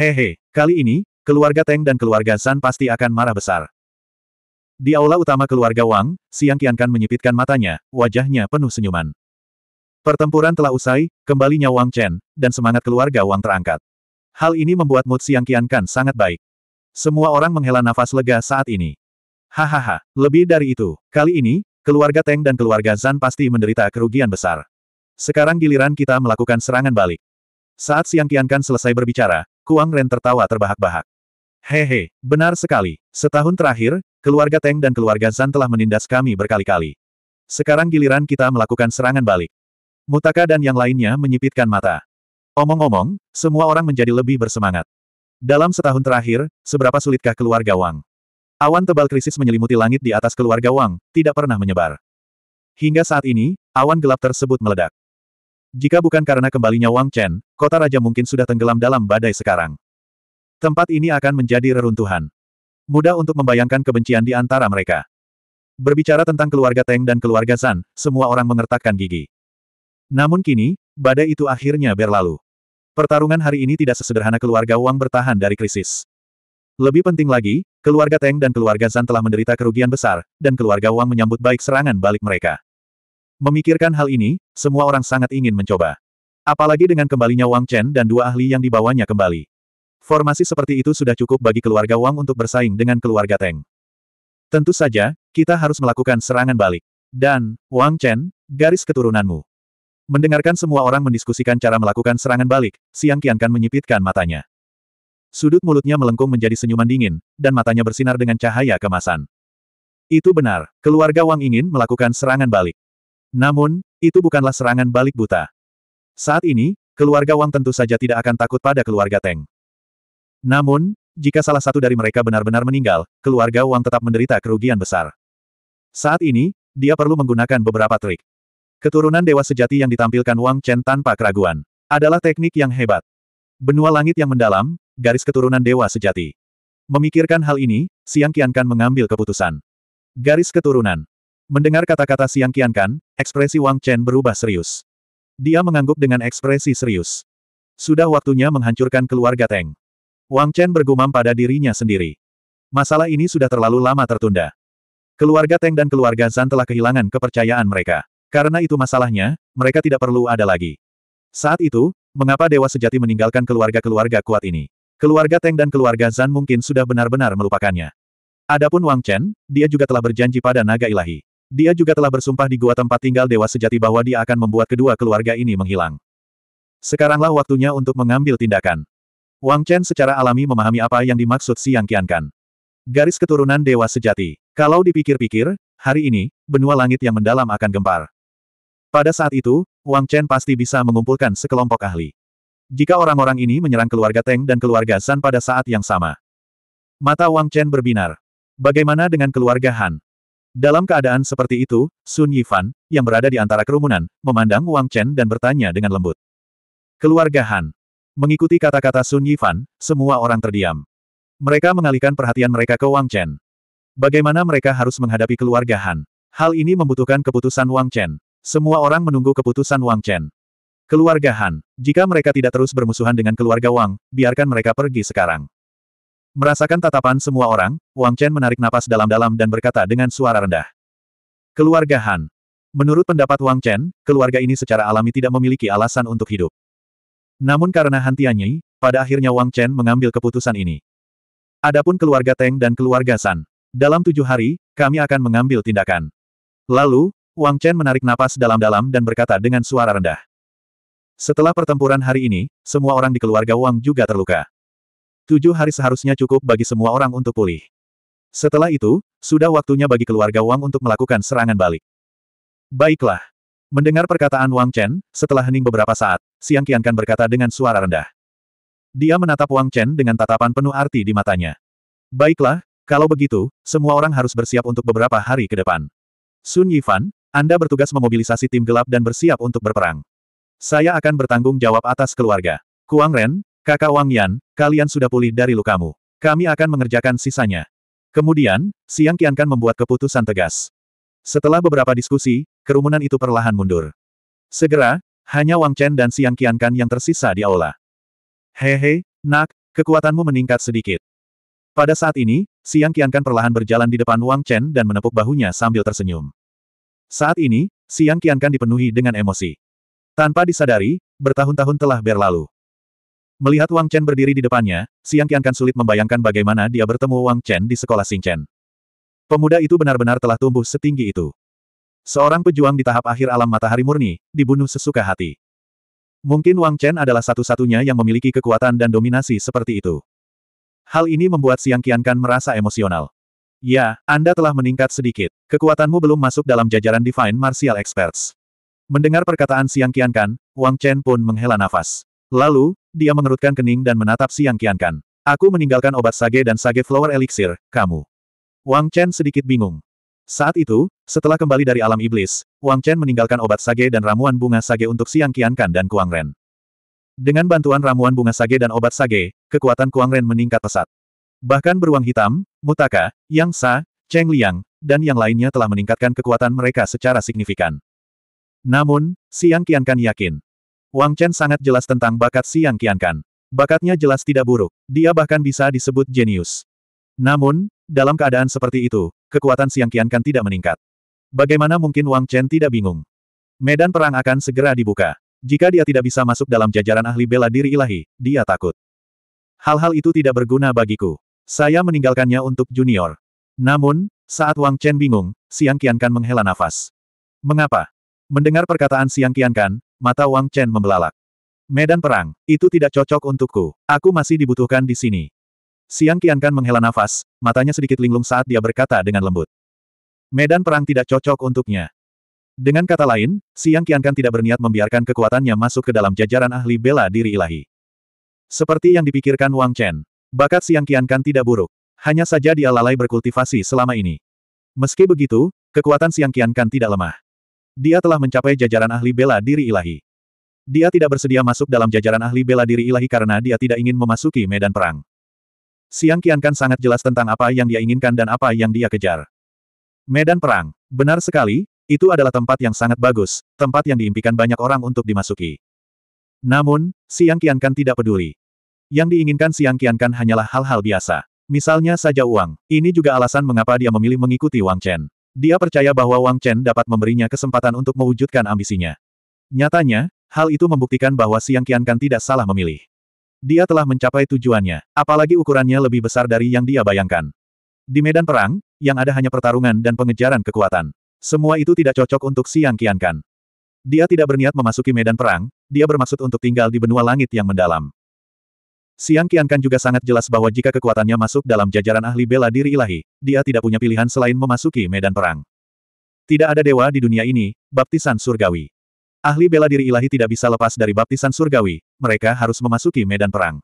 Hehe, kali ini, keluarga Teng dan keluarga San pasti akan marah besar. Di aula utama keluarga Wang, Siang Kian Kan menyipitkan matanya, wajahnya penuh senyuman. Pertempuran telah usai, kembalinya Wang Chen, dan semangat keluarga Wang terangkat. Hal ini membuat mood Siang Kian Kan sangat baik. Semua orang menghela nafas lega saat ini. Hahaha, lebih dari itu, kali ini, keluarga Teng dan keluarga Zan pasti menderita kerugian besar. Sekarang giliran kita melakukan serangan balik. Saat Siang Kian Kan selesai berbicara, Kuang Ren tertawa terbahak-bahak. Hehe, benar sekali. Setahun terakhir, keluarga Teng dan keluarga Zan telah menindas kami berkali-kali. Sekarang giliran kita melakukan serangan balik. Mutaka dan yang lainnya menyipitkan mata. Omong-omong, semua orang menjadi lebih bersemangat. Dalam setahun terakhir, seberapa sulitkah keluarga Wang? Awan tebal krisis menyelimuti langit di atas keluarga Wang, tidak pernah menyebar. Hingga saat ini, awan gelap tersebut meledak. Jika bukan karena kembalinya Wang Chen, kota raja mungkin sudah tenggelam dalam badai sekarang. Tempat ini akan menjadi reruntuhan. Mudah untuk membayangkan kebencian di antara mereka. Berbicara tentang keluarga Teng dan keluarga San, semua orang mengertakkan gigi. Namun kini, badai itu akhirnya berlalu. Pertarungan hari ini tidak sesederhana keluarga Wang bertahan dari krisis. Lebih penting lagi, keluarga Teng dan keluarga San telah menderita kerugian besar, dan keluarga Wang menyambut baik serangan balik mereka. Memikirkan hal ini, semua orang sangat ingin mencoba. Apalagi dengan kembalinya Wang Chen dan dua ahli yang dibawanya kembali. Formasi seperti itu sudah cukup bagi keluarga Wang untuk bersaing dengan keluarga Teng. Tentu saja, kita harus melakukan serangan balik. Dan, Wang Chen, garis keturunanmu. Mendengarkan semua orang mendiskusikan cara melakukan serangan balik, Siang Qiankan menyipitkan matanya. Sudut mulutnya melengkung menjadi senyuman dingin, dan matanya bersinar dengan cahaya kemasan. Itu benar, keluarga Wang ingin melakukan serangan balik. Namun, itu bukanlah serangan balik buta. Saat ini, keluarga Wang tentu saja tidak akan takut pada keluarga Teng. Namun, jika salah satu dari mereka benar-benar meninggal, keluarga Wang tetap menderita kerugian besar. Saat ini, dia perlu menggunakan beberapa trik. Keturunan dewa sejati yang ditampilkan Wang Chen tanpa keraguan adalah teknik yang hebat. Benua langit yang mendalam, garis keturunan dewa sejati. Memikirkan hal ini, Siang Qiankan mengambil keputusan. Garis keturunan. Mendengar kata-kata Siang Qiankan, ekspresi Wang Chen berubah serius. Dia mengangguk dengan ekspresi serius. Sudah waktunya menghancurkan keluarga Teng. Wang Chen bergumam pada dirinya sendiri. Masalah ini sudah terlalu lama tertunda. Keluarga Teng dan keluarga Zan telah kehilangan kepercayaan mereka. Karena itu masalahnya, mereka tidak perlu ada lagi. Saat itu, mengapa Dewa Sejati meninggalkan keluarga-keluarga kuat ini? Keluarga Teng dan keluarga Zan mungkin sudah benar-benar melupakannya. Adapun Wang Chen, dia juga telah berjanji pada naga ilahi. Dia juga telah bersumpah di gua tempat tinggal dewa sejati bahwa dia akan membuat kedua keluarga ini menghilang. Sekaranglah waktunya untuk mengambil tindakan. Wang Chen secara alami memahami apa yang dimaksud Siang Qiankan. Garis keturunan dewa sejati. Kalau dipikir-pikir, hari ini, benua langit yang mendalam akan gempar. Pada saat itu, Wang Chen pasti bisa mengumpulkan sekelompok ahli. Jika orang-orang ini menyerang keluarga Teng dan keluarga San pada saat yang sama. Mata Wang Chen berbinar. Bagaimana dengan keluarga Han? Dalam keadaan seperti itu, Sun Yifan, yang berada di antara kerumunan, memandang Wang Chen dan bertanya dengan lembut. Keluarga Han. Mengikuti kata-kata Sun Yifan, semua orang terdiam. Mereka mengalihkan perhatian mereka ke Wang Chen. Bagaimana mereka harus menghadapi keluarga Han? Hal ini membutuhkan keputusan Wang Chen. Semua orang menunggu keputusan Wang Chen. Keluarga Han, jika mereka tidak terus bermusuhan dengan keluarga Wang, biarkan mereka pergi sekarang. Merasakan tatapan semua orang, Wang Chen menarik napas dalam-dalam dan berkata dengan suara rendah. Keluarga Han. Menurut pendapat Wang Chen, keluarga ini secara alami tidak memiliki alasan untuk hidup. Namun karena Han Tianyi, pada akhirnya Wang Chen mengambil keputusan ini. Adapun keluarga Teng dan keluarga San. Dalam tujuh hari, kami akan mengambil tindakan. Lalu, Wang Chen menarik napas dalam-dalam dan berkata dengan suara rendah. Setelah pertempuran hari ini, semua orang di keluarga Wang juga terluka. Tujuh hari seharusnya cukup bagi semua orang untuk pulih. Setelah itu, sudah waktunya bagi keluarga Wang untuk melakukan serangan balik. Baiklah. Mendengar perkataan Wang Chen, setelah hening beberapa saat, Siang kan berkata dengan suara rendah. Dia menatap Wang Chen dengan tatapan penuh arti di matanya. Baiklah, kalau begitu, semua orang harus bersiap untuk beberapa hari ke depan. Sun Yifan, Anda bertugas memobilisasi tim gelap dan bersiap untuk berperang. Saya akan bertanggung jawab atas keluarga. Kuang Ren, Kakak Wang Yan, kalian sudah pulih dari lukamu. Kami akan mengerjakan sisanya. Kemudian, Siang Kan membuat keputusan tegas. Setelah beberapa diskusi, kerumunan itu perlahan mundur. Segera, hanya Wang Chen dan Siang Kan yang tersisa di aula. Hehe, nak, kekuatanmu meningkat sedikit. Pada saat ini, Siang Kan perlahan berjalan di depan Wang Chen dan menepuk bahunya sambil tersenyum. Saat ini, Siang Kan dipenuhi dengan emosi. Tanpa disadari, bertahun-tahun telah berlalu. Melihat Wang Chen berdiri di depannya, Siang Qiankan sulit membayangkan bagaimana dia bertemu Wang Chen di sekolah Xing Chen. Pemuda itu benar-benar telah tumbuh setinggi itu. Seorang pejuang di tahap akhir alam matahari murni, dibunuh sesuka hati. Mungkin Wang Chen adalah satu-satunya yang memiliki kekuatan dan dominasi seperti itu. Hal ini membuat Siang Qiankan merasa emosional. Ya, Anda telah meningkat sedikit. Kekuatanmu belum masuk dalam jajaran Divine Martial Experts. Mendengar perkataan Siang Qiankan, Wang Chen pun menghela nafas. Lalu, dia mengerutkan kening dan menatap Siang Qiankan. Aku meninggalkan obat sage dan sage flower elixir, kamu. Wang Chen sedikit bingung. Saat itu, setelah kembali dari alam iblis, Wang Chen meninggalkan obat sage dan ramuan bunga sage untuk Siang Qiankan dan Kuang Ren. Dengan bantuan ramuan bunga sage dan obat sage, kekuatan Kuang Ren meningkat pesat. Bahkan beruang hitam, Mutaka, Yang Sa, Cheng Liang, dan yang lainnya telah meningkatkan kekuatan mereka secara signifikan. Namun, Siang Qiankan yakin, Wang Chen sangat jelas tentang bakat Xiang Qiankan. Bakatnya jelas tidak buruk, dia bahkan bisa disebut jenius. Namun, dalam keadaan seperti itu, kekuatan Xiang Qiankan tidak meningkat. Bagaimana mungkin Wang Chen tidak bingung? Medan perang akan segera dibuka. Jika dia tidak bisa masuk dalam jajaran ahli bela diri ilahi, dia takut. Hal-hal itu tidak berguna bagiku. Saya meninggalkannya untuk junior. Namun, saat Wang Chen bingung, Xiang Qiankan menghela nafas. Mengapa? Mendengar perkataan Xiang Qiankan, Mata Wang Chen membelalak. Medan perang, itu tidak cocok untukku. Aku masih dibutuhkan di sini. Siang Kian Kan menghela nafas, matanya sedikit linglung saat dia berkata dengan lembut. Medan perang tidak cocok untuknya. Dengan kata lain, Siang Kian Kan tidak berniat membiarkan kekuatannya masuk ke dalam jajaran ahli bela diri ilahi. Seperti yang dipikirkan Wang Chen, bakat Siang Kian Kan tidak buruk. Hanya saja dia lalai berkultivasi selama ini. Meski begitu, kekuatan Siang Kian Kan tidak lemah. Dia telah mencapai jajaran ahli bela diri ilahi. Dia tidak bersedia masuk dalam jajaran ahli bela diri ilahi karena dia tidak ingin memasuki medan perang. Siang Kian Kan sangat jelas tentang apa yang dia inginkan dan apa yang dia kejar. Medan perang. Benar sekali, itu adalah tempat yang sangat bagus, tempat yang diimpikan banyak orang untuk dimasuki. Namun, Siang Kian Kan tidak peduli. Yang diinginkan Siang Kian Kan hanyalah hal-hal biasa. Misalnya saja uang. Ini juga alasan mengapa dia memilih mengikuti Wang Chen. Dia percaya bahwa Wang Chen dapat memberinya kesempatan untuk mewujudkan ambisinya. Nyatanya, hal itu membuktikan bahwa Siang Kian Kan tidak salah memilih. Dia telah mencapai tujuannya, apalagi ukurannya lebih besar dari yang dia bayangkan. Di medan perang, yang ada hanya pertarungan dan pengejaran kekuatan. Semua itu tidak cocok untuk Siang Kian Kan. Dia tidak berniat memasuki medan perang, dia bermaksud untuk tinggal di benua langit yang mendalam. Siang Qiankan juga sangat jelas bahwa jika kekuatannya masuk dalam jajaran ahli bela diri ilahi, dia tidak punya pilihan selain memasuki medan perang. Tidak ada dewa di dunia ini, baptisan surgawi. Ahli bela diri ilahi tidak bisa lepas dari baptisan surgawi, mereka harus memasuki medan perang.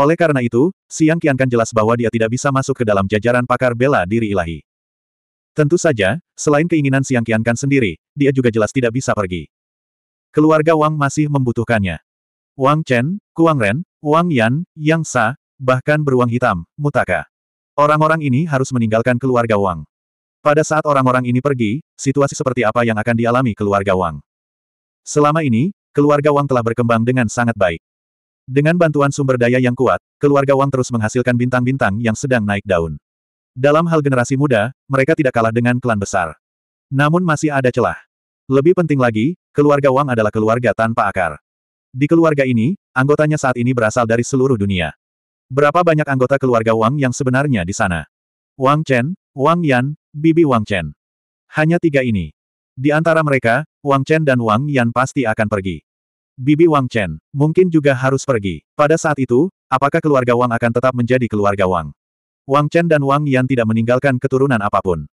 Oleh karena itu, Siang Qiankan jelas bahwa dia tidak bisa masuk ke dalam jajaran pakar bela diri ilahi. Tentu saja, selain keinginan Siang Qiankan sendiri, dia juga jelas tidak bisa pergi. Keluarga Wang masih membutuhkannya. Wang Chen, Kuang Ren, Wang Yan, Yang Sa, bahkan beruang hitam, mutaka. Orang-orang ini harus meninggalkan keluarga Wang. Pada saat orang-orang ini pergi, situasi seperti apa yang akan dialami keluarga Wang? Selama ini, keluarga Wang telah berkembang dengan sangat baik. Dengan bantuan sumber daya yang kuat, keluarga Wang terus menghasilkan bintang-bintang yang sedang naik daun. Dalam hal generasi muda, mereka tidak kalah dengan klan besar. Namun masih ada celah. Lebih penting lagi, keluarga Wang adalah keluarga tanpa akar. Di keluarga ini, Anggotanya saat ini berasal dari seluruh dunia. Berapa banyak anggota keluarga Wang yang sebenarnya di sana? Wang Chen, Wang Yan, Bibi Wang Chen. Hanya tiga ini. Di antara mereka, Wang Chen dan Wang Yan pasti akan pergi. Bibi Wang Chen, mungkin juga harus pergi. Pada saat itu, apakah keluarga Wang akan tetap menjadi keluarga Wang? Wang Chen dan Wang Yan tidak meninggalkan keturunan apapun.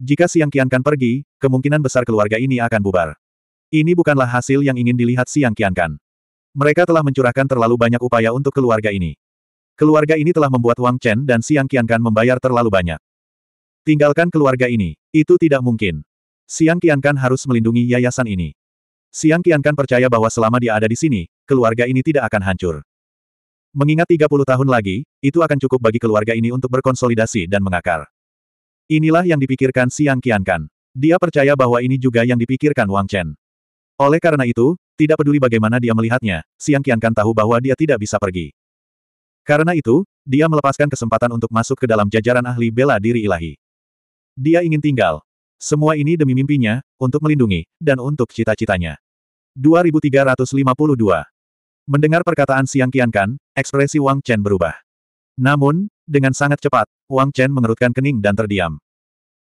Jika Siang Kan pergi, kemungkinan besar keluarga ini akan bubar. Ini bukanlah hasil yang ingin dilihat Siang Kan. Mereka telah mencurahkan terlalu banyak upaya untuk keluarga ini. Keluarga ini telah membuat Wang Chen dan Siang Qiankan membayar terlalu banyak. Tinggalkan keluarga ini, itu tidak mungkin. Siang Qiankan harus melindungi yayasan ini. Siang Qiankan percaya bahwa selama dia ada di sini, keluarga ini tidak akan hancur. Mengingat 30 tahun lagi, itu akan cukup bagi keluarga ini untuk berkonsolidasi dan mengakar. Inilah yang dipikirkan Siang Qiankan. Dia percaya bahwa ini juga yang dipikirkan Wang Chen. Oleh karena itu, tidak peduli bagaimana dia melihatnya, Siang Kian Kan tahu bahwa dia tidak bisa pergi. Karena itu, dia melepaskan kesempatan untuk masuk ke dalam jajaran ahli bela diri ilahi. Dia ingin tinggal. Semua ini demi mimpinya, untuk melindungi, dan untuk cita-citanya. 2352 Mendengar perkataan Siang Kian Kan, ekspresi Wang Chen berubah. Namun, dengan sangat cepat, Wang Chen mengerutkan kening dan terdiam.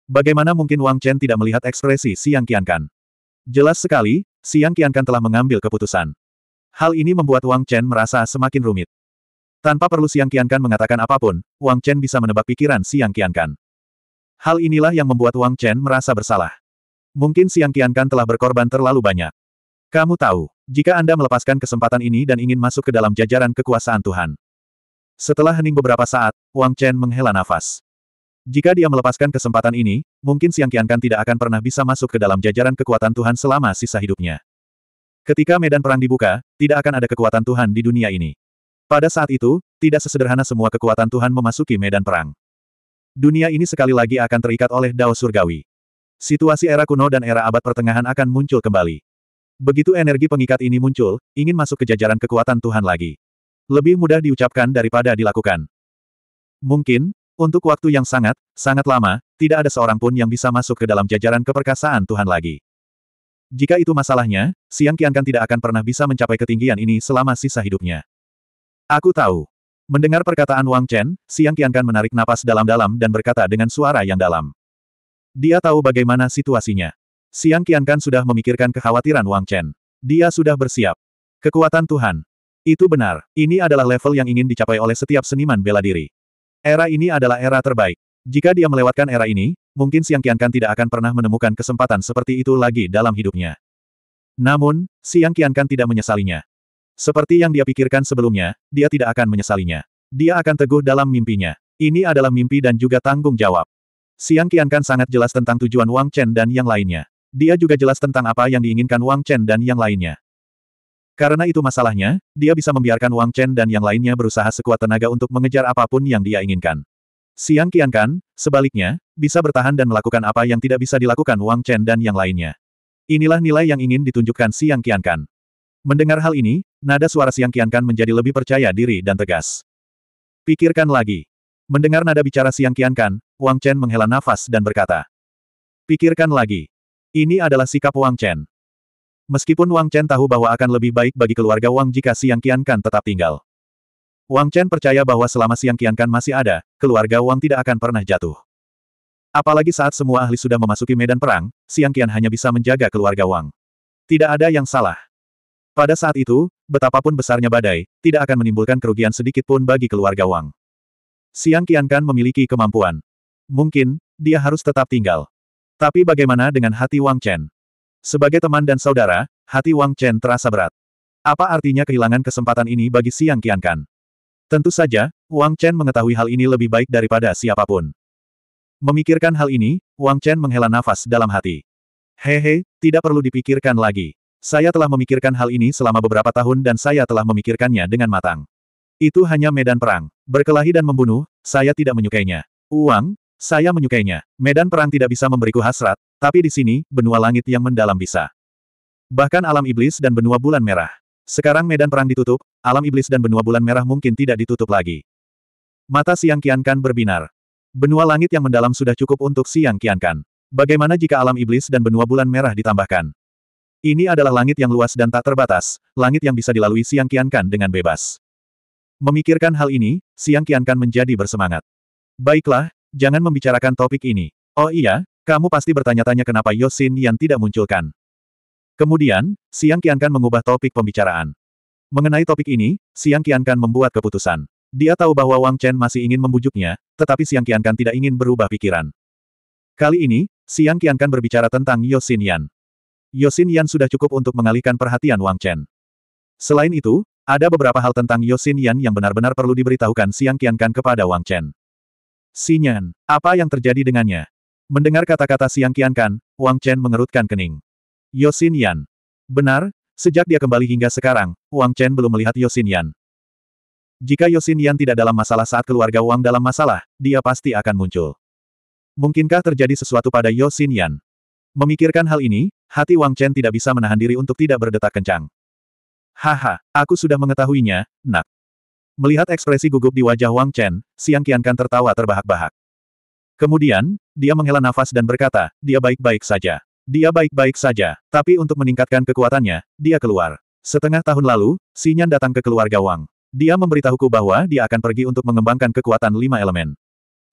Bagaimana mungkin Wang Chen tidak melihat ekspresi Siang Kian Kan? Jelas sekali, Siang Kian Kan telah mengambil keputusan. Hal ini membuat Wang Chen merasa semakin rumit. Tanpa perlu Siang Kian Kan mengatakan apapun, Wang Chen bisa menebak pikiran Siang Kian Kan. Hal inilah yang membuat Wang Chen merasa bersalah. Mungkin Siang Kian Kan telah berkorban terlalu banyak. Kamu tahu, jika Anda melepaskan kesempatan ini dan ingin masuk ke dalam jajaran kekuasaan Tuhan. Setelah hening beberapa saat, Wang Chen menghela nafas. Jika dia melepaskan kesempatan ini, mungkin Siang Qiankan tidak akan pernah bisa masuk ke dalam jajaran kekuatan Tuhan selama sisa hidupnya. Ketika medan perang dibuka, tidak akan ada kekuatan Tuhan di dunia ini. Pada saat itu, tidak sesederhana semua kekuatan Tuhan memasuki medan perang. Dunia ini sekali lagi akan terikat oleh Dao Surgawi. Situasi era kuno dan era abad pertengahan akan muncul kembali. Begitu energi pengikat ini muncul, ingin masuk ke jajaran kekuatan Tuhan lagi. Lebih mudah diucapkan daripada dilakukan. Mungkin, untuk waktu yang sangat, sangat lama, tidak ada seorang pun yang bisa masuk ke dalam jajaran keperkasaan Tuhan lagi. Jika itu masalahnya, Siang Kian kan tidak akan pernah bisa mencapai ketinggian ini selama sisa hidupnya. Aku tahu. Mendengar perkataan Wang Chen, Siang Kian kan menarik napas dalam-dalam dan berkata dengan suara yang dalam. Dia tahu bagaimana situasinya. Siang Kian kan sudah memikirkan kekhawatiran Wang Chen. Dia sudah bersiap. Kekuatan Tuhan. Itu benar, ini adalah level yang ingin dicapai oleh setiap seniman bela diri. Era ini adalah era terbaik. Jika dia melewatkan era ini, mungkin Siang Qiankan tidak akan pernah menemukan kesempatan seperti itu lagi dalam hidupnya. Namun, Siang Qiankan tidak menyesalinya. Seperti yang dia pikirkan sebelumnya, dia tidak akan menyesalinya. Dia akan teguh dalam mimpinya. Ini adalah mimpi dan juga tanggung jawab. Siang Qiankan sangat jelas tentang tujuan Wang Chen dan yang lainnya. Dia juga jelas tentang apa yang diinginkan Wang Chen dan yang lainnya. Karena itu masalahnya, dia bisa membiarkan Wang Chen dan yang lainnya berusaha sekuat tenaga untuk mengejar apapun yang dia inginkan. Siang Kian Kan, sebaliknya, bisa bertahan dan melakukan apa yang tidak bisa dilakukan Wang Chen dan yang lainnya. Inilah nilai yang ingin ditunjukkan Siang Kian Kan. Mendengar hal ini, nada suara Siang Kian Kan menjadi lebih percaya diri dan tegas. Pikirkan lagi. Mendengar nada bicara Siang Kian Kan, Wang Chen menghela nafas dan berkata. Pikirkan lagi. Ini adalah sikap Wang Chen. Meskipun Wang Chen tahu bahwa akan lebih baik bagi keluarga Wang jika Siang Kian Kan tetap tinggal. Wang Chen percaya bahwa selama Siang Kian Kan masih ada, keluarga Wang tidak akan pernah jatuh. Apalagi saat semua ahli sudah memasuki medan perang, Siang Kian hanya bisa menjaga keluarga Wang. Tidak ada yang salah. Pada saat itu, betapapun besarnya badai, tidak akan menimbulkan kerugian sedikit pun bagi keluarga Wang. Siang Kian Kan memiliki kemampuan. Mungkin, dia harus tetap tinggal. Tapi bagaimana dengan hati Wang Chen? Sebagai teman dan saudara, hati Wang Chen terasa berat. Apa artinya kehilangan kesempatan ini bagi Siang Qiankan? Tentu saja, Wang Chen mengetahui hal ini lebih baik daripada siapapun. Memikirkan hal ini, Wang Chen menghela nafas dalam hati. Hehe, tidak perlu dipikirkan lagi. Saya telah memikirkan hal ini selama beberapa tahun dan saya telah memikirkannya dengan matang. Itu hanya medan perang. Berkelahi dan membunuh, saya tidak menyukainya. Uang, saya menyukainya. Medan perang tidak bisa memberiku hasrat, tapi di sini, benua langit yang mendalam bisa. Bahkan alam iblis dan benua bulan merah. Sekarang medan perang ditutup, alam iblis dan benua bulan merah mungkin tidak ditutup lagi. Mata Siang Kiankan berbinar. Benua langit yang mendalam sudah cukup untuk Siang Kiankan. Bagaimana jika alam iblis dan benua bulan merah ditambahkan? Ini adalah langit yang luas dan tak terbatas, langit yang bisa dilalui Siang Kiankan dengan bebas. Memikirkan hal ini, Siang Kiankan menjadi bersemangat. Baiklah, jangan membicarakan topik ini. Oh iya, kamu pasti bertanya-tanya kenapa Yosin yang tidak munculkan. Kemudian, Siang Kian Kan mengubah topik pembicaraan. Mengenai topik ini, Siang Kian Kan membuat keputusan. Dia tahu bahwa Wang Chen masih ingin membujuknya, tetapi Siang Kian Kan tidak ingin berubah pikiran. Kali ini, Siang Kian Kan berbicara tentang Yosin Yan. Yosin Yan sudah cukup untuk mengalihkan perhatian Wang Chen. Selain itu, ada beberapa hal tentang Yosin Yan yang benar-benar perlu diberitahukan Siang Kian Kan kepada Wang Chen. Sinyan, apa yang terjadi dengannya? Mendengar kata-kata Siang Qiankan, Wang Chen mengerutkan kening. Yosin Yan. Benar, sejak dia kembali hingga sekarang, Wang Chen belum melihat Yosin Yan. Jika Yosin Yan tidak dalam masalah saat keluarga Wang dalam masalah, dia pasti akan muncul. Mungkinkah terjadi sesuatu pada Yosin Yan? Memikirkan hal ini, hati Wang Chen tidak bisa menahan diri untuk tidak berdetak kencang. Haha, aku sudah mengetahuinya, nak. Melihat ekspresi gugup di wajah Wang Chen, Siang Kian Kan tertawa terbahak-bahak. Kemudian, dia menghela nafas dan berkata, dia baik-baik saja. Dia baik-baik saja, tapi untuk meningkatkan kekuatannya, dia keluar. Setengah tahun lalu, Sinyan datang ke keluarga Wang. Dia memberitahuku bahwa dia akan pergi untuk mengembangkan kekuatan lima elemen.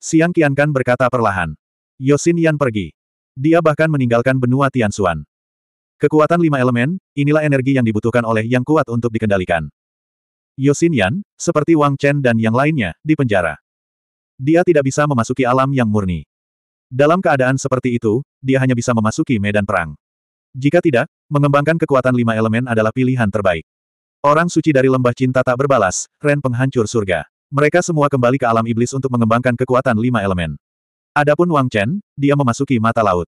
Siang Kian Kan berkata perlahan. Yosin Yan pergi. Dia bahkan meninggalkan benua Tianxuan. Kekuatan lima elemen, inilah energi yang dibutuhkan oleh yang kuat untuk dikendalikan. Yosin Yan, seperti Wang Chen dan yang lainnya, di penjara. Dia tidak bisa memasuki alam yang murni. Dalam keadaan seperti itu, dia hanya bisa memasuki medan perang. Jika tidak, mengembangkan kekuatan lima elemen adalah pilihan terbaik. Orang suci dari lembah cinta tak berbalas, Ren penghancur surga. Mereka semua kembali ke alam iblis untuk mengembangkan kekuatan lima elemen. Adapun Wang Chen, dia memasuki mata laut.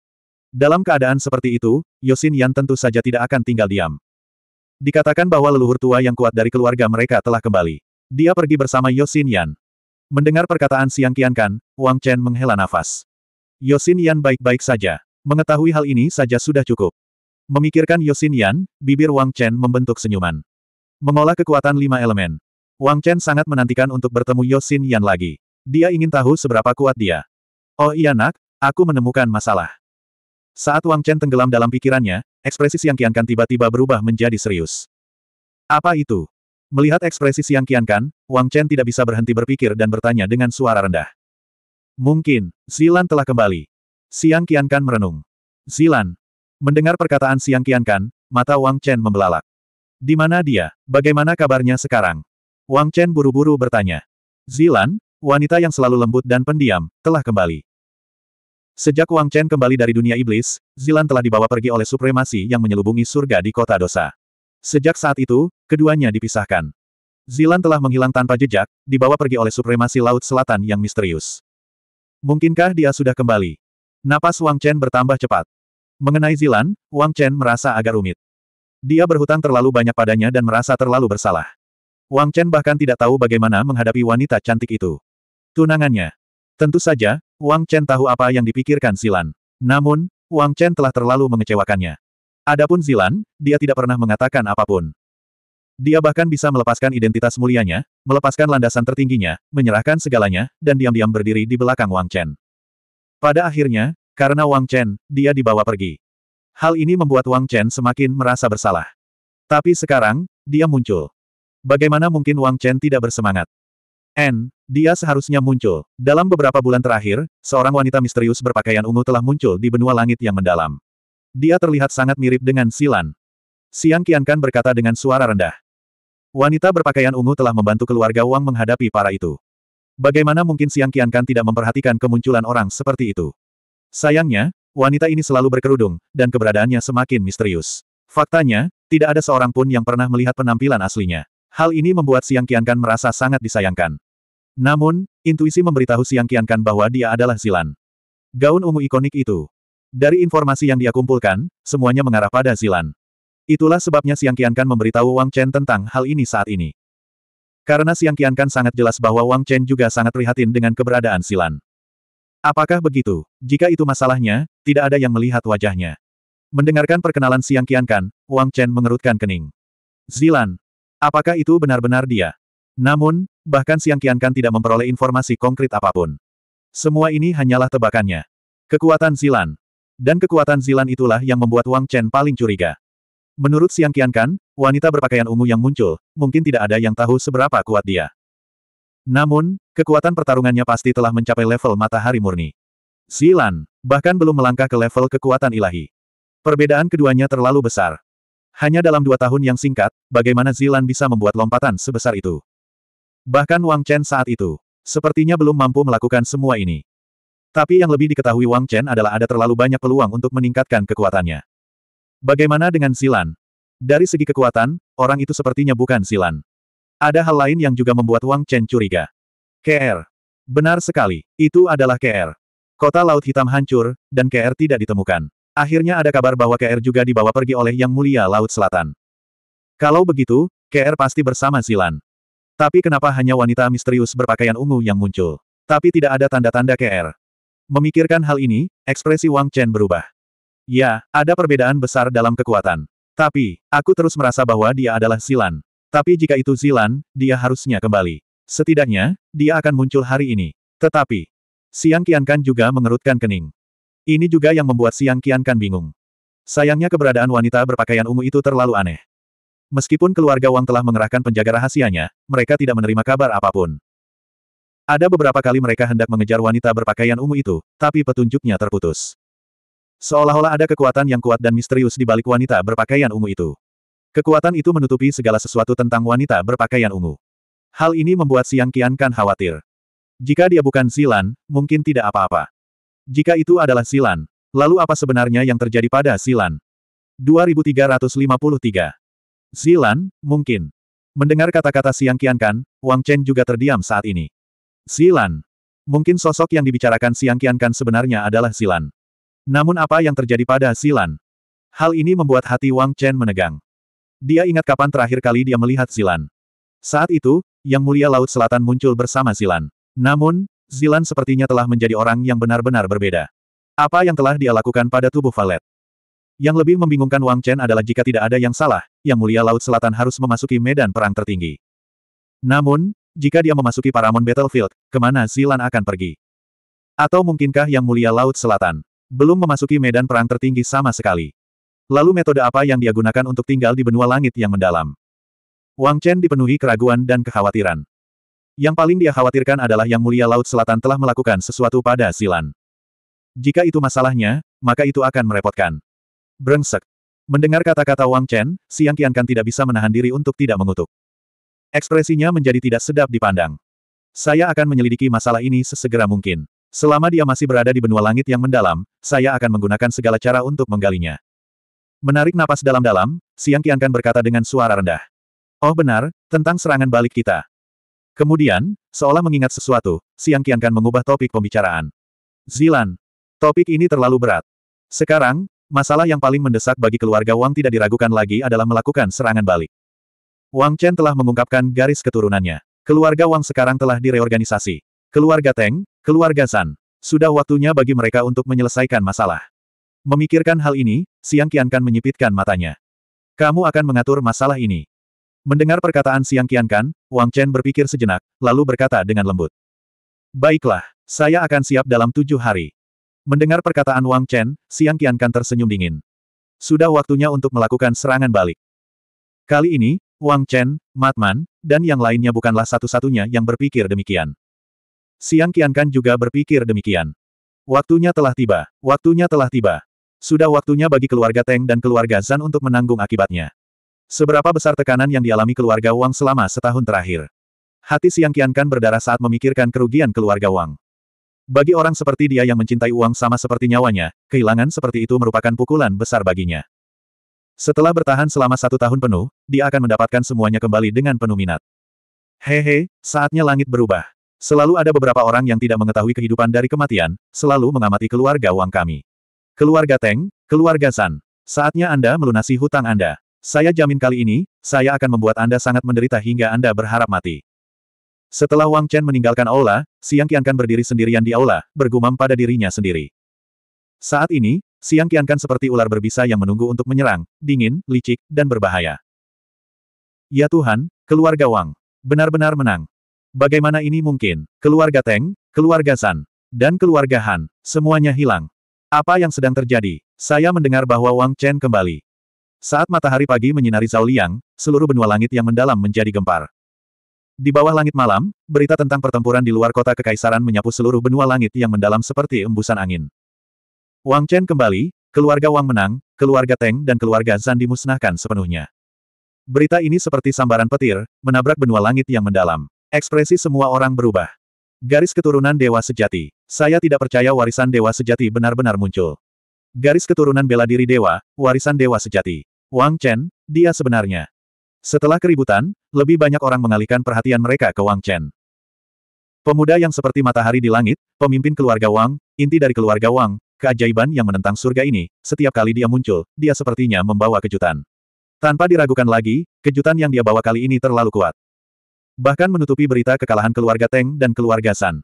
Dalam keadaan seperti itu, Yosin Yan tentu saja tidak akan tinggal diam. Dikatakan bahwa leluhur tua yang kuat dari keluarga mereka telah kembali. Dia pergi bersama Yosin Yan. Mendengar perkataan Siang Kian Kan, Wang Chen menghela nafas. Yosin Yan baik-baik saja. Mengetahui hal ini saja sudah cukup. Memikirkan Yosin Yan, bibir Wang Chen membentuk senyuman. Mengolah kekuatan lima elemen. Wang Chen sangat menantikan untuk bertemu Yosin Yan lagi. Dia ingin tahu seberapa kuat dia. Oh iya nak, aku menemukan masalah. Saat Wang Chen tenggelam dalam pikirannya, Ekspresi Siang Kiankan tiba-tiba berubah menjadi serius. Apa itu? Melihat ekspresi Siang Kiankan, Wang Chen tidak bisa berhenti berpikir dan bertanya dengan suara rendah. Mungkin, Zilan telah kembali. Siang Kiankan merenung. Zilan. Mendengar perkataan Siang Kiankan, mata Wang Chen membelalak. Di mana dia? Bagaimana kabarnya sekarang? Wang Chen buru-buru bertanya. Zilan, wanita yang selalu lembut dan pendiam, telah kembali. Sejak Wang Chen kembali dari dunia iblis, Zilan telah dibawa pergi oleh supremasi yang menyelubungi surga di kota dosa. Sejak saat itu, keduanya dipisahkan. Zilan telah menghilang tanpa jejak, dibawa pergi oleh supremasi Laut Selatan yang misterius. Mungkinkah dia sudah kembali? Napas Wang Chen bertambah cepat. Mengenai Zilan, Wang Chen merasa agak rumit. Dia berhutang terlalu banyak padanya dan merasa terlalu bersalah. Wang Chen bahkan tidak tahu bagaimana menghadapi wanita cantik itu. Tunangannya. Tentu saja, Wang Chen tahu apa yang dipikirkan Zilan. Namun, Wang Chen telah terlalu mengecewakannya. Adapun Zilan, dia tidak pernah mengatakan apapun. Dia bahkan bisa melepaskan identitas mulianya, melepaskan landasan tertingginya, menyerahkan segalanya, dan diam-diam berdiri di belakang Wang Chen. Pada akhirnya, karena Wang Chen, dia dibawa pergi. Hal ini membuat Wang Chen semakin merasa bersalah. Tapi sekarang, dia muncul. Bagaimana mungkin Wang Chen tidak bersemangat? N, dia seharusnya muncul. Dalam beberapa bulan terakhir, seorang wanita misterius berpakaian ungu telah muncul di benua langit yang mendalam. Dia terlihat sangat mirip dengan Silan. Siang Kiankan berkata dengan suara rendah. Wanita berpakaian ungu telah membantu keluarga Wang menghadapi para itu. Bagaimana mungkin Siang Kiankan tidak memperhatikan kemunculan orang seperti itu? Sayangnya, wanita ini selalu berkerudung, dan keberadaannya semakin misterius. Faktanya, tidak ada seorang pun yang pernah melihat penampilan aslinya. Hal ini membuat Siang Qiankan merasa sangat disayangkan. Namun, intuisi memberitahu Siang Qiankan bahwa dia adalah Zilan. Gaun ungu ikonik itu. Dari informasi yang dia kumpulkan, semuanya mengarah pada Zilan. Itulah sebabnya Siang Qiankan memberitahu Wang Chen tentang hal ini saat ini. Karena Siang Qiankan sangat jelas bahwa Wang Chen juga sangat prihatin dengan keberadaan Zilan. Apakah begitu? Jika itu masalahnya, tidak ada yang melihat wajahnya. Mendengarkan perkenalan Siang Qiankan, Wang Chen mengerutkan kening. Zilan, Apakah itu benar-benar dia? Namun, bahkan Siang Kian Kan tidak memperoleh informasi konkret apapun. Semua ini hanyalah tebakannya. Kekuatan Zilan. Dan kekuatan Zilan itulah yang membuat Wang Chen paling curiga. Menurut Siang Kian Kan, wanita berpakaian ungu yang muncul, mungkin tidak ada yang tahu seberapa kuat dia. Namun, kekuatan pertarungannya pasti telah mencapai level matahari murni. Zilan, bahkan belum melangkah ke level kekuatan ilahi. Perbedaan keduanya terlalu besar. Hanya dalam dua tahun yang singkat, bagaimana Zilan bisa membuat lompatan sebesar itu? Bahkan Wang Chen saat itu, sepertinya belum mampu melakukan semua ini. Tapi yang lebih diketahui Wang Chen adalah ada terlalu banyak peluang untuk meningkatkan kekuatannya. Bagaimana dengan Zilan? Dari segi kekuatan, orang itu sepertinya bukan Zilan. Ada hal lain yang juga membuat Wang Chen curiga. KR. Benar sekali, itu adalah KR. Kota Laut Hitam hancur, dan KR tidak ditemukan. Akhirnya ada kabar bahwa KR juga dibawa pergi oleh Yang Mulia Laut Selatan. Kalau begitu, KR pasti bersama Zilan. Tapi kenapa hanya wanita misterius berpakaian ungu yang muncul? Tapi tidak ada tanda-tanda KR. Memikirkan hal ini, ekspresi Wang Chen berubah. Ya, ada perbedaan besar dalam kekuatan. Tapi, aku terus merasa bahwa dia adalah Zilan. Tapi jika itu Zilan, dia harusnya kembali. Setidaknya, dia akan muncul hari ini. Tetapi, Siang Kiankan juga mengerutkan kening. Ini juga yang membuat Siang Kian Kan bingung. Sayangnya keberadaan wanita berpakaian ungu itu terlalu aneh. Meskipun keluarga Wang telah mengerahkan penjaga rahasianya, mereka tidak menerima kabar apapun. Ada beberapa kali mereka hendak mengejar wanita berpakaian ungu itu, tapi petunjuknya terputus. Seolah-olah ada kekuatan yang kuat dan misterius di balik wanita berpakaian ungu itu. Kekuatan itu menutupi segala sesuatu tentang wanita berpakaian ungu. Hal ini membuat Siang Kian Kan khawatir. Jika dia bukan Zilan, mungkin tidak apa-apa. Jika itu adalah Silan, lalu apa sebenarnya yang terjadi pada Silan? 2353. Silan, mungkin. Mendengar kata-kata Siang Kian Kan, Wang Chen juga terdiam saat ini. Silan. Mungkin sosok yang dibicarakan Siang Kian Kan sebenarnya adalah Silan. Namun apa yang terjadi pada Silan? Hal ini membuat hati Wang Chen menegang. Dia ingat kapan terakhir kali dia melihat Silan. Saat itu, Yang Mulia Laut Selatan muncul bersama Silan. Namun, Zilan sepertinya telah menjadi orang yang benar-benar berbeda. Apa yang telah dia lakukan pada tubuh Valet? Yang lebih membingungkan Wang Chen adalah jika tidak ada yang salah, Yang Mulia Laut Selatan harus memasuki medan perang tertinggi. Namun, jika dia memasuki Paramount Battlefield, kemana Zilan akan pergi? Atau mungkinkah Yang Mulia Laut Selatan belum memasuki medan perang tertinggi sama sekali? Lalu metode apa yang dia gunakan untuk tinggal di benua langit yang mendalam? Wang Chen dipenuhi keraguan dan kekhawatiran. Yang paling dia khawatirkan adalah Yang Mulia Laut Selatan telah melakukan sesuatu pada Zilan. Jika itu masalahnya, maka itu akan merepotkan. Brengsek. Mendengar kata-kata Wang Chen, Siang Qiankan tidak bisa menahan diri untuk tidak mengutuk. Ekspresinya menjadi tidak sedap dipandang. Saya akan menyelidiki masalah ini sesegera mungkin. Selama dia masih berada di benua langit yang mendalam, saya akan menggunakan segala cara untuk menggalinya. Menarik napas dalam-dalam, Siang Qiankan berkata dengan suara rendah. Oh benar, tentang serangan balik kita. Kemudian, seolah mengingat sesuatu, Siang Qiankan mengubah topik pembicaraan. Zilan. Topik ini terlalu berat. Sekarang, masalah yang paling mendesak bagi keluarga Wang tidak diragukan lagi adalah melakukan serangan balik. Wang Chen telah mengungkapkan garis keturunannya. Keluarga Wang sekarang telah direorganisasi. Keluarga Teng, keluarga San, Sudah waktunya bagi mereka untuk menyelesaikan masalah. Memikirkan hal ini, Siang Qiankan menyipitkan matanya. Kamu akan mengatur masalah ini. Mendengar perkataan Siang Qiankan, Wang Chen berpikir sejenak, lalu berkata dengan lembut. Baiklah, saya akan siap dalam tujuh hari. Mendengar perkataan Wang Chen, Siang Qiankan tersenyum dingin. Sudah waktunya untuk melakukan serangan balik. Kali ini, Wang Chen, Matman, dan yang lainnya bukanlah satu-satunya yang berpikir demikian. Siang Qiankan juga berpikir demikian. Waktunya telah tiba, waktunya telah tiba. Sudah waktunya bagi keluarga Teng dan keluarga Zan untuk menanggung akibatnya. Seberapa besar tekanan yang dialami keluarga Wang selama setahun terakhir. Hati Siang Kiankan berdarah saat memikirkan kerugian keluarga Wang. Bagi orang seperti dia yang mencintai uang sama seperti nyawanya, kehilangan seperti itu merupakan pukulan besar baginya. Setelah bertahan selama satu tahun penuh, dia akan mendapatkan semuanya kembali dengan penuh minat. Hehe, saatnya langit berubah. Selalu ada beberapa orang yang tidak mengetahui kehidupan dari kematian, selalu mengamati keluarga uang kami. Keluarga Teng, keluarga San. Saatnya Anda melunasi hutang Anda. Saya jamin kali ini, saya akan membuat Anda sangat menderita hingga Anda berharap mati. Setelah Wang Chen meninggalkan aula, Siang Qiankan berdiri sendirian di aula, bergumam pada dirinya sendiri. Saat ini, Siang Qiankan seperti ular berbisa yang menunggu untuk menyerang, dingin, licik, dan berbahaya. Ya Tuhan, keluarga Wang. Benar-benar menang. Bagaimana ini mungkin? Keluarga Teng, keluarga San, dan keluarga Han, semuanya hilang. Apa yang sedang terjadi? Saya mendengar bahwa Wang Chen kembali. Saat matahari pagi menyinari Zhaoliang, seluruh benua langit yang mendalam menjadi gempar. Di bawah langit malam, berita tentang pertempuran di luar kota kekaisaran menyapu seluruh benua langit yang mendalam seperti embusan angin. Wang Chen kembali, keluarga Wang menang, keluarga Teng dan keluarga Zan dimusnahkan sepenuhnya. Berita ini seperti sambaran petir, menabrak benua langit yang mendalam. Ekspresi semua orang berubah. Garis keturunan dewa sejati. Saya tidak percaya warisan dewa sejati benar-benar muncul. Garis keturunan bela diri dewa, warisan dewa sejati. Wang Chen, dia sebenarnya. Setelah keributan, lebih banyak orang mengalihkan perhatian mereka ke Wang Chen. Pemuda yang seperti matahari di langit, pemimpin keluarga Wang, inti dari keluarga Wang, keajaiban yang menentang surga ini, setiap kali dia muncul, dia sepertinya membawa kejutan. Tanpa diragukan lagi, kejutan yang dia bawa kali ini terlalu kuat. Bahkan menutupi berita kekalahan keluarga Teng dan keluarga San.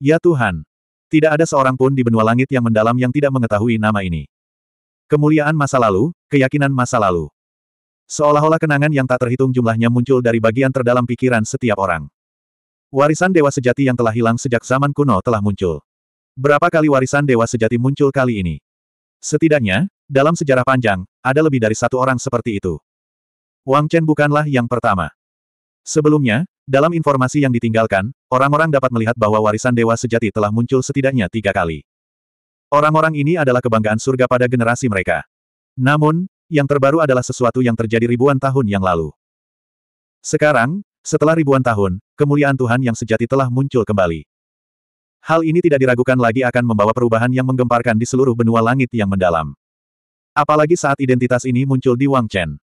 Ya Tuhan! Tidak ada seorang pun di benua langit yang mendalam yang tidak mengetahui nama ini. Kemuliaan masa lalu, keyakinan masa lalu. Seolah-olah kenangan yang tak terhitung jumlahnya muncul dari bagian terdalam pikiran setiap orang. Warisan dewa sejati yang telah hilang sejak zaman kuno telah muncul. Berapa kali warisan dewa sejati muncul kali ini? Setidaknya, dalam sejarah panjang, ada lebih dari satu orang seperti itu. Wang Chen bukanlah yang pertama. Sebelumnya, dalam informasi yang ditinggalkan, orang-orang dapat melihat bahwa warisan dewa sejati telah muncul setidaknya tiga kali. Orang-orang ini adalah kebanggaan surga pada generasi mereka. Namun, yang terbaru adalah sesuatu yang terjadi ribuan tahun yang lalu. Sekarang, setelah ribuan tahun, kemuliaan Tuhan yang sejati telah muncul kembali. Hal ini tidak diragukan lagi akan membawa perubahan yang menggemparkan di seluruh benua langit yang mendalam. Apalagi saat identitas ini muncul di Wang Chen.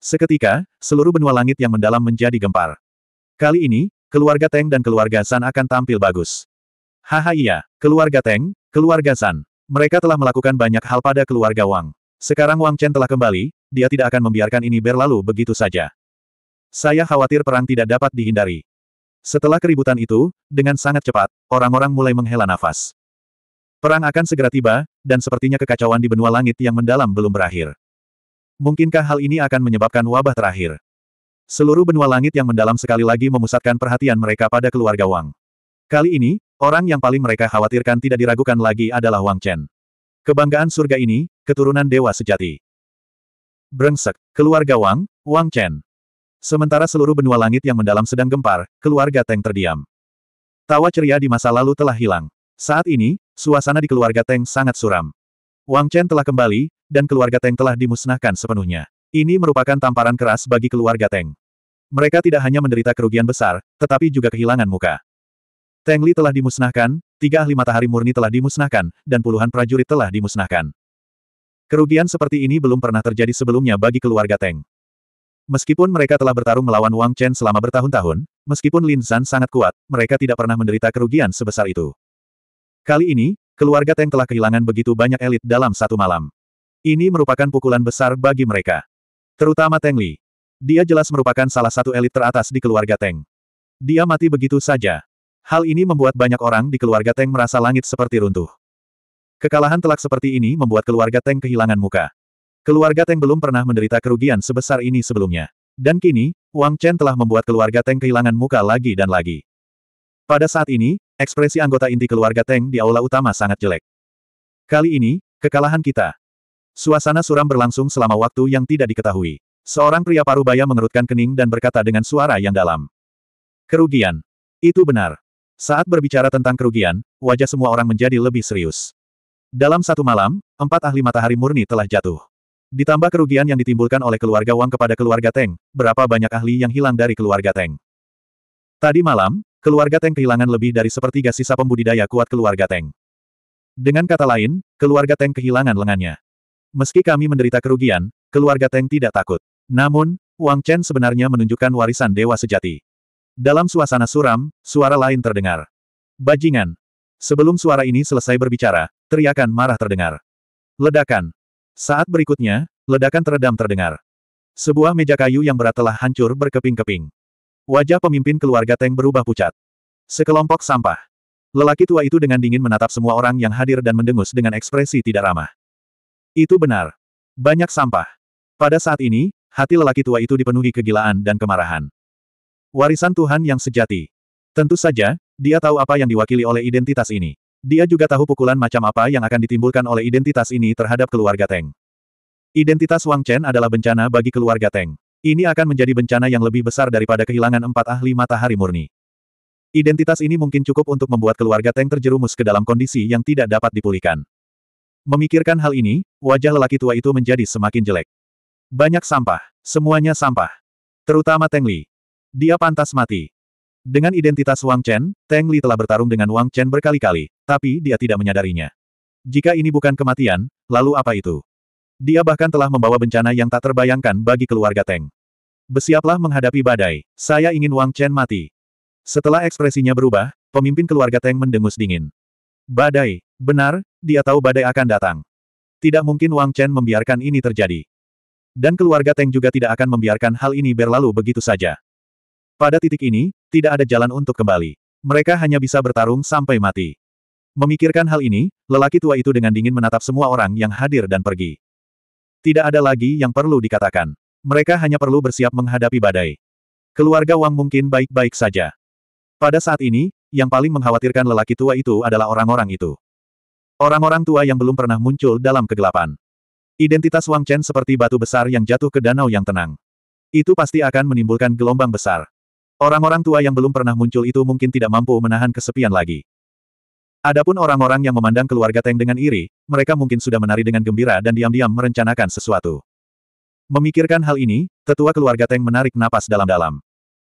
Seketika, seluruh benua langit yang mendalam menjadi gempar. Kali ini, keluarga Teng dan keluarga San akan tampil bagus. Haha iya, keluarga Teng, keluarga San. Mereka telah melakukan banyak hal pada keluarga Wang. Sekarang Wang Chen telah kembali, dia tidak akan membiarkan ini berlalu begitu saja. Saya khawatir perang tidak dapat dihindari. Setelah keributan itu, dengan sangat cepat, orang-orang mulai menghela nafas. Perang akan segera tiba, dan sepertinya kekacauan di benua langit yang mendalam belum berakhir. Mungkinkah hal ini akan menyebabkan wabah terakhir? Seluruh benua langit yang mendalam sekali lagi memusatkan perhatian mereka pada keluarga Wang. Kali ini, Orang yang paling mereka khawatirkan tidak diragukan lagi adalah Wang Chen. Kebanggaan surga ini, keturunan dewa sejati. Brengsek, keluarga Wang, Wang Chen. Sementara seluruh benua langit yang mendalam sedang gempar, keluarga Teng terdiam. Tawa ceria di masa lalu telah hilang. Saat ini, suasana di keluarga Teng sangat suram. Wang Chen telah kembali, dan keluarga Teng telah dimusnahkan sepenuhnya. Ini merupakan tamparan keras bagi keluarga Teng. Mereka tidak hanya menderita kerugian besar, tetapi juga kehilangan muka. Teng Li telah dimusnahkan, tiga ahli matahari murni telah dimusnahkan, dan puluhan prajurit telah dimusnahkan. Kerugian seperti ini belum pernah terjadi sebelumnya bagi keluarga Teng. Meskipun mereka telah bertarung melawan Wang Chen selama bertahun-tahun, meskipun Lin San sangat kuat, mereka tidak pernah menderita kerugian sebesar itu. Kali ini, keluarga Teng telah kehilangan begitu banyak elit dalam satu malam. Ini merupakan pukulan besar bagi mereka. Terutama Teng Li. Dia jelas merupakan salah satu elit teratas di keluarga Teng. Dia mati begitu saja. Hal ini membuat banyak orang di keluarga Teng merasa langit seperti runtuh. Kekalahan telak seperti ini membuat keluarga Teng kehilangan muka. Keluarga Teng belum pernah menderita kerugian sebesar ini sebelumnya. Dan kini, Wang Chen telah membuat keluarga Teng kehilangan muka lagi dan lagi. Pada saat ini, ekspresi anggota inti keluarga Teng di aula utama sangat jelek. Kali ini, kekalahan kita. Suasana suram berlangsung selama waktu yang tidak diketahui. Seorang pria paruh baya mengerutkan kening dan berkata dengan suara yang dalam. Kerugian. Itu benar. Saat berbicara tentang kerugian, wajah semua orang menjadi lebih serius. Dalam satu malam, empat ahli matahari murni telah jatuh. Ditambah kerugian yang ditimbulkan oleh keluarga Wang kepada keluarga Teng, berapa banyak ahli yang hilang dari keluarga Teng. Tadi malam, keluarga Teng kehilangan lebih dari sepertiga sisa pembudidaya kuat keluarga Teng. Dengan kata lain, keluarga Teng kehilangan lengannya. Meski kami menderita kerugian, keluarga Teng tidak takut. Namun, Wang Chen sebenarnya menunjukkan warisan dewa sejati. Dalam suasana suram, suara lain terdengar. Bajingan. Sebelum suara ini selesai berbicara, teriakan marah terdengar. Ledakan. Saat berikutnya, ledakan teredam terdengar. Sebuah meja kayu yang berat telah hancur berkeping-keping. Wajah pemimpin keluarga Teng berubah pucat. Sekelompok sampah. Lelaki tua itu dengan dingin menatap semua orang yang hadir dan mendengus dengan ekspresi tidak ramah. Itu benar. Banyak sampah. Pada saat ini, hati lelaki tua itu dipenuhi kegilaan dan kemarahan. Warisan Tuhan yang sejati. Tentu saja, dia tahu apa yang diwakili oleh identitas ini. Dia juga tahu pukulan macam apa yang akan ditimbulkan oleh identitas ini terhadap keluarga Teng. Identitas Wang Chen adalah bencana bagi keluarga Teng. Ini akan menjadi bencana yang lebih besar daripada kehilangan empat ahli matahari murni. Identitas ini mungkin cukup untuk membuat keluarga Teng terjerumus ke dalam kondisi yang tidak dapat dipulihkan. Memikirkan hal ini, wajah lelaki tua itu menjadi semakin jelek. Banyak sampah. Semuanya sampah. Terutama Teng Li. Dia pantas mati. Dengan identitas Wang Chen, Tang Li telah bertarung dengan Wang Chen berkali-kali, tapi dia tidak menyadarinya. Jika ini bukan kematian, lalu apa itu? Dia bahkan telah membawa bencana yang tak terbayangkan bagi keluarga Tang. Bersiaplah menghadapi badai, saya ingin Wang Chen mati. Setelah ekspresinya berubah, pemimpin keluarga Tang mendengus dingin. Badai, benar, dia tahu badai akan datang. Tidak mungkin Wang Chen membiarkan ini terjadi. Dan keluarga Tang juga tidak akan membiarkan hal ini berlalu begitu saja. Pada titik ini, tidak ada jalan untuk kembali. Mereka hanya bisa bertarung sampai mati. Memikirkan hal ini, lelaki tua itu dengan dingin menatap semua orang yang hadir dan pergi. Tidak ada lagi yang perlu dikatakan. Mereka hanya perlu bersiap menghadapi badai. Keluarga Wang mungkin baik-baik saja. Pada saat ini, yang paling mengkhawatirkan lelaki tua itu adalah orang-orang itu. Orang-orang tua yang belum pernah muncul dalam kegelapan. Identitas Wang Chen seperti batu besar yang jatuh ke danau yang tenang. Itu pasti akan menimbulkan gelombang besar. Orang-orang tua yang belum pernah muncul itu mungkin tidak mampu menahan kesepian lagi. Adapun orang-orang yang memandang keluarga Teng dengan iri, mereka mungkin sudah menari dengan gembira dan diam-diam merencanakan sesuatu. Memikirkan hal ini, tetua keluarga Teng menarik napas dalam-dalam.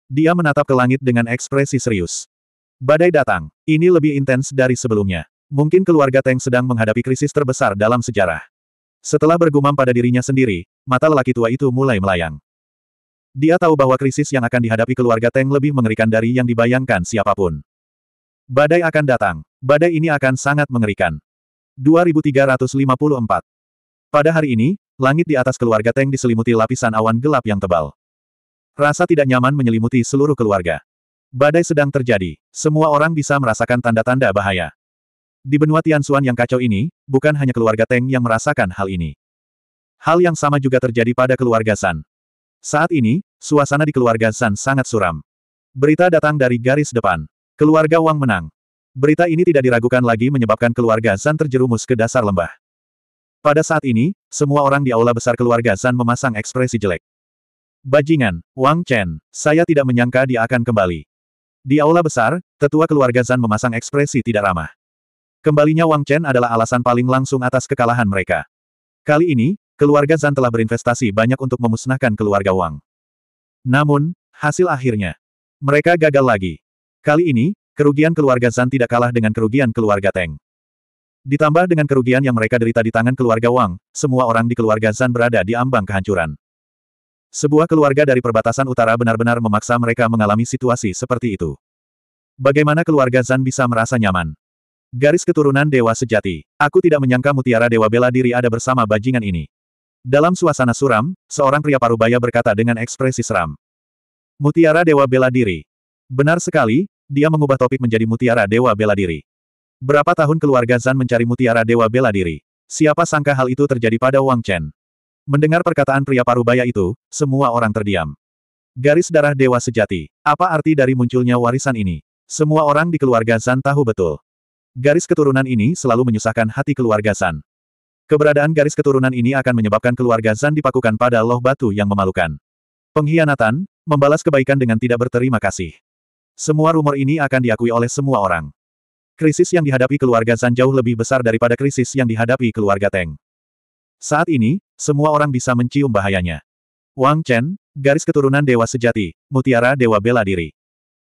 Dia menatap ke langit dengan ekspresi serius. Badai datang, ini lebih intens dari sebelumnya. Mungkin keluarga Teng sedang menghadapi krisis terbesar dalam sejarah. Setelah bergumam pada dirinya sendiri, mata lelaki tua itu mulai melayang. Dia tahu bahwa krisis yang akan dihadapi keluarga Teng lebih mengerikan dari yang dibayangkan siapapun. Badai akan datang. Badai ini akan sangat mengerikan. 2354 Pada hari ini, langit di atas keluarga Teng diselimuti lapisan awan gelap yang tebal. Rasa tidak nyaman menyelimuti seluruh keluarga. Badai sedang terjadi. Semua orang bisa merasakan tanda-tanda bahaya. Di benua Tianxuan yang kacau ini, bukan hanya keluarga Teng yang merasakan hal ini. Hal yang sama juga terjadi pada keluarga San. Saat ini, suasana di keluarga Zan sangat suram. Berita datang dari garis depan. Keluarga Wang menang. Berita ini tidak diragukan lagi menyebabkan keluarga Zan terjerumus ke dasar lembah. Pada saat ini, semua orang di aula besar keluarga Zan memasang ekspresi jelek. Bajingan, Wang Chen, saya tidak menyangka dia akan kembali. Di aula besar, tetua keluarga Zan memasang ekspresi tidak ramah. Kembalinya Wang Chen adalah alasan paling langsung atas kekalahan mereka. Kali ini, Keluarga Zan telah berinvestasi banyak untuk memusnahkan keluarga Wang. Namun, hasil akhirnya. Mereka gagal lagi. Kali ini, kerugian keluarga Zan tidak kalah dengan kerugian keluarga Teng. Ditambah dengan kerugian yang mereka derita di tangan keluarga Wang, semua orang di keluarga Zan berada di ambang kehancuran. Sebuah keluarga dari perbatasan utara benar-benar memaksa mereka mengalami situasi seperti itu. Bagaimana keluarga Zan bisa merasa nyaman? Garis keturunan Dewa Sejati. Aku tidak menyangka mutiara Dewa Bela Diri ada bersama bajingan ini. Dalam suasana suram, seorang pria parubaya berkata dengan ekspresi seram. Mutiara Dewa Bela Diri. Benar sekali, dia mengubah topik menjadi Mutiara Dewa Bela Diri. Berapa tahun keluarga Zan mencari Mutiara Dewa Bela Diri? Siapa sangka hal itu terjadi pada Wang Chen? Mendengar perkataan pria parubaya itu, semua orang terdiam. Garis darah dewa sejati. Apa arti dari munculnya warisan ini? Semua orang di keluarga Zan tahu betul. Garis keturunan ini selalu menyusahkan hati keluarga Zan. Keberadaan garis keturunan ini akan menyebabkan keluarga Zan dipakukan pada loh batu yang memalukan. Pengkhianatan, membalas kebaikan dengan tidak berterima kasih. Semua rumor ini akan diakui oleh semua orang. Krisis yang dihadapi keluarga Zan jauh lebih besar daripada krisis yang dihadapi keluarga Teng. Saat ini, semua orang bisa mencium bahayanya. Wang Chen, garis keturunan dewa sejati, mutiara dewa bela diri.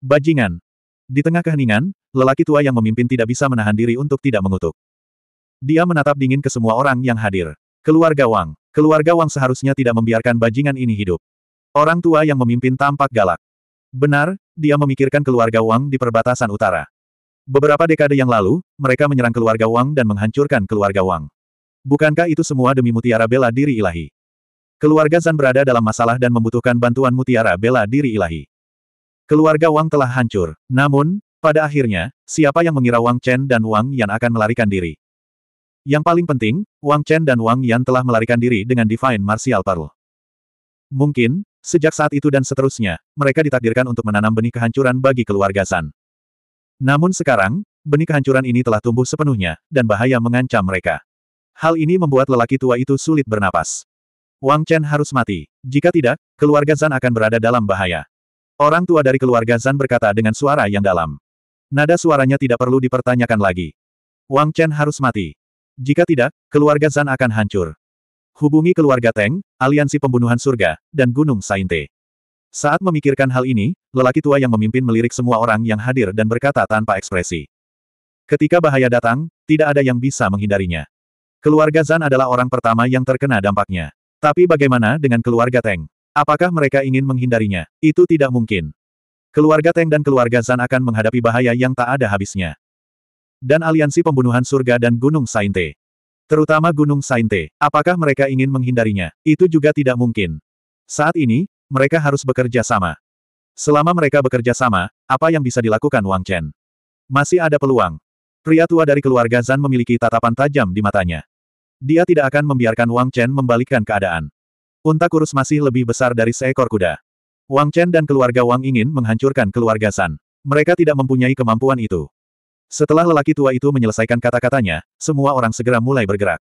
Bajingan. Di tengah keheningan, lelaki tua yang memimpin tidak bisa menahan diri untuk tidak mengutuk. Dia menatap dingin ke semua orang yang hadir. Keluarga Wang. Keluarga Wang seharusnya tidak membiarkan bajingan ini hidup. Orang tua yang memimpin tampak galak. Benar, dia memikirkan keluarga Wang di perbatasan utara. Beberapa dekade yang lalu, mereka menyerang keluarga Wang dan menghancurkan keluarga Wang. Bukankah itu semua demi mutiara bela diri ilahi? Keluarga Zan berada dalam masalah dan membutuhkan bantuan mutiara bela diri ilahi. Keluarga Wang telah hancur. Namun, pada akhirnya, siapa yang mengira Wang Chen dan Wang Yan akan melarikan diri? Yang paling penting, Wang Chen dan Wang Yan telah melarikan diri dengan Divine Martial Pearl. Mungkin, sejak saat itu dan seterusnya, mereka ditakdirkan untuk menanam benih kehancuran bagi keluarga San. Namun sekarang, benih kehancuran ini telah tumbuh sepenuhnya, dan bahaya mengancam mereka. Hal ini membuat lelaki tua itu sulit bernapas. Wang Chen harus mati. Jika tidak, keluarga Zan akan berada dalam bahaya. Orang tua dari keluarga Zan berkata dengan suara yang dalam. Nada suaranya tidak perlu dipertanyakan lagi. Wang Chen harus mati. Jika tidak, keluarga Zan akan hancur. Hubungi keluarga Teng, aliansi pembunuhan surga, dan Gunung Sainte. Saat memikirkan hal ini, lelaki tua yang memimpin melirik semua orang yang hadir dan berkata tanpa ekspresi. Ketika bahaya datang, tidak ada yang bisa menghindarinya. Keluarga Zan adalah orang pertama yang terkena dampaknya. Tapi bagaimana dengan keluarga Teng? Apakah mereka ingin menghindarinya? Itu tidak mungkin. Keluarga Teng dan keluarga Zan akan menghadapi bahaya yang tak ada habisnya dan aliansi pembunuhan surga dan Gunung Sainte. Terutama Gunung Sainte, apakah mereka ingin menghindarinya? Itu juga tidak mungkin. Saat ini, mereka harus bekerja sama. Selama mereka bekerja sama, apa yang bisa dilakukan Wang Chen? Masih ada peluang. Pria tua dari keluarga Zan memiliki tatapan tajam di matanya. Dia tidak akan membiarkan Wang Chen membalikkan keadaan. Unta kurus masih lebih besar dari seekor kuda. Wang Chen dan keluarga Wang ingin menghancurkan keluarga Zan. Mereka tidak mempunyai kemampuan itu. Setelah lelaki tua itu menyelesaikan kata-katanya, semua orang segera mulai bergerak.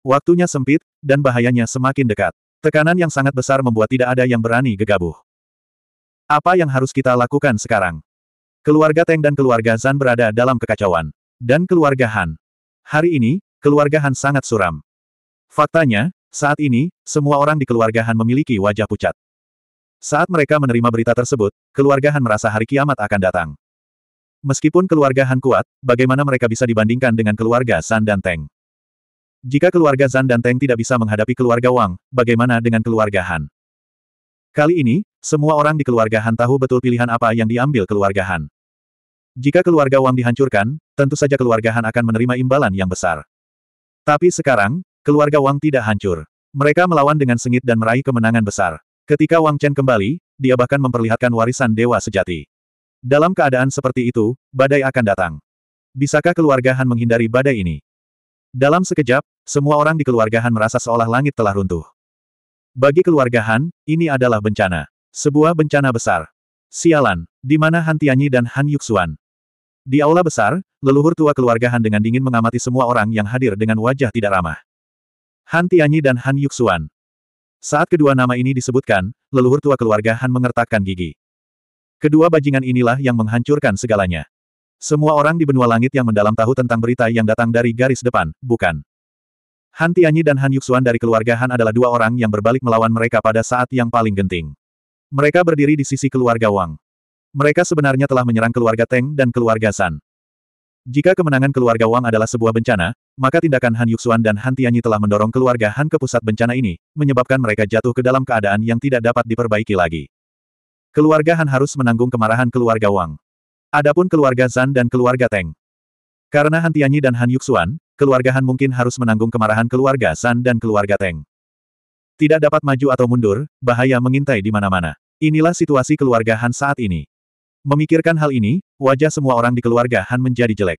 Waktunya sempit, dan bahayanya semakin dekat. Tekanan yang sangat besar membuat tidak ada yang berani gegabah. Apa yang harus kita lakukan sekarang? Keluarga Teng dan keluarga Zan berada dalam kekacauan. Dan keluarga Han. Hari ini, keluarga Han sangat suram. Faktanya, saat ini, semua orang di keluarga Han memiliki wajah pucat. Saat mereka menerima berita tersebut, keluarga Han merasa hari kiamat akan datang. Meskipun keluarga Han kuat, bagaimana mereka bisa dibandingkan dengan keluarga San dan Teng? Jika keluarga Zan dan Teng tidak bisa menghadapi keluarga Wang, bagaimana dengan keluarga Han? Kali ini, semua orang di keluarga Han tahu betul pilihan apa yang diambil keluarga Han. Jika keluarga Wang dihancurkan, tentu saja keluarga Han akan menerima imbalan yang besar. Tapi sekarang, keluarga Wang tidak hancur. Mereka melawan dengan sengit dan meraih kemenangan besar. Ketika Wang Chen kembali, dia bahkan memperlihatkan warisan dewa sejati. Dalam keadaan seperti itu, badai akan datang. Bisakah keluarga Han menghindari badai ini? Dalam sekejap, semua orang di keluarga Han merasa seolah langit telah runtuh. Bagi keluarga Han, ini adalah bencana. Sebuah bencana besar. Sialan, di mana Han Tianyi dan Han Yuxuan. Di aula besar, leluhur tua keluarga Han dengan dingin mengamati semua orang yang hadir dengan wajah tidak ramah. Han Tianyi dan Han Yuxuan. Saat kedua nama ini disebutkan, leluhur tua keluarga Han mengertakkan gigi. Kedua bajingan inilah yang menghancurkan segalanya. Semua orang di benua langit yang mendalam tahu tentang berita yang datang dari garis depan, bukan? Han Tianyi dan Han Yuxuan dari keluarga Han adalah dua orang yang berbalik melawan mereka pada saat yang paling genting. Mereka berdiri di sisi keluarga Wang. Mereka sebenarnya telah menyerang keluarga Teng dan keluarga San. Jika kemenangan keluarga Wang adalah sebuah bencana, maka tindakan Han Yuxuan dan Han Tianyi telah mendorong keluarga Han ke pusat bencana ini, menyebabkan mereka jatuh ke dalam keadaan yang tidak dapat diperbaiki lagi. Keluarga Han harus menanggung kemarahan keluarga Wang. Adapun keluarga Zan dan keluarga Teng. Karena Han Tianyi dan Han Yuxuan, keluarga Han mungkin harus menanggung kemarahan keluarga Zan dan keluarga Teng. Tidak dapat maju atau mundur, bahaya mengintai di mana-mana. Inilah situasi keluarga Han saat ini. Memikirkan hal ini, wajah semua orang di keluarga Han menjadi jelek.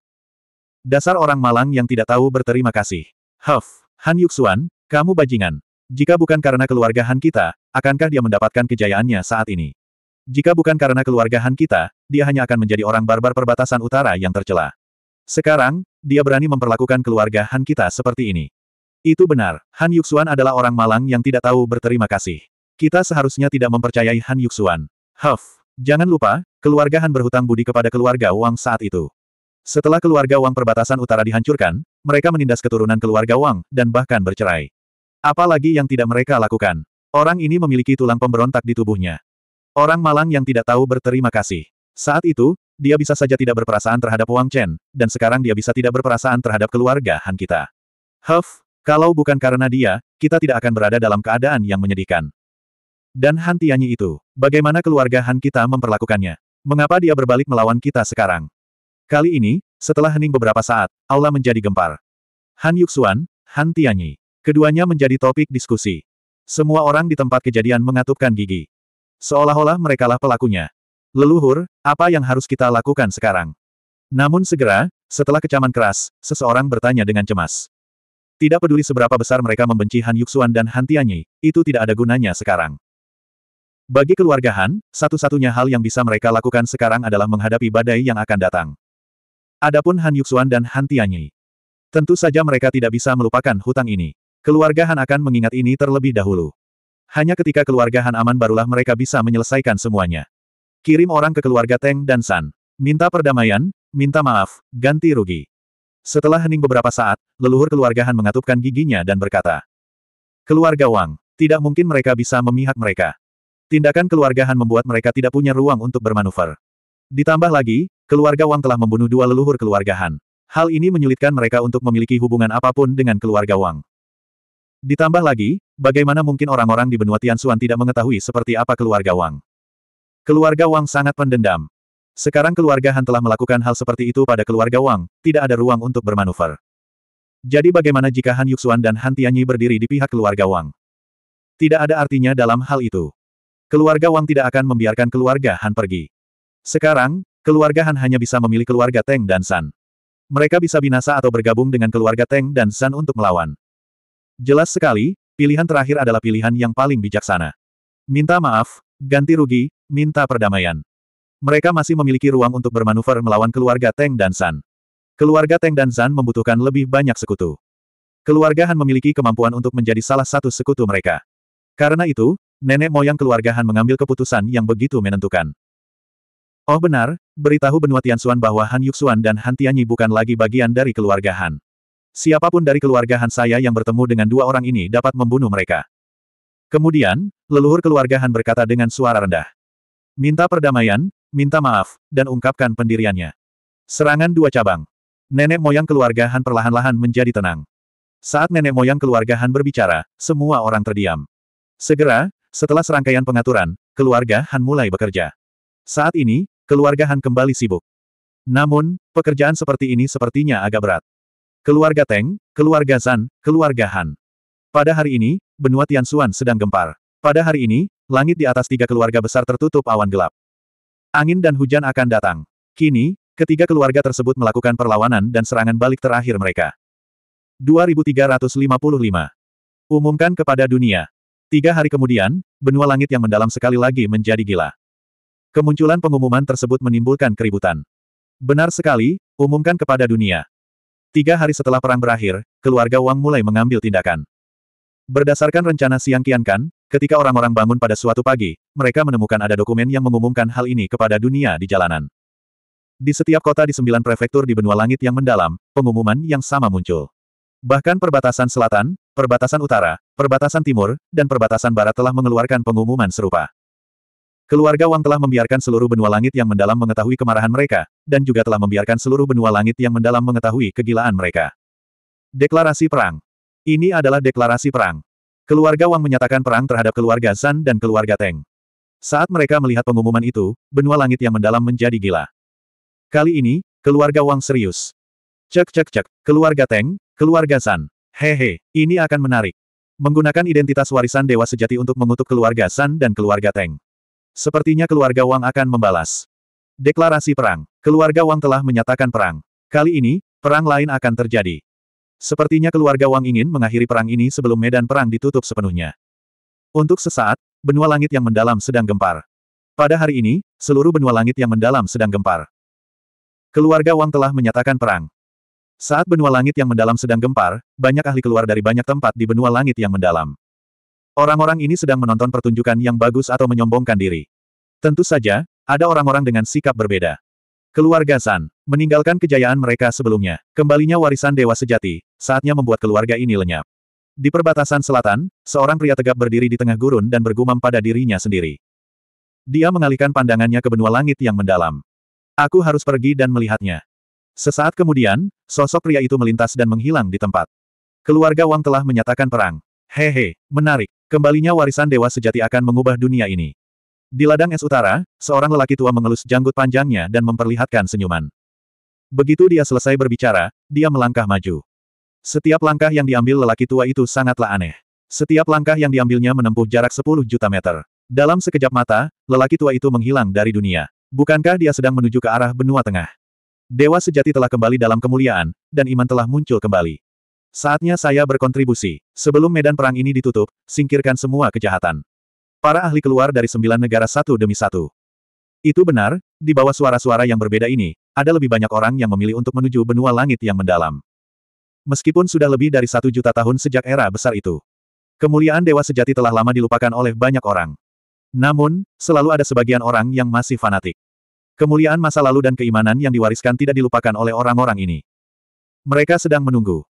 Dasar orang malang yang tidak tahu berterima kasih. Huff, Han Yuxuan, kamu bajingan. Jika bukan karena keluarga Han kita, akankah dia mendapatkan kejayaannya saat ini? Jika bukan karena keluarga Han kita, dia hanya akan menjadi orang barbar perbatasan utara yang tercela. Sekarang, dia berani memperlakukan keluarga Han kita seperti ini. Itu benar, Han Yuxuan adalah orang malang yang tidak tahu berterima kasih. Kita seharusnya tidak mempercayai Han Yuxuan. Huff, jangan lupa, keluarga Han berhutang budi kepada keluarga Wang saat itu. Setelah keluarga Wang perbatasan utara dihancurkan, mereka menindas keturunan keluarga Wang, dan bahkan bercerai. Apalagi yang tidak mereka lakukan. Orang ini memiliki tulang pemberontak di tubuhnya. Orang malang yang tidak tahu berterima kasih. Saat itu, dia bisa saja tidak berperasaan terhadap Wang Chen, dan sekarang dia bisa tidak berperasaan terhadap keluarga Han kita. Huff, kalau bukan karena dia, kita tidak akan berada dalam keadaan yang menyedihkan. Dan Han Tianyi itu, bagaimana keluarga Han kita memperlakukannya? Mengapa dia berbalik melawan kita sekarang? Kali ini, setelah hening beberapa saat, aula menjadi gempar. Han Yuxuan, Han Tianyi. Keduanya menjadi topik diskusi. Semua orang di tempat kejadian mengatupkan gigi. Seolah-olah merekalah pelakunya. Leluhur, apa yang harus kita lakukan sekarang? Namun segera, setelah kecaman keras, seseorang bertanya dengan cemas. Tidak peduli seberapa besar mereka membenci Han Yuxuan dan Han Tianyi, itu tidak ada gunanya sekarang. Bagi keluarga Han, satu-satunya hal yang bisa mereka lakukan sekarang adalah menghadapi badai yang akan datang. Adapun Han Yuxuan dan Han Tianyi. Tentu saja mereka tidak bisa melupakan hutang ini. Keluarga Han akan mengingat ini terlebih dahulu. Hanya ketika keluarga Han aman barulah mereka bisa menyelesaikan semuanya. Kirim orang ke keluarga Teng dan San. Minta perdamaian, minta maaf, ganti rugi. Setelah hening beberapa saat, leluhur keluarga Han mengatupkan giginya dan berkata, Keluarga Wang, tidak mungkin mereka bisa memihak mereka. Tindakan keluarga Han membuat mereka tidak punya ruang untuk bermanuver. Ditambah lagi, keluarga Wang telah membunuh dua leluhur keluarga Han. Hal ini menyulitkan mereka untuk memiliki hubungan apapun dengan keluarga Wang. Ditambah lagi, bagaimana mungkin orang-orang di benua Tianxuan tidak mengetahui seperti apa keluarga Wang? Keluarga Wang sangat pendendam. Sekarang keluarga Han telah melakukan hal seperti itu pada keluarga Wang, tidak ada ruang untuk bermanuver. Jadi bagaimana jika Han Yuxuan dan Han Tianyi berdiri di pihak keluarga Wang? Tidak ada artinya dalam hal itu. Keluarga Wang tidak akan membiarkan keluarga Han pergi. Sekarang, keluarga Han hanya bisa memilih keluarga Teng dan San. Mereka bisa binasa atau bergabung dengan keluarga Teng dan San untuk melawan. Jelas sekali, pilihan terakhir adalah pilihan yang paling bijaksana. Minta maaf, ganti rugi, minta perdamaian. Mereka masih memiliki ruang untuk bermanuver melawan keluarga Teng dan San. Keluarga Teng dan San membutuhkan lebih banyak sekutu. Keluarga Han memiliki kemampuan untuk menjadi salah satu sekutu mereka. Karena itu, nenek moyang keluarga Han mengambil keputusan yang begitu menentukan. Oh benar, beritahu benua Tian Xuan bahwa Han Yuxuan dan Han Tianyi bukan lagi bagian dari keluarga Han. Siapapun dari keluarga Han saya yang bertemu dengan dua orang ini dapat membunuh mereka. Kemudian, leluhur keluarga Han berkata dengan suara rendah. Minta perdamaian, minta maaf, dan ungkapkan pendiriannya. Serangan dua cabang. Nenek moyang keluarga Han perlahan-lahan menjadi tenang. Saat nenek moyang keluarga Han berbicara, semua orang terdiam. Segera, setelah serangkaian pengaturan, keluarga Han mulai bekerja. Saat ini, keluarga Han kembali sibuk. Namun, pekerjaan seperti ini sepertinya agak berat. Keluarga Teng, keluarga Zan, keluarga Han. Pada hari ini, benua Tianxuan sedang gempar. Pada hari ini, langit di atas tiga keluarga besar tertutup awan gelap. Angin dan hujan akan datang. Kini, ketiga keluarga tersebut melakukan perlawanan dan serangan balik terakhir mereka. 2355. Umumkan kepada dunia. Tiga hari kemudian, benua langit yang mendalam sekali lagi menjadi gila. Kemunculan pengumuman tersebut menimbulkan keributan. Benar sekali, umumkan kepada dunia. Tiga hari setelah perang berakhir, keluarga Wang mulai mengambil tindakan. Berdasarkan rencana Siang Kian Kan, ketika orang-orang bangun pada suatu pagi, mereka menemukan ada dokumen yang mengumumkan hal ini kepada dunia di jalanan. Di setiap kota di sembilan prefektur di benua langit yang mendalam, pengumuman yang sama muncul. Bahkan perbatasan selatan, perbatasan utara, perbatasan timur, dan perbatasan barat telah mengeluarkan pengumuman serupa. Keluarga Wang telah membiarkan seluruh benua langit yang mendalam mengetahui kemarahan mereka, dan juga telah membiarkan seluruh benua langit yang mendalam mengetahui kegilaan mereka. Deklarasi Perang Ini adalah deklarasi perang. Keluarga Wang menyatakan perang terhadap keluarga Zan dan keluarga Teng. Saat mereka melihat pengumuman itu, benua langit yang mendalam menjadi gila. Kali ini, keluarga Wang serius. Cek cek cek, keluarga Teng, keluarga Zan. Hehe, ini akan menarik. Menggunakan identitas warisan dewa sejati untuk mengutuk keluarga San dan keluarga Teng. Sepertinya keluarga Wang akan membalas. Deklarasi perang. Keluarga Wang telah menyatakan perang. Kali ini, perang lain akan terjadi. Sepertinya keluarga Wang ingin mengakhiri perang ini sebelum medan perang ditutup sepenuhnya. Untuk sesaat, benua langit yang mendalam sedang gempar. Pada hari ini, seluruh benua langit yang mendalam sedang gempar. Keluarga Wang telah menyatakan perang. Saat benua langit yang mendalam sedang gempar, banyak ahli keluar dari banyak tempat di benua langit yang mendalam. Orang-orang ini sedang menonton pertunjukan yang bagus atau menyombongkan diri. Tentu saja, ada orang-orang dengan sikap berbeda. Keluarga San, meninggalkan kejayaan mereka sebelumnya, kembalinya warisan dewa sejati, saatnya membuat keluarga ini lenyap. Di perbatasan selatan, seorang pria tegap berdiri di tengah gurun dan bergumam pada dirinya sendiri. Dia mengalihkan pandangannya ke benua langit yang mendalam. Aku harus pergi dan melihatnya. Sesaat kemudian, sosok pria itu melintas dan menghilang di tempat. Keluarga Wang telah menyatakan perang. Hehe, menarik. Kembalinya warisan dewa sejati akan mengubah dunia ini. Di ladang es utara, seorang lelaki tua mengelus janggut panjangnya dan memperlihatkan senyuman. Begitu dia selesai berbicara, dia melangkah maju. Setiap langkah yang diambil lelaki tua itu sangatlah aneh. Setiap langkah yang diambilnya menempuh jarak 10 juta meter. Dalam sekejap mata, lelaki tua itu menghilang dari dunia. Bukankah dia sedang menuju ke arah benua tengah? Dewa sejati telah kembali dalam kemuliaan, dan iman telah muncul kembali. Saatnya saya berkontribusi. Sebelum medan perang ini ditutup, singkirkan semua kejahatan. Para ahli keluar dari sembilan negara satu demi satu. Itu benar, di bawah suara-suara yang berbeda ini, ada lebih banyak orang yang memilih untuk menuju benua langit yang mendalam. Meskipun sudah lebih dari satu juta tahun sejak era besar itu. Kemuliaan Dewa Sejati telah lama dilupakan oleh banyak orang. Namun, selalu ada sebagian orang yang masih fanatik. Kemuliaan masa lalu dan keimanan yang diwariskan tidak dilupakan oleh orang-orang ini. Mereka sedang menunggu.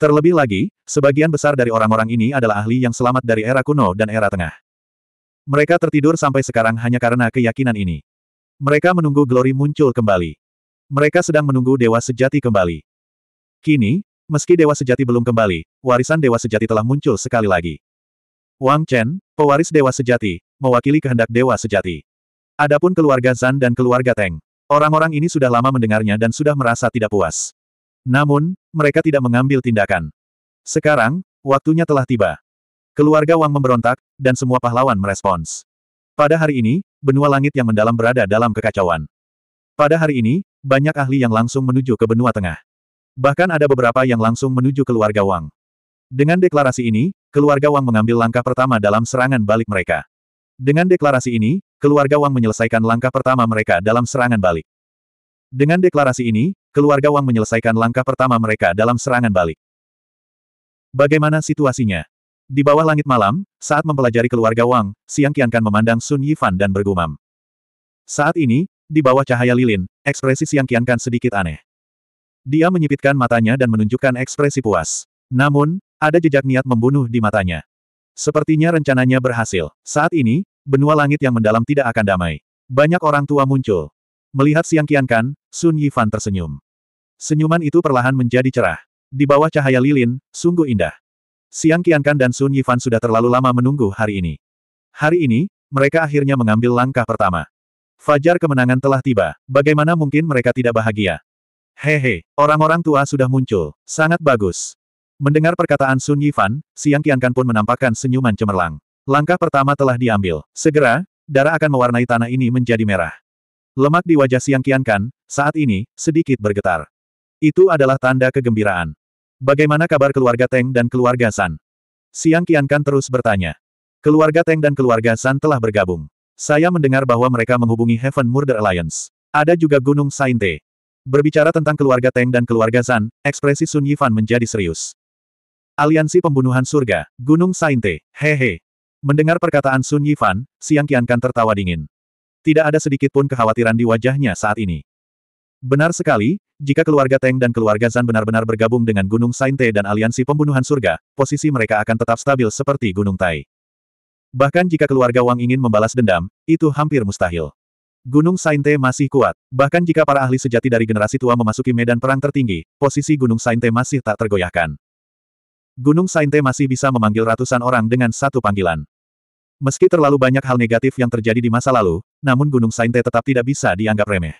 Terlebih lagi, sebagian besar dari orang-orang ini adalah ahli yang selamat dari era kuno dan era tengah. Mereka tertidur sampai sekarang hanya karena keyakinan ini. Mereka menunggu Glory muncul kembali. Mereka sedang menunggu Dewa Sejati kembali. Kini, meski Dewa Sejati belum kembali, warisan Dewa Sejati telah muncul sekali lagi. Wang Chen, pewaris Dewa Sejati, mewakili kehendak Dewa Sejati. Adapun keluarga Zan dan keluarga Teng, orang-orang ini sudah lama mendengarnya dan sudah merasa tidak puas. Namun, mereka tidak mengambil tindakan. Sekarang, waktunya telah tiba. Keluarga Wang memberontak, dan semua pahlawan merespons. Pada hari ini, benua langit yang mendalam berada dalam kekacauan. Pada hari ini, banyak ahli yang langsung menuju ke benua tengah. Bahkan ada beberapa yang langsung menuju keluarga Wang. Dengan deklarasi ini, keluarga Wang mengambil langkah pertama dalam serangan balik mereka. Dengan deklarasi ini, keluarga Wang menyelesaikan langkah pertama mereka dalam serangan balik. Dengan deklarasi ini, keluarga Wang menyelesaikan langkah pertama mereka dalam serangan balik. Bagaimana situasinya? Di bawah langit malam, saat mempelajari keluarga Wang, Siang Kian Kan memandang Sun Yifan dan bergumam. Saat ini, di bawah cahaya lilin, ekspresi Siang Kian Kan sedikit aneh. Dia menyipitkan matanya dan menunjukkan ekspresi puas. Namun, ada jejak niat membunuh di matanya. Sepertinya rencananya berhasil. Saat ini, benua langit yang mendalam tidak akan damai. Banyak orang tua muncul. Melihat Siang Kian Kan, Sun Yifan tersenyum. Senyuman itu perlahan menjadi cerah. Di bawah cahaya lilin, sungguh indah. Siang Kian Kan dan Sun Yifan sudah terlalu lama menunggu hari ini. Hari ini, mereka akhirnya mengambil langkah pertama. Fajar kemenangan telah tiba, bagaimana mungkin mereka tidak bahagia? Hehe, orang-orang tua sudah muncul, sangat bagus. Mendengar perkataan Sun Yifan, Siang Kian Kan pun menampakkan senyuman cemerlang. Langkah pertama telah diambil. Segera, darah akan mewarnai tanah ini menjadi merah. Lemak di wajah Siang Kian Kan saat ini, sedikit bergetar. Itu adalah tanda kegembiraan. Bagaimana kabar keluarga Teng dan keluarga San? Siang Kian Kan terus bertanya. Keluarga Teng dan keluarga San telah bergabung. Saya mendengar bahwa mereka menghubungi Heaven Murder Alliance. Ada juga Gunung Sainte. Berbicara tentang keluarga Teng dan keluarga San ekspresi Sun Yifan menjadi serius. Aliansi Pembunuhan Surga, Gunung Sainte, hehe. Mendengar perkataan Sun Yifan, Siang Kian Kan tertawa dingin. Tidak ada sedikit pun kekhawatiran di wajahnya saat ini. Benar sekali, jika keluarga Teng dan keluarga Zan benar-benar bergabung dengan Gunung Sainte dan aliansi pembunuhan surga, posisi mereka akan tetap stabil seperti Gunung Tai. Bahkan jika keluarga Wang ingin membalas dendam, itu hampir mustahil. Gunung Sainte masih kuat. Bahkan jika para ahli sejati dari generasi tua memasuki medan perang tertinggi, posisi Gunung Sainte masih tak tergoyahkan. Gunung Sainte masih bisa memanggil ratusan orang dengan satu panggilan. Meski terlalu banyak hal negatif yang terjadi di masa lalu, namun Gunung Sainte tetap tidak bisa dianggap remeh.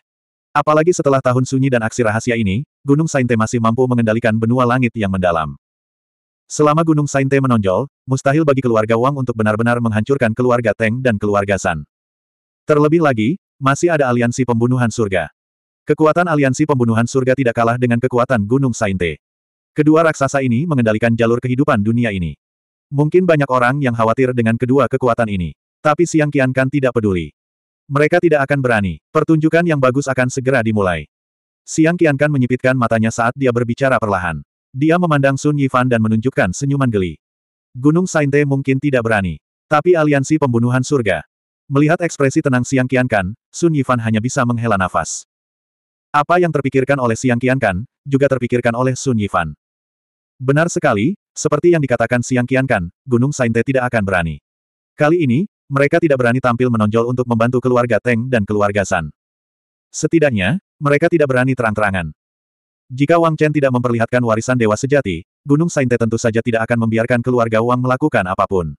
Apalagi setelah tahun sunyi dan aksi rahasia ini, Gunung Sainte masih mampu mengendalikan benua langit yang mendalam. Selama Gunung Sainte menonjol, mustahil bagi keluarga Wang untuk benar-benar menghancurkan keluarga Teng dan keluarga San. Terlebih lagi, masih ada aliansi pembunuhan surga. Kekuatan aliansi pembunuhan surga tidak kalah dengan kekuatan Gunung Sainte. Kedua raksasa ini mengendalikan jalur kehidupan dunia ini. Mungkin banyak orang yang khawatir dengan kedua kekuatan ini. Tapi Siang Kian Kan tidak peduli. Mereka tidak akan berani. Pertunjukan yang bagus akan segera dimulai. Siang Kian Kan menyipitkan matanya saat dia berbicara perlahan. Dia memandang Sun Yifan dan menunjukkan senyuman geli. Gunung Sainte mungkin tidak berani. Tapi aliansi pembunuhan surga. Melihat ekspresi tenang Siang Kian Kan, Sun Yifan hanya bisa menghela nafas. Apa yang terpikirkan oleh Siang Kian Kan juga terpikirkan oleh Sun Yifan. Benar sekali, seperti yang dikatakan Siang Kian Kan, Gunung Sainte tidak akan berani. Kali ini, mereka tidak berani tampil menonjol untuk membantu keluarga Teng dan keluarga San. Setidaknya, mereka tidak berani terang-terangan. Jika Wang Chen tidak memperlihatkan warisan dewa sejati, Gunung Sainte tentu saja tidak akan membiarkan keluarga Wang melakukan apapun.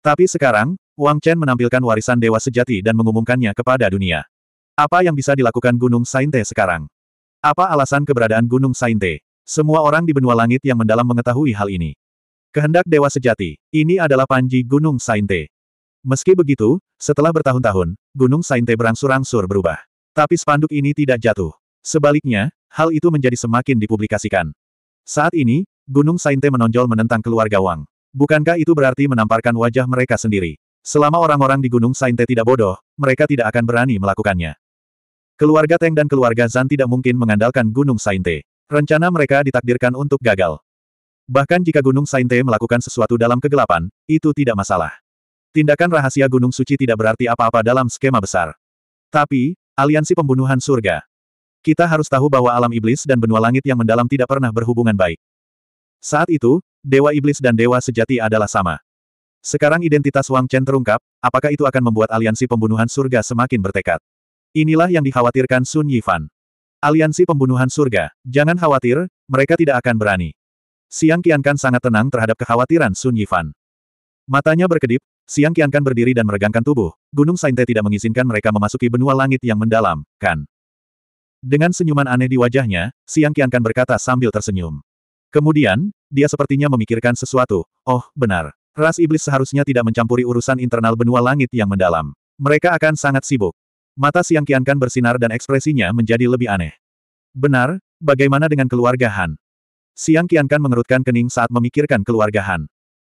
Tapi sekarang, Wang Chen menampilkan warisan dewa sejati dan mengumumkannya kepada dunia. Apa yang bisa dilakukan Gunung Sainte sekarang? Apa alasan keberadaan Gunung Sainte? Semua orang di benua langit yang mendalam mengetahui hal ini. Kehendak Dewa Sejati, ini adalah Panji Gunung Sainte. Meski begitu, setelah bertahun-tahun, Gunung Sainte berangsur-angsur berubah. Tapi spanduk ini tidak jatuh. Sebaliknya, hal itu menjadi semakin dipublikasikan. Saat ini, Gunung Sainte menonjol menentang keluarga Wang. Bukankah itu berarti menamparkan wajah mereka sendiri? Selama orang-orang di Gunung Sainte tidak bodoh, mereka tidak akan berani melakukannya. Keluarga Teng dan keluarga Zan tidak mungkin mengandalkan Gunung Sainte. Rencana mereka ditakdirkan untuk gagal. Bahkan jika Gunung Sainte melakukan sesuatu dalam kegelapan, itu tidak masalah. Tindakan rahasia Gunung Suci tidak berarti apa-apa dalam skema besar. Tapi, aliansi pembunuhan surga. Kita harus tahu bahwa alam iblis dan benua langit yang mendalam tidak pernah berhubungan baik. Saat itu, Dewa Iblis dan Dewa Sejati adalah sama. Sekarang identitas Wang Chen terungkap, apakah itu akan membuat aliansi pembunuhan surga semakin bertekad? Inilah yang dikhawatirkan Sun Yifan. Aliansi Pembunuhan Surga, jangan khawatir, mereka tidak akan berani. Siang Qiankan sangat tenang terhadap kekhawatiran Sun Yifan. Matanya berkedip, Siang Qiankan berdiri dan meregangkan tubuh, Gunung Sainte tidak mengizinkan mereka memasuki benua langit yang mendalam, kan? Dengan senyuman aneh di wajahnya, Siang Qiankan berkata sambil tersenyum. Kemudian, dia sepertinya memikirkan sesuatu, oh, benar. Ras iblis seharusnya tidak mencampuri urusan internal benua langit yang mendalam. Mereka akan sangat sibuk. Mata Siang Kiankan bersinar dan ekspresinya menjadi lebih aneh. Benar, bagaimana dengan keluarga Han? Siang Kiankan mengerutkan kening saat memikirkan keluarga Han.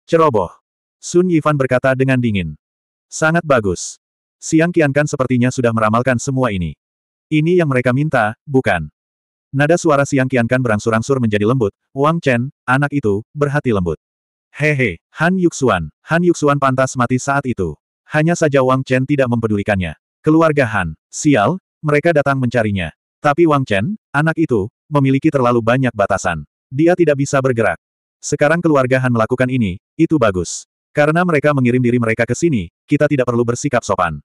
Ceroboh. Sun Yifan berkata dengan dingin. Sangat bagus. Siang Kiankan sepertinya sudah meramalkan semua ini. Ini yang mereka minta, bukan? Nada suara Siang Kiankan berangsur-angsur menjadi lembut. Wang Chen, anak itu, berhati lembut. Hehe, Han Yuxuan. Han Yuxuan pantas mati saat itu. Hanya saja Wang Chen tidak mempedulikannya. Keluarga Han, sial, mereka datang mencarinya. Tapi Wang Chen, anak itu, memiliki terlalu banyak batasan. Dia tidak bisa bergerak. Sekarang keluarga Han melakukan ini, itu bagus. Karena mereka mengirim diri mereka ke sini, kita tidak perlu bersikap sopan.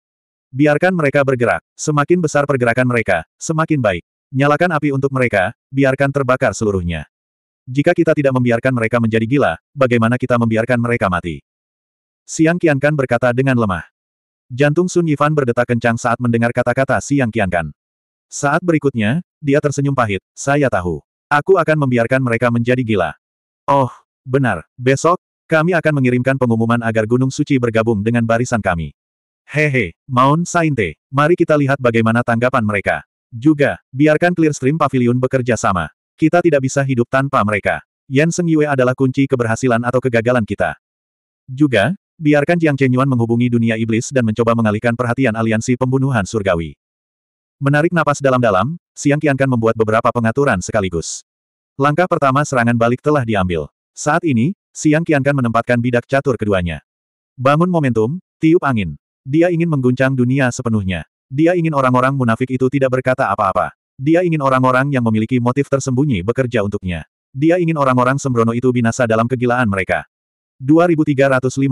Biarkan mereka bergerak, semakin besar pergerakan mereka, semakin baik. Nyalakan api untuk mereka, biarkan terbakar seluruhnya. Jika kita tidak membiarkan mereka menjadi gila, bagaimana kita membiarkan mereka mati? Siang Kiankan berkata dengan lemah. Jantung Sun Yifan berdetak kencang saat mendengar kata-kata Siang Qiankan. Saat berikutnya, dia tersenyum pahit, saya tahu. Aku akan membiarkan mereka menjadi gila. Oh, benar, besok, kami akan mengirimkan pengumuman agar Gunung Suci bergabung dengan barisan kami. Hehe, maun Sainte, mari kita lihat bagaimana tanggapan mereka. Juga, biarkan Clearstream Pavilion bekerja sama. Kita tidak bisa hidup tanpa mereka. Yan Seng Yue adalah kunci keberhasilan atau kegagalan kita. Juga, Biarkan Jiang Chenyuan menghubungi dunia iblis dan mencoba mengalihkan perhatian aliansi pembunuhan surgawi. Menarik napas dalam-dalam, Siang Qiankan membuat beberapa pengaturan sekaligus. Langkah pertama serangan balik telah diambil. Saat ini, Siang Qiankan menempatkan bidak catur keduanya. Bangun momentum, tiup angin. Dia ingin mengguncang dunia sepenuhnya. Dia ingin orang-orang munafik itu tidak berkata apa-apa. Dia ingin orang-orang yang memiliki motif tersembunyi bekerja untuknya. Dia ingin orang-orang sembrono itu binasa dalam kegilaan mereka. 2356.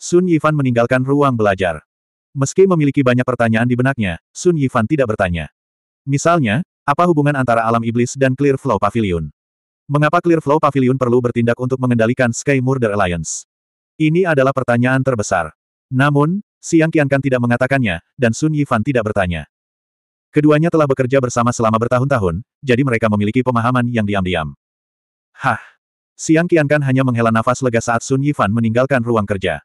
Sun Yifan meninggalkan ruang belajar. Meski memiliki banyak pertanyaan di benaknya, Sun Yifan tidak bertanya. Misalnya, apa hubungan antara alam iblis dan Clear Flow Pavilion? Mengapa Clear Flow Pavilion perlu bertindak untuk mengendalikan Sky Murder Alliance? Ini adalah pertanyaan terbesar. Namun, Siang Qiankan tidak mengatakannya, dan Sun Yifan tidak bertanya. Keduanya telah bekerja bersama selama bertahun-tahun, jadi mereka memiliki pemahaman yang diam-diam. Hah, Siang Qiankan hanya menghela nafas lega saat Sun Yifan meninggalkan ruang kerja.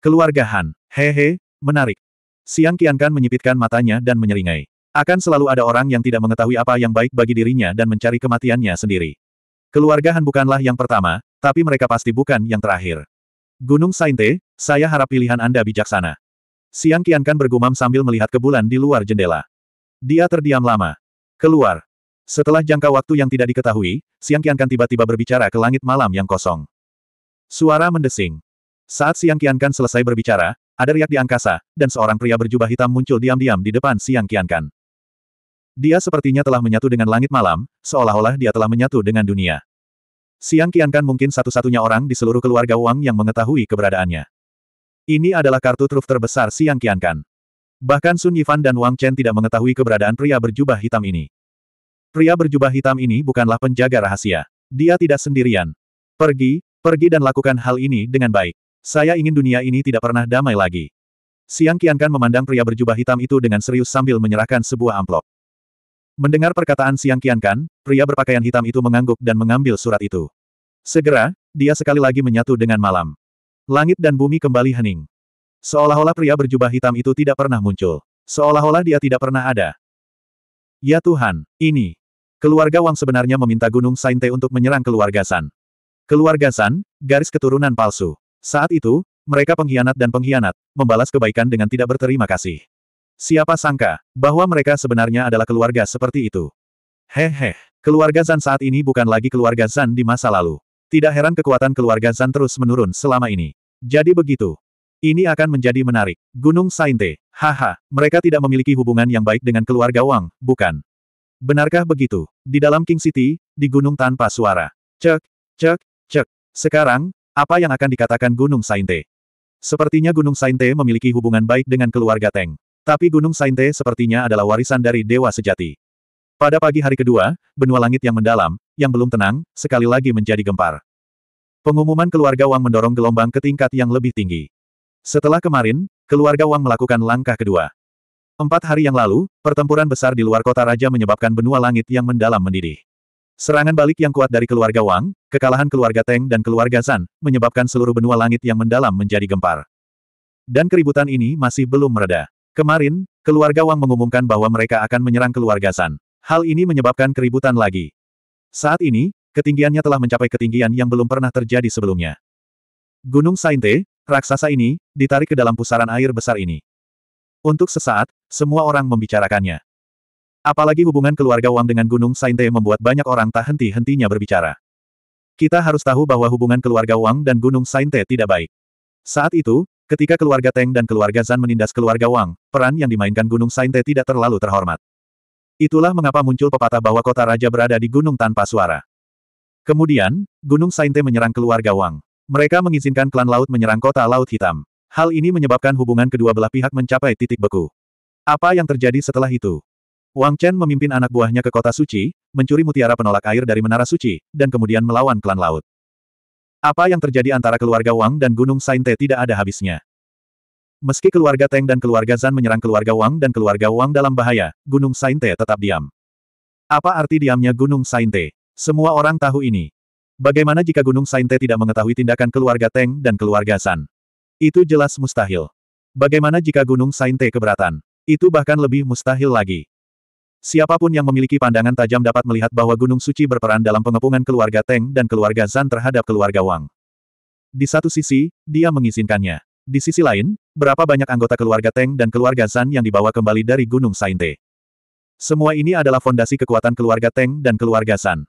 Keluarga Han, hehe, menarik. Siang Qiankan menyipitkan matanya dan menyeringai. Akan selalu ada orang yang tidak mengetahui apa yang baik bagi dirinya dan mencari kematiannya sendiri. Keluarga Han bukanlah yang pertama, tapi mereka pasti bukan yang terakhir. Gunung Sainte, saya harap pilihan Anda bijaksana. Siang Qiankan bergumam sambil melihat ke bulan di luar jendela. Dia terdiam lama. Keluar, setelah jangka waktu yang tidak diketahui, Siang Kiankan tiba-tiba berbicara ke langit malam yang kosong. Suara mendesing. Saat Siang Kiankan selesai berbicara, ada riak di angkasa, dan seorang pria berjubah hitam muncul diam-diam di depan Siang Kiankan. Dia sepertinya telah menyatu dengan langit malam, seolah-olah dia telah menyatu dengan dunia. Siang Kiankan mungkin satu-satunya orang di seluruh keluarga Wang yang mengetahui keberadaannya. Ini adalah kartu truf terbesar Siang Kiankan. Bahkan Sun Yifan dan Wang Chen tidak mengetahui keberadaan pria berjubah hitam ini. Pria berjubah hitam ini bukanlah penjaga rahasia. Dia tidak sendirian. Pergi, pergi dan lakukan hal ini dengan baik. Saya ingin dunia ini tidak pernah damai lagi. Siang Kian Kan memandang pria berjubah hitam itu dengan serius sambil menyerahkan sebuah amplop. Mendengar perkataan Siang Qiankan, pria berpakaian hitam itu mengangguk dan mengambil surat itu. Segera, dia sekali lagi menyatu dengan malam. Langit dan bumi kembali hening. Seolah-olah pria berjubah hitam itu tidak pernah muncul. Seolah-olah dia tidak pernah ada. Ya Tuhan, ini, Keluarga Wang sebenarnya meminta Gunung Sainte untuk menyerang keluarga San. Keluarga San, garis keturunan palsu. Saat itu, mereka pengkhianat dan pengkhianat, membalas kebaikan dengan tidak berterima kasih. Siapa sangka, bahwa mereka sebenarnya adalah keluarga seperti itu. Hehe, keluarga Zan saat ini bukan lagi keluarga Zan di masa lalu. Tidak heran kekuatan keluarga Zan terus menurun selama ini. Jadi begitu. Ini akan menjadi menarik. Gunung Sainte, haha, mereka tidak memiliki hubungan yang baik dengan keluarga Wang, bukan? Benarkah begitu? Di dalam King City, di gunung tanpa suara. Cek, cek, cek. Sekarang, apa yang akan dikatakan Gunung Sainte? Sepertinya Gunung Sainte memiliki hubungan baik dengan keluarga Teng. Tapi Gunung Sainte sepertinya adalah warisan dari Dewa Sejati. Pada pagi hari kedua, benua langit yang mendalam, yang belum tenang, sekali lagi menjadi gempar. Pengumuman keluarga Wang mendorong gelombang ke tingkat yang lebih tinggi. Setelah kemarin, keluarga Wang melakukan langkah kedua. Empat hari yang lalu, pertempuran besar di luar kota raja menyebabkan benua langit yang mendalam mendidih. Serangan balik yang kuat dari keluarga Wang, kekalahan keluarga Teng dan keluarga San menyebabkan seluruh benua langit yang mendalam menjadi gempar. Dan keributan ini masih belum mereda. Kemarin, keluarga Wang mengumumkan bahwa mereka akan menyerang keluarga San. Hal ini menyebabkan keributan lagi. Saat ini, ketinggiannya telah mencapai ketinggian yang belum pernah terjadi sebelumnya. Gunung Sainte, raksasa ini, ditarik ke dalam pusaran air besar ini. Untuk sesaat, semua orang membicarakannya. Apalagi hubungan keluarga Wang dengan Gunung Sainte membuat banyak orang tak henti-hentinya berbicara. Kita harus tahu bahwa hubungan keluarga Wang dan Gunung Sainte tidak baik. Saat itu, ketika keluarga Teng dan keluarga Zan menindas keluarga Wang, peran yang dimainkan Gunung Sainte tidak terlalu terhormat. Itulah mengapa muncul pepatah bahwa kota raja berada di gunung tanpa suara. Kemudian, Gunung Sainte menyerang keluarga Wang. Mereka mengizinkan klan laut menyerang kota Laut Hitam. Hal ini menyebabkan hubungan kedua belah pihak mencapai titik beku. Apa yang terjadi setelah itu? Wang Chen memimpin anak buahnya ke kota suci, mencuri mutiara penolak air dari menara suci, dan kemudian melawan klan laut. Apa yang terjadi antara keluarga Wang dan Gunung Sainte tidak ada habisnya. Meski keluarga Teng dan keluarga Zan menyerang keluarga Wang dan keluarga Wang dalam bahaya, Gunung Sainte tetap diam. Apa arti diamnya Gunung Sainte? Semua orang tahu ini. Bagaimana jika Gunung Sainte tidak mengetahui tindakan keluarga Teng dan keluarga Zan? Itu jelas mustahil. Bagaimana jika Gunung Sainte keberatan? Itu bahkan lebih mustahil lagi. Siapapun yang memiliki pandangan tajam dapat melihat bahwa Gunung Suci berperan dalam pengepungan keluarga Teng dan keluarga Zan terhadap keluarga Wang. Di satu sisi, dia mengizinkannya. Di sisi lain, berapa banyak anggota keluarga Teng dan keluarga Zan yang dibawa kembali dari Gunung Sainte. Semua ini adalah fondasi kekuatan keluarga Teng dan keluarga Zan.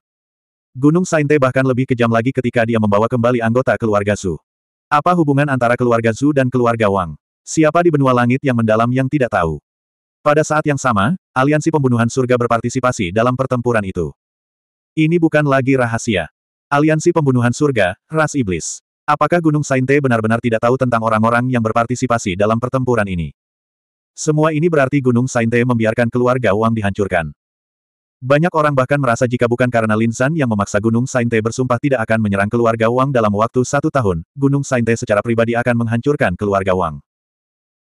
Gunung Sainte bahkan lebih kejam lagi ketika dia membawa kembali anggota keluarga Su. Apa hubungan antara keluarga Zhu dan keluarga Wang? Siapa di benua langit yang mendalam yang tidak tahu? Pada saat yang sama, aliansi pembunuhan surga berpartisipasi dalam pertempuran itu. Ini bukan lagi rahasia. Aliansi pembunuhan surga, ras iblis. Apakah Gunung Sainte benar-benar tidak tahu tentang orang-orang yang berpartisipasi dalam pertempuran ini? Semua ini berarti Gunung Sainte membiarkan keluarga Wang dihancurkan. Banyak orang bahkan merasa jika bukan karena Linsan yang memaksa Gunung Sainte bersumpah tidak akan menyerang keluarga Wang dalam waktu satu tahun, Gunung Sainte secara pribadi akan menghancurkan keluarga Wang.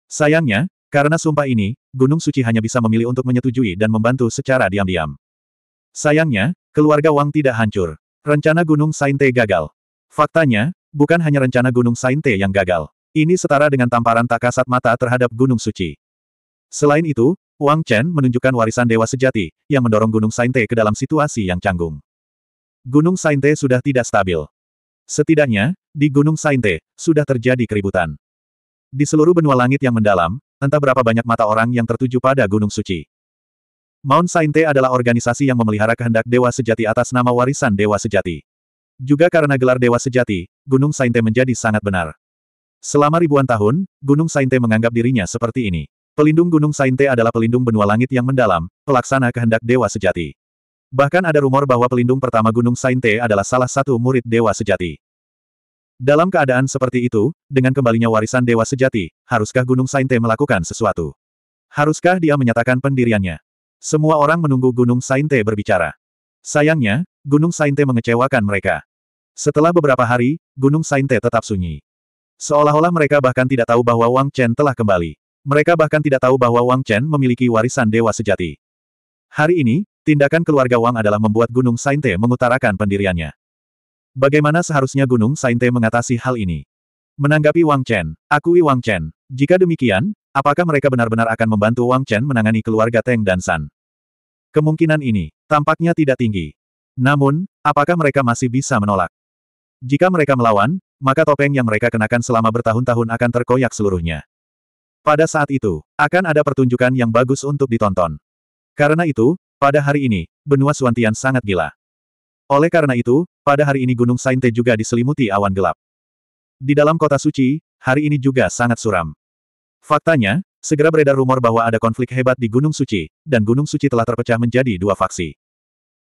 Sayangnya, karena sumpah ini, Gunung Suci hanya bisa memilih untuk menyetujui dan membantu secara diam-diam. Sayangnya, keluarga Wang tidak hancur. Rencana Gunung Sainte gagal. Faktanya, bukan hanya rencana Gunung Sainte yang gagal. Ini setara dengan tamparan tak kasat mata terhadap Gunung Suci. Selain itu, Wang Chen menunjukkan warisan dewa sejati, yang mendorong Gunung Sainte ke dalam situasi yang canggung. Gunung Sainte sudah tidak stabil. Setidaknya, di Gunung Sainte, sudah terjadi keributan. Di seluruh benua langit yang mendalam, entah berapa banyak mata orang yang tertuju pada Gunung Suci. Mount Sainte adalah organisasi yang memelihara kehendak dewa sejati atas nama warisan dewa sejati. Juga karena gelar dewa sejati, Gunung Sainte menjadi sangat benar. Selama ribuan tahun, Gunung Sainte menganggap dirinya seperti ini. Pelindung Gunung Sainte adalah pelindung benua langit yang mendalam, pelaksana kehendak dewa sejati. Bahkan ada rumor bahwa pelindung pertama Gunung Sainte adalah salah satu murid dewa sejati. Dalam keadaan seperti itu, dengan kembalinya warisan dewa sejati, haruskah Gunung Sainte melakukan sesuatu? Haruskah dia menyatakan pendiriannya? Semua orang menunggu Gunung Sainte berbicara. Sayangnya, Gunung Sainte mengecewakan mereka. Setelah beberapa hari, Gunung Sainte tetap sunyi. Seolah-olah mereka bahkan tidak tahu bahwa Wang Chen telah kembali. Mereka bahkan tidak tahu bahwa Wang Chen memiliki warisan dewa sejati. Hari ini, tindakan keluarga Wang adalah membuat Gunung Sainte mengutarakan pendiriannya. Bagaimana seharusnya Gunung Sainte mengatasi hal ini? Menanggapi Wang Chen, akui Wang Chen. Jika demikian, apakah mereka benar-benar akan membantu Wang Chen menangani keluarga Teng dan San? Kemungkinan ini, tampaknya tidak tinggi. Namun, apakah mereka masih bisa menolak? Jika mereka melawan, maka topeng yang mereka kenakan selama bertahun-tahun akan terkoyak seluruhnya. Pada saat itu, akan ada pertunjukan yang bagus untuk ditonton. Karena itu, pada hari ini, benua Suantian sangat gila. Oleh karena itu, pada hari ini Gunung Sainte juga diselimuti awan gelap. Di dalam kota suci, hari ini juga sangat suram. Faktanya, segera beredar rumor bahwa ada konflik hebat di Gunung Suci, dan Gunung Suci telah terpecah menjadi dua faksi.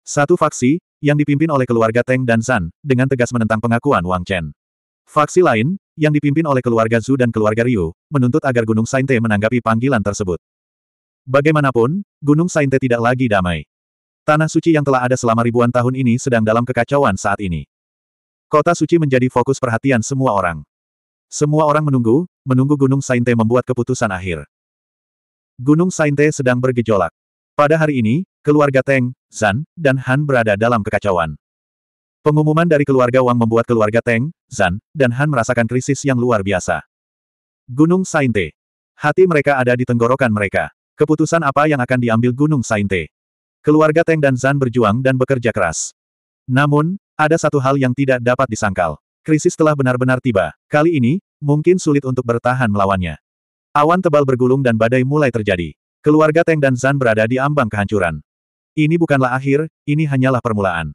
Satu faksi, yang dipimpin oleh keluarga Teng dan Zan, dengan tegas menentang pengakuan Wang Chen. Faksi lain, yang dipimpin oleh keluarga Zhu dan keluarga Ryu, menuntut agar Gunung Sainte menanggapi panggilan tersebut. Bagaimanapun, Gunung Sainte tidak lagi damai. Tanah suci yang telah ada selama ribuan tahun ini sedang dalam kekacauan saat ini. Kota suci menjadi fokus perhatian semua orang. Semua orang menunggu, menunggu Gunung Sainte membuat keputusan akhir. Gunung Sainte sedang bergejolak. Pada hari ini, keluarga Teng, Zan, dan Han berada dalam kekacauan. Pengumuman dari keluarga Wang membuat keluarga Teng, Zan, dan Han merasakan krisis yang luar biasa. Gunung Sainte. Hati mereka ada di tenggorokan mereka. Keputusan apa yang akan diambil Gunung Sainte? Keluarga Teng dan Zan berjuang dan bekerja keras. Namun, ada satu hal yang tidak dapat disangkal. Krisis telah benar-benar tiba. Kali ini, mungkin sulit untuk bertahan melawannya. Awan tebal bergulung dan badai mulai terjadi. Keluarga Teng dan Zan berada di ambang kehancuran. Ini bukanlah akhir, ini hanyalah permulaan.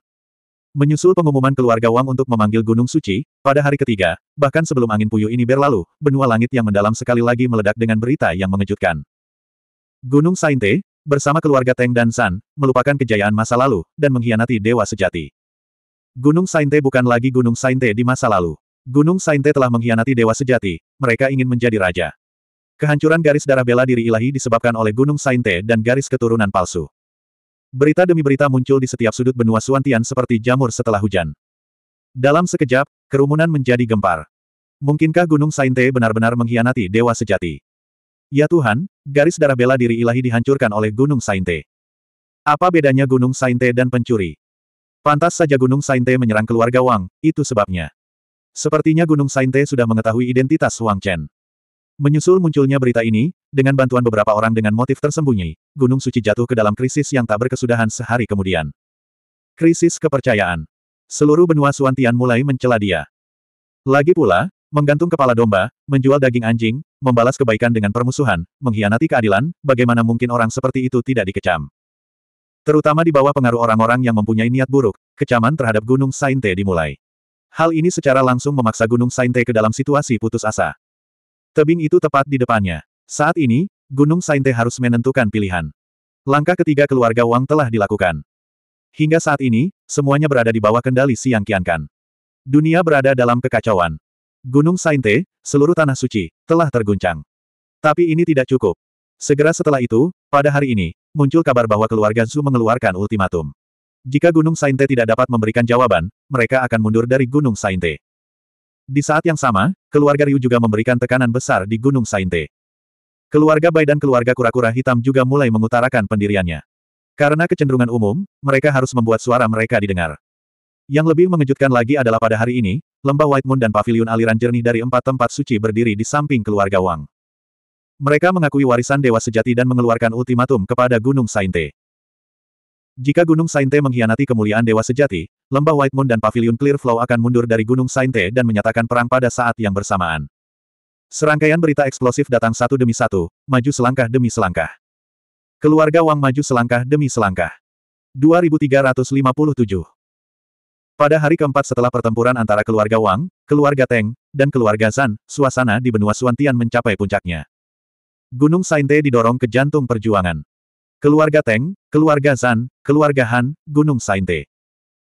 Menyusul pengumuman keluarga Wang untuk memanggil Gunung Suci, pada hari ketiga, bahkan sebelum angin puyuh ini berlalu, benua langit yang mendalam sekali lagi meledak dengan berita yang mengejutkan. Gunung Sainte, bersama keluarga Teng dan San, melupakan kejayaan masa lalu, dan mengkhianati dewa sejati. Gunung Sainte bukan lagi Gunung Sainte di masa lalu. Gunung Sainte telah mengkhianati dewa sejati, mereka ingin menjadi raja. Kehancuran garis darah bela diri ilahi disebabkan oleh Gunung Sainte dan garis keturunan palsu. Berita demi berita muncul di setiap sudut benua Suantian seperti jamur setelah hujan. Dalam sekejap, kerumunan menjadi gempar. Mungkinkah Gunung Sainte benar-benar mengkhianati dewa sejati? Ya Tuhan, garis darah bela diri ilahi dihancurkan oleh Gunung Sainte. Apa bedanya Gunung Sainte dan pencuri? Pantas saja Gunung Sainte menyerang keluarga Wang, itu sebabnya. Sepertinya Gunung Sainte sudah mengetahui identitas Wang Chen. Menyusul munculnya berita ini, dengan bantuan beberapa orang dengan motif tersembunyi, Gunung Suci jatuh ke dalam krisis yang tak berkesudahan sehari kemudian. Krisis kepercayaan. Seluruh benua Suantian mulai mencela dia. Lagi pula, menggantung kepala domba, menjual daging anjing, membalas kebaikan dengan permusuhan, mengkhianati keadilan, bagaimana mungkin orang seperti itu tidak dikecam. Terutama di bawah pengaruh orang-orang yang mempunyai niat buruk, kecaman terhadap Gunung Sainte dimulai. Hal ini secara langsung memaksa Gunung Sainte ke dalam situasi putus asa. Tebing itu tepat di depannya. Saat ini, Gunung Sainte harus menentukan pilihan. Langkah ketiga keluarga Wang telah dilakukan. Hingga saat ini, semuanya berada di bawah kendali Siang Kiankan. Dunia berada dalam kekacauan. Gunung Sainte, seluruh tanah suci, telah terguncang. Tapi ini tidak cukup. Segera setelah itu, pada hari ini, muncul kabar bahwa keluarga Zhu mengeluarkan ultimatum. Jika Gunung Sainte tidak dapat memberikan jawaban, mereka akan mundur dari Gunung Sainte. Di saat yang sama, keluarga Ryu juga memberikan tekanan besar di Gunung Sainte. Keluarga Bai dan keluarga kura-kura hitam juga mulai mengutarakan pendiriannya. Karena kecenderungan umum, mereka harus membuat suara mereka didengar. Yang lebih mengejutkan lagi adalah pada hari ini, lembah White Moon dan pavilion aliran jernih dari empat tempat suci berdiri di samping keluarga Wang. Mereka mengakui warisan dewa sejati dan mengeluarkan ultimatum kepada Gunung Sainte. Jika Gunung Sainte mengkhianati kemuliaan Dewa Sejati, Lembah White Moon dan Pavilion Clear Flow akan mundur dari Gunung Sainte dan menyatakan perang pada saat yang bersamaan. Serangkaian berita eksplosif datang satu demi satu, maju selangkah demi selangkah. Keluarga Wang maju selangkah demi selangkah. 2357 Pada hari keempat setelah pertempuran antara keluarga Wang, keluarga Teng, dan keluarga Zan, suasana di benua Suantian mencapai puncaknya. Gunung Sainte didorong ke jantung perjuangan. Keluarga Teng, keluarga Zan, keluarga Han, Gunung Sainte.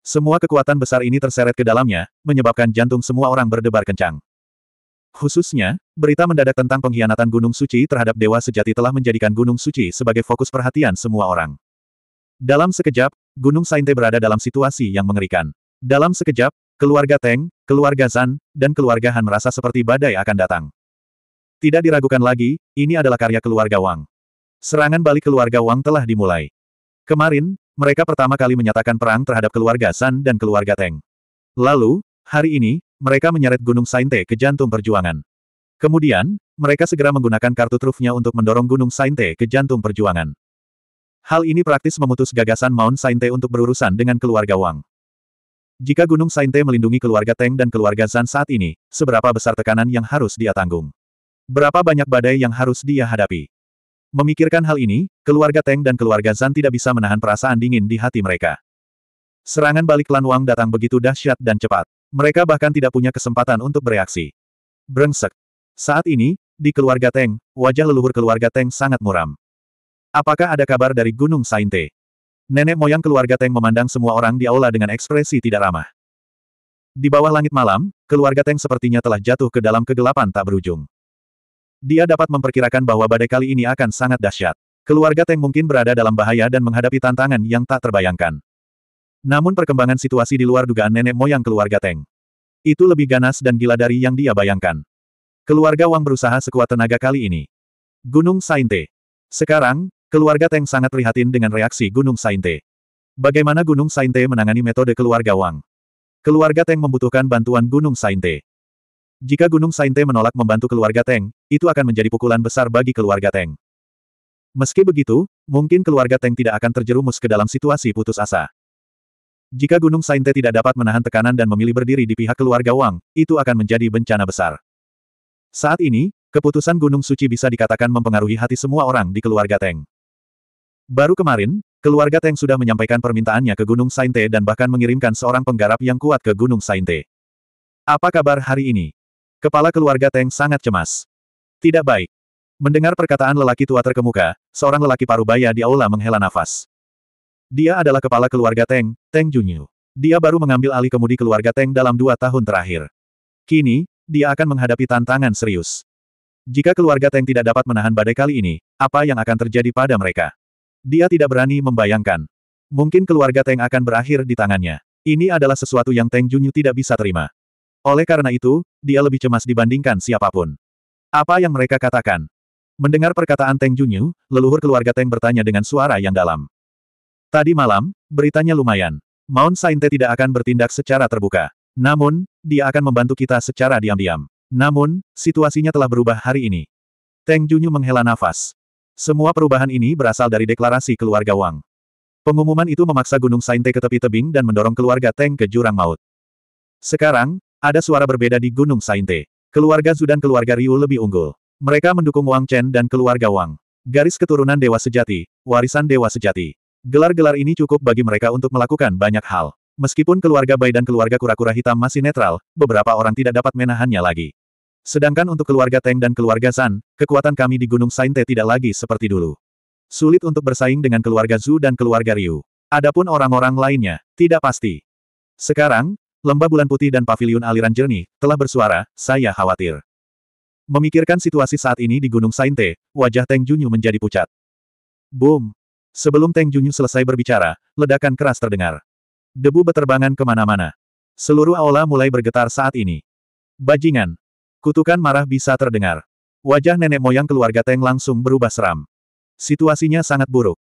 Semua kekuatan besar ini terseret ke dalamnya, menyebabkan jantung semua orang berdebar kencang. Khususnya, berita mendadak tentang pengkhianatan Gunung Suci terhadap Dewa Sejati telah menjadikan Gunung Suci sebagai fokus perhatian semua orang. Dalam sekejap, Gunung Sainte berada dalam situasi yang mengerikan. Dalam sekejap, keluarga Teng, keluarga Zan, dan keluarga Han merasa seperti badai akan datang. Tidak diragukan lagi, ini adalah karya keluarga Wang. Serangan balik keluarga Wang telah dimulai. Kemarin, mereka pertama kali menyatakan perang terhadap keluarga San dan keluarga Teng. Lalu, hari ini, mereka menyeret Gunung Sainte ke jantung perjuangan. Kemudian, mereka segera menggunakan kartu trufnya untuk mendorong Gunung Sainte ke jantung perjuangan. Hal ini praktis memutus gagasan Mount Sainte untuk berurusan dengan keluarga Wang. Jika Gunung Sainte melindungi keluarga Teng dan keluarga Zan saat ini, seberapa besar tekanan yang harus dia tanggung? Berapa banyak badai yang harus dia hadapi? Memikirkan hal ini, keluarga Teng dan keluarga Zan tidak bisa menahan perasaan dingin di hati mereka. Serangan balik klan Wang datang begitu dahsyat dan cepat. Mereka bahkan tidak punya kesempatan untuk bereaksi. Brengsek. Saat ini, di keluarga Teng, wajah leluhur keluarga Teng sangat muram. Apakah ada kabar dari Gunung Sainte? Nenek moyang keluarga Teng memandang semua orang di aula dengan ekspresi tidak ramah. Di bawah langit malam, keluarga Teng sepertinya telah jatuh ke dalam kegelapan tak berujung. Dia dapat memperkirakan bahwa badai kali ini akan sangat dahsyat. Keluarga Teng mungkin berada dalam bahaya dan menghadapi tantangan yang tak terbayangkan. Namun perkembangan situasi di luar dugaan nenek moyang keluarga Teng. Itu lebih ganas dan gila dari yang dia bayangkan. Keluarga Wang berusaha sekuat tenaga kali ini. Gunung Sainte. Sekarang, keluarga Teng sangat prihatin dengan reaksi Gunung Sainte. Bagaimana Gunung Sainte menangani metode keluarga Wang? Keluarga Teng membutuhkan bantuan Gunung Sainte. Jika Gunung Sainte menolak membantu keluarga Teng, itu akan menjadi pukulan besar bagi keluarga Teng. Meski begitu, mungkin keluarga Teng tidak akan terjerumus ke dalam situasi putus asa. Jika Gunung Sainte tidak dapat menahan tekanan dan memilih berdiri di pihak keluarga Wang, itu akan menjadi bencana besar. Saat ini, keputusan Gunung Suci bisa dikatakan mempengaruhi hati semua orang di keluarga Teng. Baru kemarin, keluarga Teng sudah menyampaikan permintaannya ke Gunung Sainte dan bahkan mengirimkan seorang penggarap yang kuat ke Gunung Sainte. Apa kabar hari ini? Kepala keluarga Teng sangat cemas. Tidak baik. Mendengar perkataan lelaki tua terkemuka, seorang lelaki parubaya di aula menghela nafas. Dia adalah kepala keluarga Teng, Teng Junyu. Dia baru mengambil alih kemudi keluarga Teng dalam dua tahun terakhir. Kini, dia akan menghadapi tantangan serius. Jika keluarga Teng tidak dapat menahan badai kali ini, apa yang akan terjadi pada mereka? Dia tidak berani membayangkan. Mungkin keluarga Teng akan berakhir di tangannya. Ini adalah sesuatu yang Teng Junyu tidak bisa terima. Oleh karena itu, dia lebih cemas dibandingkan siapapun. Apa yang mereka katakan? Mendengar perkataan Teng Junyu, leluhur keluarga Teng bertanya dengan suara yang dalam. Tadi malam, beritanya lumayan. Mount Sainte tidak akan bertindak secara terbuka. Namun, dia akan membantu kita secara diam-diam. Namun, situasinya telah berubah hari ini. Teng Junyu menghela nafas. Semua perubahan ini berasal dari deklarasi keluarga Wang. Pengumuman itu memaksa Gunung Sainte ke tepi tebing dan mendorong keluarga Teng ke jurang maut. Sekarang, ada suara berbeda di Gunung Sainte. Keluarga Zu dan keluarga Ryu lebih unggul. Mereka mendukung Wang Chen dan keluarga Wang. Garis keturunan Dewa Sejati, warisan Dewa Sejati. Gelar-gelar ini cukup bagi mereka untuk melakukan banyak hal. Meskipun keluarga Bai dan keluarga kura-kura hitam masih netral, beberapa orang tidak dapat menahannya lagi. Sedangkan untuk keluarga Teng dan keluarga San, kekuatan kami di Gunung Sainte tidak lagi seperti dulu. Sulit untuk bersaing dengan keluarga Zu dan keluarga Ryu. Adapun orang-orang lainnya, tidak pasti. Sekarang, Lembah bulan putih dan paviliun aliran jernih, telah bersuara, saya khawatir. Memikirkan situasi saat ini di Gunung Sainte, wajah Teng Junyu menjadi pucat. Boom! Sebelum Teng Junyu selesai berbicara, ledakan keras terdengar. Debu beterbangan kemana-mana. Seluruh aula mulai bergetar saat ini. Bajingan! Kutukan marah bisa terdengar. Wajah nenek moyang keluarga Teng langsung berubah seram. Situasinya sangat buruk.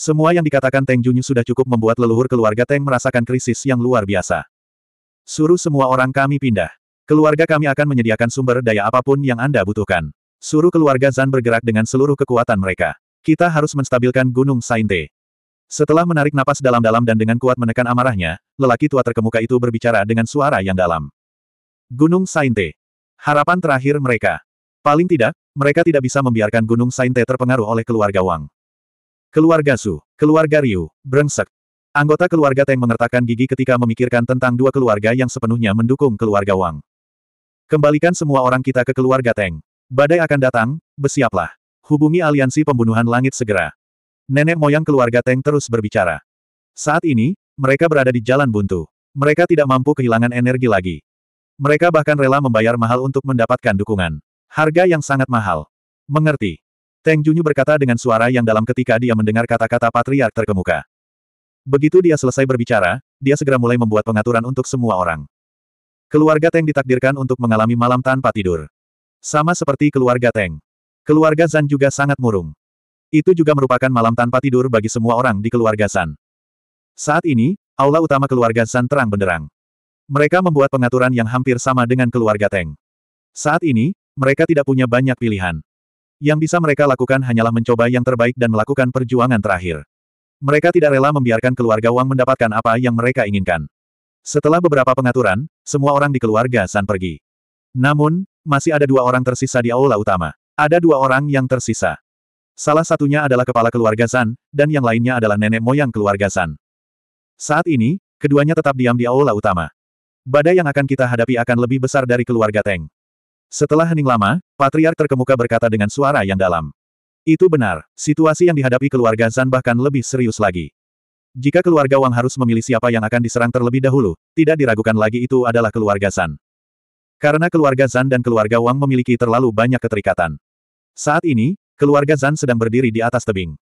Semua yang dikatakan Teng Junyu sudah cukup membuat leluhur keluarga Teng merasakan krisis yang luar biasa. Suruh semua orang kami pindah. Keluarga kami akan menyediakan sumber daya apapun yang Anda butuhkan. Suruh keluarga Zan bergerak dengan seluruh kekuatan mereka. Kita harus menstabilkan Gunung Sainte. Setelah menarik napas dalam-dalam dan dengan kuat menekan amarahnya, lelaki tua terkemuka itu berbicara dengan suara yang dalam. Gunung Sainte. Harapan terakhir mereka. Paling tidak, mereka tidak bisa membiarkan Gunung Sainte terpengaruh oleh keluarga Wang. Keluarga Su, keluarga Ryu, brengsek, Anggota keluarga Teng mengertakkan gigi ketika memikirkan tentang dua keluarga yang sepenuhnya mendukung keluarga Wang. Kembalikan semua orang kita ke keluarga Teng. Badai akan datang, bersiaplah. Hubungi aliansi pembunuhan langit segera. Nenek moyang keluarga Teng terus berbicara. Saat ini, mereka berada di jalan buntu. Mereka tidak mampu kehilangan energi lagi. Mereka bahkan rela membayar mahal untuk mendapatkan dukungan. Harga yang sangat mahal. Mengerti. Teng Junyu berkata dengan suara yang dalam ketika dia mendengar kata-kata patriark terkemuka. Begitu dia selesai berbicara, dia segera mulai membuat pengaturan untuk semua orang. Keluarga Teng ditakdirkan untuk mengalami malam tanpa tidur. Sama seperti keluarga Teng. Keluarga Zan juga sangat murung. Itu juga merupakan malam tanpa tidur bagi semua orang di keluarga Zan. Saat ini, aula utama keluarga Zan terang benderang. Mereka membuat pengaturan yang hampir sama dengan keluarga Teng. Saat ini, mereka tidak punya banyak pilihan. Yang bisa mereka lakukan hanyalah mencoba yang terbaik dan melakukan perjuangan terakhir. Mereka tidak rela membiarkan keluarga Wang mendapatkan apa yang mereka inginkan. Setelah beberapa pengaturan, semua orang di keluarga San pergi. Namun, masih ada dua orang tersisa di aula utama. Ada dua orang yang tersisa. Salah satunya adalah kepala keluarga San, dan yang lainnya adalah nenek moyang keluarga San. Saat ini, keduanya tetap diam di aula utama. Badai yang akan kita hadapi akan lebih besar dari keluarga Teng. Setelah hening lama, Patriark terkemuka berkata dengan suara yang dalam. Itu benar, situasi yang dihadapi keluarga Zan bahkan lebih serius lagi. Jika keluarga Wang harus memilih siapa yang akan diserang terlebih dahulu, tidak diragukan lagi itu adalah keluarga Zan. Karena keluarga Zan dan keluarga Wang memiliki terlalu banyak keterikatan. Saat ini, keluarga Zan sedang berdiri di atas tebing.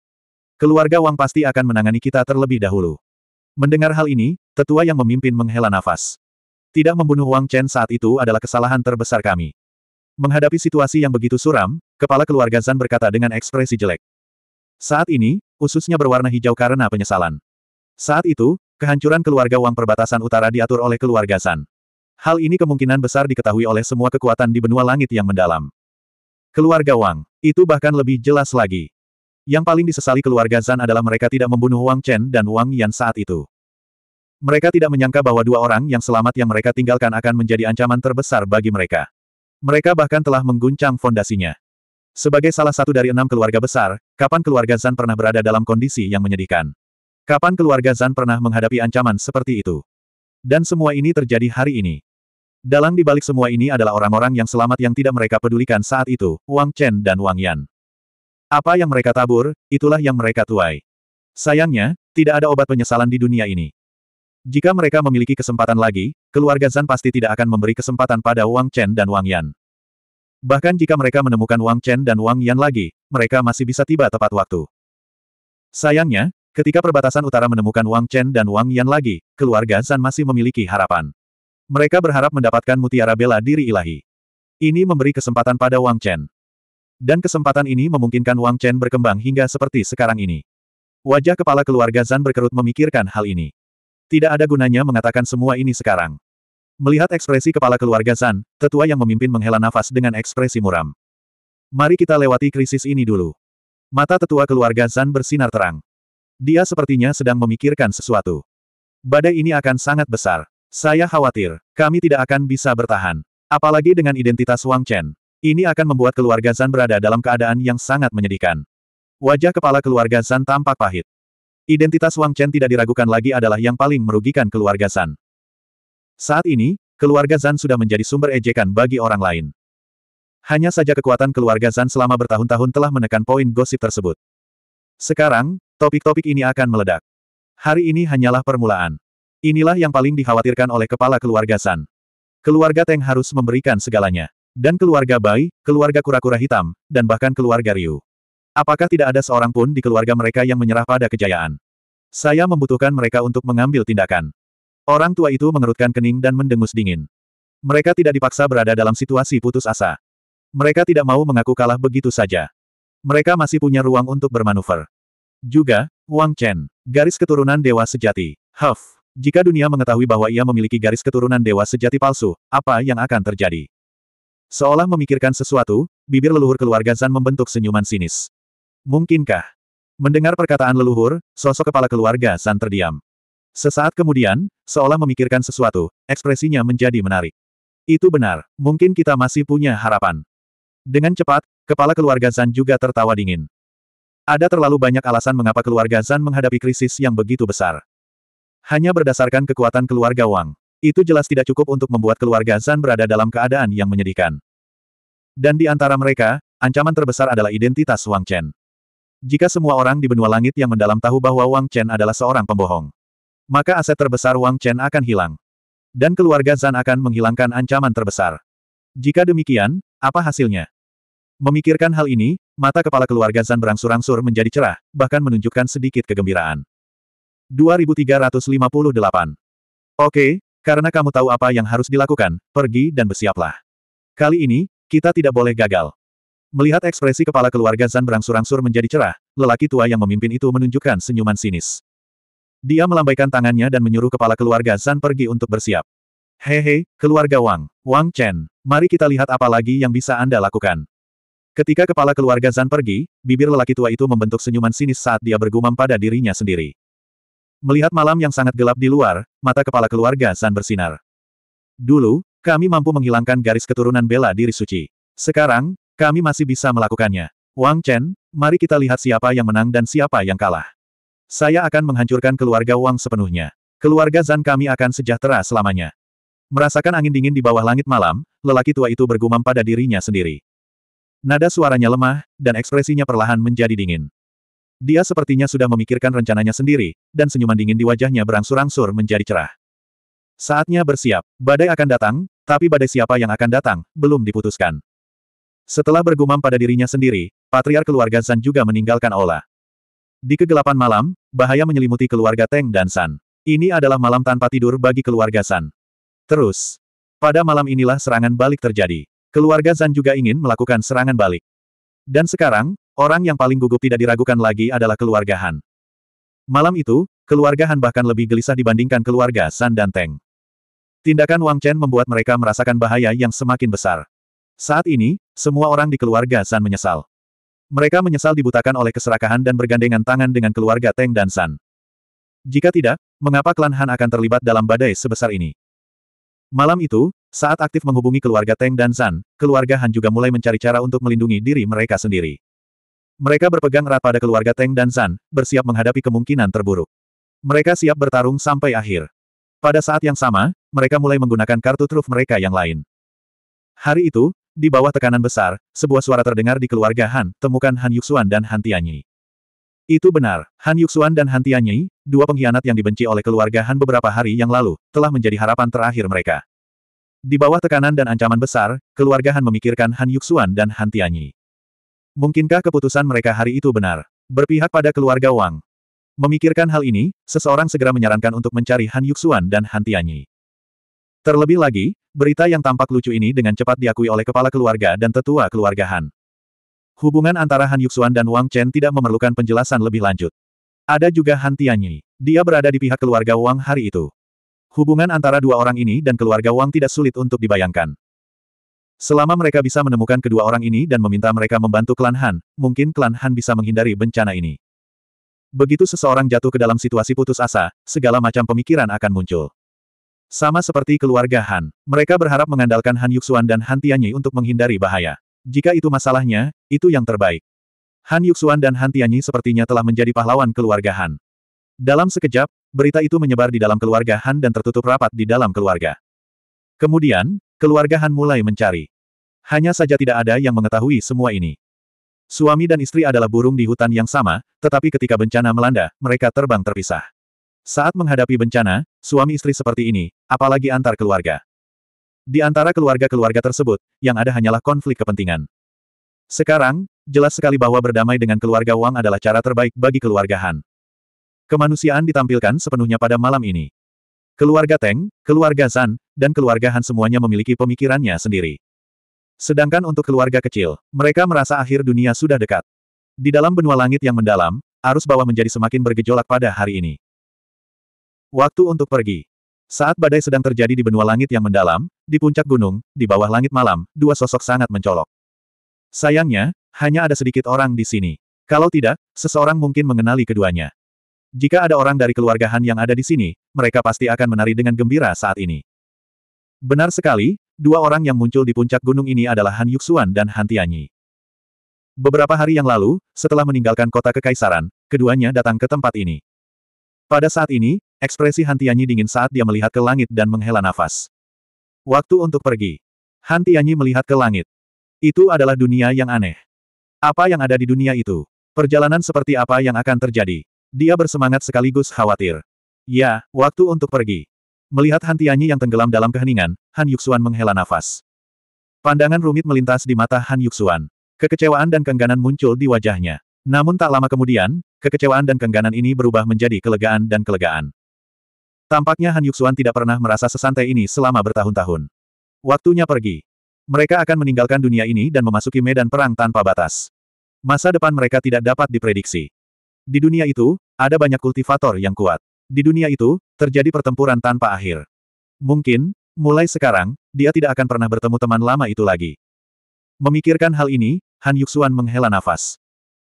Keluarga Wang pasti akan menangani kita terlebih dahulu. Mendengar hal ini, tetua yang memimpin menghela nafas. Tidak membunuh Wang Chen saat itu adalah kesalahan terbesar kami. Menghadapi situasi yang begitu suram, kepala keluarga Zan berkata dengan ekspresi jelek. Saat ini, ususnya berwarna hijau karena penyesalan. Saat itu, kehancuran keluarga Wang perbatasan utara diatur oleh keluarga Zan. Hal ini kemungkinan besar diketahui oleh semua kekuatan di benua langit yang mendalam. Keluarga Wang, itu bahkan lebih jelas lagi. Yang paling disesali keluarga Zan adalah mereka tidak membunuh Wang Chen dan Wang Yan saat itu. Mereka tidak menyangka bahwa dua orang yang selamat yang mereka tinggalkan akan menjadi ancaman terbesar bagi mereka. Mereka bahkan telah mengguncang fondasinya. Sebagai salah satu dari enam keluarga besar, kapan keluarga Zan pernah berada dalam kondisi yang menyedihkan? Kapan keluarga Zan pernah menghadapi ancaman seperti itu? Dan semua ini terjadi hari ini. Dalang dibalik semua ini adalah orang-orang yang selamat yang tidak mereka pedulikan saat itu, Wang Chen dan Wang Yan. Apa yang mereka tabur, itulah yang mereka tuai. Sayangnya, tidak ada obat penyesalan di dunia ini. Jika mereka memiliki kesempatan lagi, keluarga Zan pasti tidak akan memberi kesempatan pada Wang Chen dan Wang Yan. Bahkan jika mereka menemukan Wang Chen dan Wang Yan lagi, mereka masih bisa tiba tepat waktu. Sayangnya, ketika perbatasan utara menemukan Wang Chen dan Wang Yan lagi, keluarga Zan masih memiliki harapan. Mereka berharap mendapatkan mutiara bela diri ilahi. Ini memberi kesempatan pada Wang Chen. Dan kesempatan ini memungkinkan Wang Chen berkembang hingga seperti sekarang ini. Wajah kepala keluarga Zan berkerut memikirkan hal ini. Tidak ada gunanya mengatakan semua ini sekarang. Melihat ekspresi kepala keluarga San, tetua yang memimpin menghela nafas dengan ekspresi muram. Mari kita lewati krisis ini dulu. Mata tetua keluarga San bersinar terang. Dia sepertinya sedang memikirkan sesuatu. Badai ini akan sangat besar. Saya khawatir, kami tidak akan bisa bertahan. Apalagi dengan identitas Wang Chen. Ini akan membuat keluarga San berada dalam keadaan yang sangat menyedihkan. Wajah kepala keluarga San tampak pahit. Identitas Wang Chen tidak diragukan lagi adalah yang paling merugikan keluarga Zan. Saat ini, keluarga Zan sudah menjadi sumber ejekan bagi orang lain. Hanya saja kekuatan keluarga Zan selama bertahun-tahun telah menekan poin gosip tersebut. Sekarang, topik-topik ini akan meledak. Hari ini hanyalah permulaan. Inilah yang paling dikhawatirkan oleh kepala keluarga Zan. Keluarga Teng harus memberikan segalanya. Dan keluarga Bai, keluarga kura-kura hitam, dan bahkan keluarga Ryu. Apakah tidak ada seorang pun di keluarga mereka yang menyerah pada kejayaan? Saya membutuhkan mereka untuk mengambil tindakan. Orang tua itu mengerutkan kening dan mendengus dingin. Mereka tidak dipaksa berada dalam situasi putus asa. Mereka tidak mau mengaku kalah begitu saja. Mereka masih punya ruang untuk bermanuver. Juga, Wang Chen, garis keturunan dewa sejati, Huff. Jika dunia mengetahui bahwa ia memiliki garis keturunan dewa sejati palsu, apa yang akan terjadi? Seolah memikirkan sesuatu, bibir leluhur keluarga Zan membentuk senyuman sinis. Mungkinkah? Mendengar perkataan leluhur, sosok kepala keluarga San terdiam. Sesaat kemudian, seolah memikirkan sesuatu, ekspresinya menjadi menarik. Itu benar, mungkin kita masih punya harapan. Dengan cepat, kepala keluarga San juga tertawa dingin. Ada terlalu banyak alasan mengapa keluarga San menghadapi krisis yang begitu besar. Hanya berdasarkan kekuatan keluarga Wang. Itu jelas tidak cukup untuk membuat keluarga San berada dalam keadaan yang menyedihkan. Dan di antara mereka, ancaman terbesar adalah identitas Wang Chen. Jika semua orang di benua langit yang mendalam tahu bahwa Wang Chen adalah seorang pembohong, maka aset terbesar Wang Chen akan hilang. Dan keluarga Zan akan menghilangkan ancaman terbesar. Jika demikian, apa hasilnya? Memikirkan hal ini, mata kepala keluarga Zan berangsur-angsur menjadi cerah, bahkan menunjukkan sedikit kegembiraan. 2358 Oke, karena kamu tahu apa yang harus dilakukan, pergi dan bersiaplah. Kali ini, kita tidak boleh gagal. Melihat ekspresi kepala keluarga Zan berangsur-angsur menjadi cerah, lelaki tua yang memimpin itu menunjukkan senyuman sinis. Dia melambaikan tangannya dan menyuruh kepala keluarga Zan pergi untuk bersiap. Hehe, keluarga Wang, Wang Chen, mari kita lihat apa lagi yang bisa Anda lakukan. Ketika kepala keluarga Zan pergi, bibir lelaki tua itu membentuk senyuman sinis saat dia bergumam pada dirinya sendiri. Melihat malam yang sangat gelap di luar, mata kepala keluarga Zan bersinar. Dulu, kami mampu menghilangkan garis keturunan bela diri suci. Sekarang, kami masih bisa melakukannya. Wang Chen, mari kita lihat siapa yang menang dan siapa yang kalah. Saya akan menghancurkan keluarga Wang sepenuhnya. Keluarga Zan kami akan sejahtera selamanya. Merasakan angin dingin di bawah langit malam, lelaki tua itu bergumam pada dirinya sendiri. Nada suaranya lemah, dan ekspresinya perlahan menjadi dingin. Dia sepertinya sudah memikirkan rencananya sendiri, dan senyuman dingin di wajahnya berangsur-angsur menjadi cerah. Saatnya bersiap, badai akan datang, tapi badai siapa yang akan datang, belum diputuskan. Setelah bergumam pada dirinya sendiri, patriar keluarga San juga meninggalkan Ola. Di kegelapan malam, bahaya menyelimuti keluarga Teng dan San. Ini adalah malam tanpa tidur bagi keluarga San. Terus, pada malam inilah serangan balik terjadi. Keluarga San juga ingin melakukan serangan balik. Dan sekarang, orang yang paling gugup tidak diragukan lagi adalah keluarga Han. Malam itu, keluarga Han bahkan lebih gelisah dibandingkan keluarga San dan Teng. Tindakan Wang Chen membuat mereka merasakan bahaya yang semakin besar. Saat ini, semua orang di keluarga San menyesal. Mereka menyesal dibutakan oleh keserakahan dan bergandengan tangan dengan keluarga Teng dan San. Jika tidak, mengapa klan Han akan terlibat dalam badai sebesar ini? Malam itu, saat aktif menghubungi keluarga Teng dan San, keluarga Han juga mulai mencari cara untuk melindungi diri mereka sendiri. Mereka berpegang erat pada keluarga Teng dan San, bersiap menghadapi kemungkinan terburuk. Mereka siap bertarung sampai akhir. Pada saat yang sama, mereka mulai menggunakan kartu truf mereka yang lain. Hari itu, di bawah tekanan besar, sebuah suara terdengar di keluarga Han, temukan Han Yuxuan dan Han Tianyi. Itu benar, Han Yuxuan dan Han Tianyi, dua pengkhianat yang dibenci oleh keluarga Han beberapa hari yang lalu, telah menjadi harapan terakhir mereka. Di bawah tekanan dan ancaman besar, keluarga Han memikirkan Han Yuxuan dan Han Tianyi. Mungkinkah keputusan mereka hari itu benar? Berpihak pada keluarga Wang. Memikirkan hal ini, seseorang segera menyarankan untuk mencari Han Yuxuan dan Han Tianyi. Terlebih lagi, berita yang tampak lucu ini dengan cepat diakui oleh kepala keluarga dan tetua keluarga Han. Hubungan antara Han Yuxuan dan Wang Chen tidak memerlukan penjelasan lebih lanjut. Ada juga Han Tianyi. Dia berada di pihak keluarga Wang hari itu. Hubungan antara dua orang ini dan keluarga Wang tidak sulit untuk dibayangkan. Selama mereka bisa menemukan kedua orang ini dan meminta mereka membantu klan Han, mungkin klan Han bisa menghindari bencana ini. Begitu seseorang jatuh ke dalam situasi putus asa, segala macam pemikiran akan muncul. Sama seperti keluarga Han, mereka berharap mengandalkan Han Yuxuan dan Han Tianyi untuk menghindari bahaya. Jika itu masalahnya, itu yang terbaik. Han Yuxuan dan Han Tianyi sepertinya telah menjadi pahlawan keluarga Han. Dalam sekejap, berita itu menyebar di dalam keluarga Han dan tertutup rapat di dalam keluarga. Kemudian, keluarga Han mulai mencari. Hanya saja tidak ada yang mengetahui semua ini. Suami dan istri adalah burung di hutan yang sama, tetapi ketika bencana melanda, mereka terbang terpisah. Saat menghadapi bencana, suami istri seperti ini, apalagi antar keluarga. Di antara keluarga-keluarga tersebut, yang ada hanyalah konflik kepentingan. Sekarang, jelas sekali bahwa berdamai dengan keluarga Wang adalah cara terbaik bagi keluarga Han. Kemanusiaan ditampilkan sepenuhnya pada malam ini. Keluarga Teng, keluarga Zan, dan keluarga Han semuanya memiliki pemikirannya sendiri. Sedangkan untuk keluarga kecil, mereka merasa akhir dunia sudah dekat. Di dalam benua langit yang mendalam, arus bawah menjadi semakin bergejolak pada hari ini. Waktu untuk pergi. Saat badai sedang terjadi di benua langit yang mendalam, di puncak gunung, di bawah langit malam, dua sosok sangat mencolok. Sayangnya, hanya ada sedikit orang di sini. Kalau tidak, seseorang mungkin mengenali keduanya. Jika ada orang dari keluarga Han yang ada di sini, mereka pasti akan menari dengan gembira saat ini. Benar sekali, dua orang yang muncul di puncak gunung ini adalah Han Yuxuan dan Han Tianyi. Beberapa hari yang lalu, setelah meninggalkan kota kekaisaran, keduanya datang ke tempat ini. Pada saat ini, Ekspresi Han Tianyi dingin saat dia melihat ke langit dan menghela nafas. Waktu untuk pergi. Han Tianyi melihat ke langit. Itu adalah dunia yang aneh. Apa yang ada di dunia itu? Perjalanan seperti apa yang akan terjadi? Dia bersemangat sekaligus khawatir. Ya, waktu untuk pergi. Melihat Han Tianyi yang tenggelam dalam keheningan, Han Yuxuan menghela nafas. Pandangan rumit melintas di mata Han Yuxuan. Kekecewaan dan kengganan muncul di wajahnya. Namun tak lama kemudian, kekecewaan dan kengganan ini berubah menjadi kelegaan dan kelegaan. Tampaknya Han Yuxuan tidak pernah merasa sesantai ini selama bertahun-tahun. Waktunya pergi. Mereka akan meninggalkan dunia ini dan memasuki medan perang tanpa batas. Masa depan mereka tidak dapat diprediksi. Di dunia itu, ada banyak kultivator yang kuat. Di dunia itu, terjadi pertempuran tanpa akhir. Mungkin, mulai sekarang, dia tidak akan pernah bertemu teman lama itu lagi. Memikirkan hal ini, Han Yuxuan menghela nafas.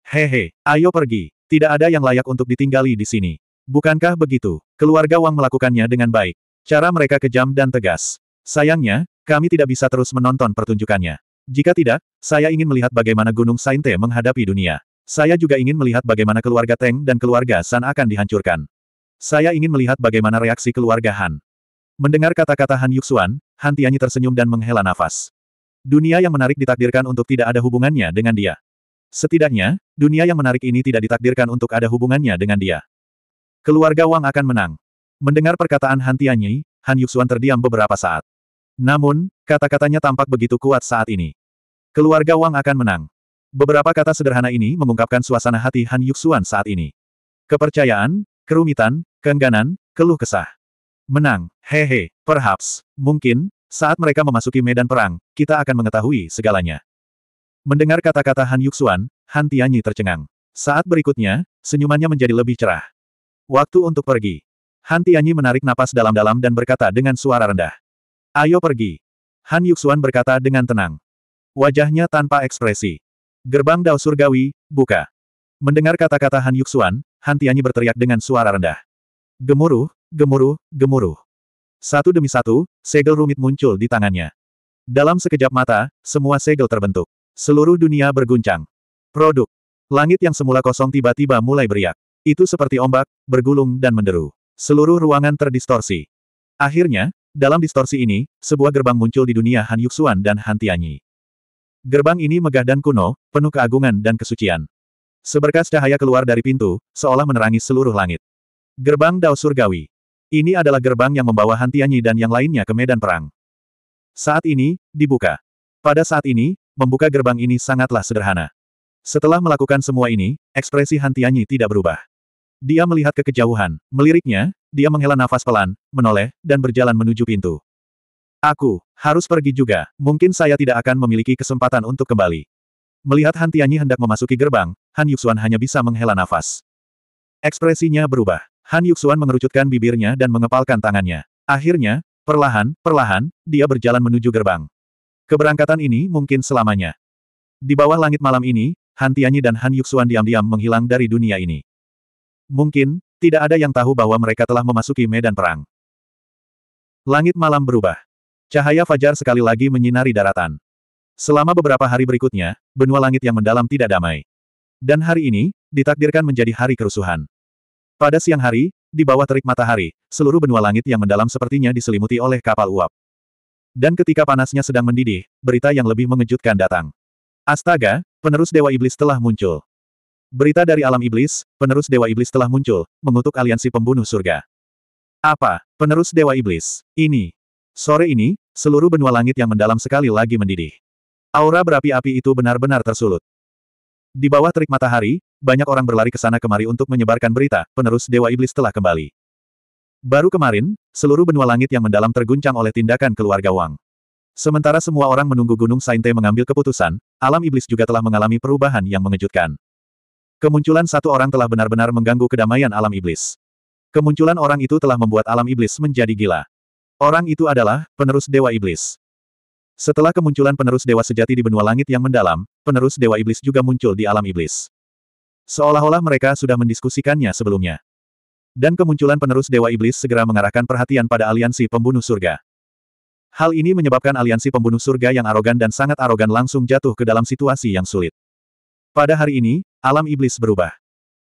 Hehe, ayo pergi. Tidak ada yang layak untuk ditinggali di sini. Bukankah begitu? Keluarga Wang melakukannya dengan baik. Cara mereka kejam dan tegas. Sayangnya, kami tidak bisa terus menonton pertunjukannya. Jika tidak, saya ingin melihat bagaimana Gunung Sainte menghadapi dunia. Saya juga ingin melihat bagaimana keluarga Teng dan keluarga San akan dihancurkan. Saya ingin melihat bagaimana reaksi keluarga Han. Mendengar kata-kata Han Yuxuan, Han Tianyi tersenyum dan menghela nafas. Dunia yang menarik ditakdirkan untuk tidak ada hubungannya dengan dia. Setidaknya, dunia yang menarik ini tidak ditakdirkan untuk ada hubungannya dengan dia. Keluarga Wang akan menang. Mendengar perkataan Han Tianyi, Han Yuxuan terdiam beberapa saat. Namun, kata-katanya tampak begitu kuat saat ini. Keluarga Wang akan menang. Beberapa kata sederhana ini mengungkapkan suasana hati Han Yuxuan saat ini. Kepercayaan, kerumitan, keengganan, keluh kesah. Menang, hehe, perhaps, mungkin, saat mereka memasuki medan perang, kita akan mengetahui segalanya. Mendengar kata-kata Han Yuxuan, Han Tianyi tercengang. Saat berikutnya, senyumannya menjadi lebih cerah. Waktu untuk pergi. Han Tianyi menarik napas dalam-dalam dan berkata dengan suara rendah. Ayo pergi. Han Yuxuan berkata dengan tenang. Wajahnya tanpa ekspresi. Gerbang Dao Surgawi, buka. Mendengar kata-kata Han Yuxuan, Han Tianyi berteriak dengan suara rendah. Gemuruh, gemuruh, gemuruh. Satu demi satu, segel rumit muncul di tangannya. Dalam sekejap mata, semua segel terbentuk. Seluruh dunia berguncang. Produk. Langit yang semula kosong tiba-tiba mulai beriak. Itu seperti ombak, bergulung dan menderu. Seluruh ruangan terdistorsi. Akhirnya, dalam distorsi ini, sebuah gerbang muncul di dunia Han Yuxuan dan Han Tianyi. Gerbang ini megah dan kuno, penuh keagungan dan kesucian. Seberkas cahaya keluar dari pintu, seolah menerangi seluruh langit. Gerbang Dao Surgawi. Ini adalah gerbang yang membawa Han Tianyi dan yang lainnya ke medan perang. Saat ini, dibuka. Pada saat ini, membuka gerbang ini sangatlah sederhana. Setelah melakukan semua ini, ekspresi Han Tianyi tidak berubah. Dia melihat ke kejauhan, meliriknya, dia menghela nafas pelan, menoleh, dan berjalan menuju pintu. Aku, harus pergi juga, mungkin saya tidak akan memiliki kesempatan untuk kembali. Melihat Han Tianyi hendak memasuki gerbang, Han Yuxuan hanya bisa menghela nafas. Ekspresinya berubah. Han Yuxuan mengerucutkan bibirnya dan mengepalkan tangannya. Akhirnya, perlahan, perlahan, dia berjalan menuju gerbang. Keberangkatan ini mungkin selamanya. Di bawah langit malam ini, Han Tianyi dan Han Yuxuan diam-diam menghilang dari dunia ini. Mungkin, tidak ada yang tahu bahwa mereka telah memasuki medan perang. Langit malam berubah. Cahaya fajar sekali lagi menyinari daratan. Selama beberapa hari berikutnya, benua langit yang mendalam tidak damai. Dan hari ini, ditakdirkan menjadi hari kerusuhan. Pada siang hari, di bawah terik matahari, seluruh benua langit yang mendalam sepertinya diselimuti oleh kapal uap. Dan ketika panasnya sedang mendidih, berita yang lebih mengejutkan datang. Astaga, penerus Dewa Iblis telah muncul. Berita dari alam iblis, penerus Dewa Iblis telah muncul, mengutuk aliansi pembunuh surga. Apa? Penerus Dewa Iblis? Ini. Sore ini, seluruh benua langit yang mendalam sekali lagi mendidih. Aura berapi-api itu benar-benar tersulut. Di bawah terik matahari, banyak orang berlari ke sana kemari untuk menyebarkan berita, penerus Dewa Iblis telah kembali. Baru kemarin, seluruh benua langit yang mendalam terguncang oleh tindakan keluarga Wang. Sementara semua orang menunggu Gunung Sainte mengambil keputusan, alam iblis juga telah mengalami perubahan yang mengejutkan. Kemunculan satu orang telah benar-benar mengganggu kedamaian alam iblis. Kemunculan orang itu telah membuat alam iblis menjadi gila. Orang itu adalah penerus Dewa Iblis. Setelah kemunculan penerus Dewa sejati di benua langit yang mendalam, penerus Dewa Iblis juga muncul di alam iblis. Seolah-olah mereka sudah mendiskusikannya sebelumnya. Dan kemunculan penerus Dewa Iblis segera mengarahkan perhatian pada aliansi pembunuh surga. Hal ini menyebabkan aliansi pembunuh surga yang arogan dan sangat arogan langsung jatuh ke dalam situasi yang sulit. Pada hari ini, alam iblis berubah.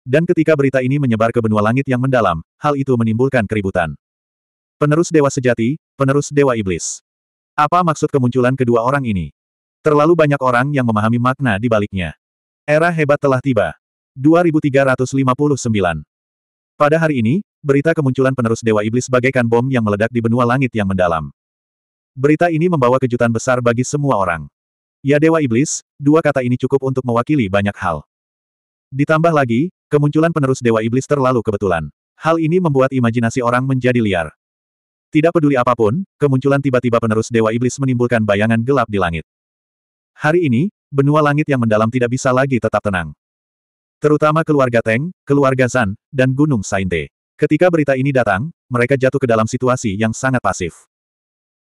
Dan ketika berita ini menyebar ke benua langit yang mendalam, hal itu menimbulkan keributan. Penerus Dewa Sejati, penerus Dewa Iblis. Apa maksud kemunculan kedua orang ini? Terlalu banyak orang yang memahami makna di baliknya. Era hebat telah tiba. 2359. Pada hari ini, berita kemunculan penerus Dewa Iblis bagaikan bom yang meledak di benua langit yang mendalam. Berita ini membawa kejutan besar bagi semua orang. Ya Dewa Iblis, dua kata ini cukup untuk mewakili banyak hal. Ditambah lagi, kemunculan penerus Dewa Iblis terlalu kebetulan. Hal ini membuat imajinasi orang menjadi liar. Tidak peduli apapun, kemunculan tiba-tiba penerus Dewa Iblis menimbulkan bayangan gelap di langit. Hari ini, benua langit yang mendalam tidak bisa lagi tetap tenang. Terutama keluarga Teng, keluarga Zan, dan Gunung Sainte. Ketika berita ini datang, mereka jatuh ke dalam situasi yang sangat pasif.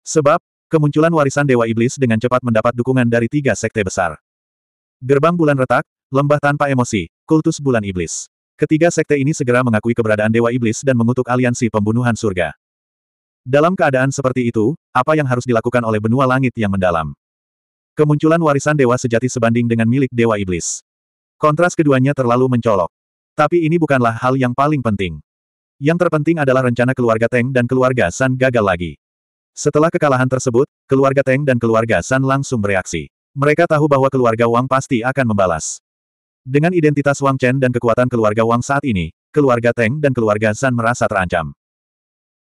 Sebab, Kemunculan warisan Dewa Iblis dengan cepat mendapat dukungan dari tiga sekte besar. Gerbang Bulan Retak, Lembah Tanpa Emosi, Kultus Bulan Iblis. Ketiga sekte ini segera mengakui keberadaan Dewa Iblis dan mengutuk aliansi pembunuhan surga. Dalam keadaan seperti itu, apa yang harus dilakukan oleh benua langit yang mendalam? Kemunculan warisan dewa sejati sebanding dengan milik Dewa Iblis. Kontras keduanya terlalu mencolok. Tapi ini bukanlah hal yang paling penting. Yang terpenting adalah rencana keluarga Teng dan keluarga San gagal lagi. Setelah kekalahan tersebut, keluarga Teng dan keluarga San langsung bereaksi. Mereka tahu bahwa keluarga Wang pasti akan membalas. Dengan identitas Wang Chen dan kekuatan keluarga Wang saat ini, keluarga Teng dan keluarga San merasa terancam.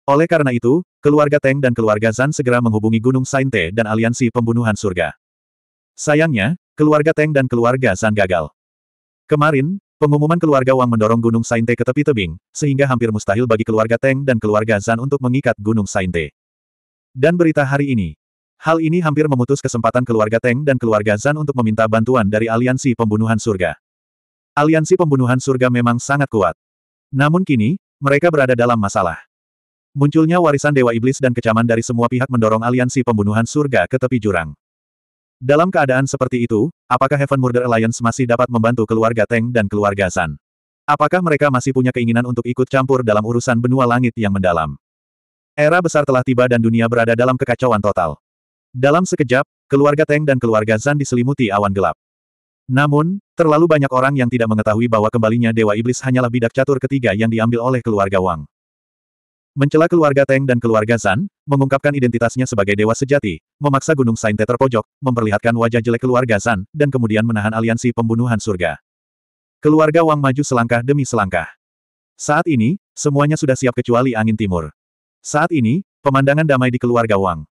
Oleh karena itu, keluarga Teng dan keluarga Zan segera menghubungi Gunung Sainte dan aliansi pembunuhan surga. Sayangnya, keluarga Teng dan keluarga Zan gagal. Kemarin, pengumuman keluarga Wang mendorong Gunung Sainte ke tepi tebing, sehingga hampir mustahil bagi keluarga Teng dan keluarga Zan untuk mengikat Gunung Sainte. Dan berita hari ini. Hal ini hampir memutus kesempatan keluarga Teng dan keluarga Zan untuk meminta bantuan dari aliansi pembunuhan surga. Aliansi pembunuhan surga memang sangat kuat. Namun kini, mereka berada dalam masalah. Munculnya warisan Dewa Iblis dan kecaman dari semua pihak mendorong aliansi pembunuhan surga ke tepi jurang. Dalam keadaan seperti itu, apakah Heaven Murder Alliance masih dapat membantu keluarga Teng dan keluarga Zan? Apakah mereka masih punya keinginan untuk ikut campur dalam urusan benua langit yang mendalam? Era besar telah tiba dan dunia berada dalam kekacauan total. Dalam sekejap, keluarga Teng dan keluarga Zan diselimuti awan gelap. Namun, terlalu banyak orang yang tidak mengetahui bahwa kembalinya Dewa Iblis hanyalah bidak catur ketiga yang diambil oleh keluarga Wang. Mencela keluarga Teng dan keluarga Zan, mengungkapkan identitasnya sebagai dewa sejati, memaksa Gunung Sainte terpojok, memperlihatkan wajah jelek keluarga Zan, dan kemudian menahan aliansi pembunuhan surga. Keluarga Wang maju selangkah demi selangkah. Saat ini, semuanya sudah siap kecuali angin timur. Saat ini, pemandangan damai di keluarga Wang.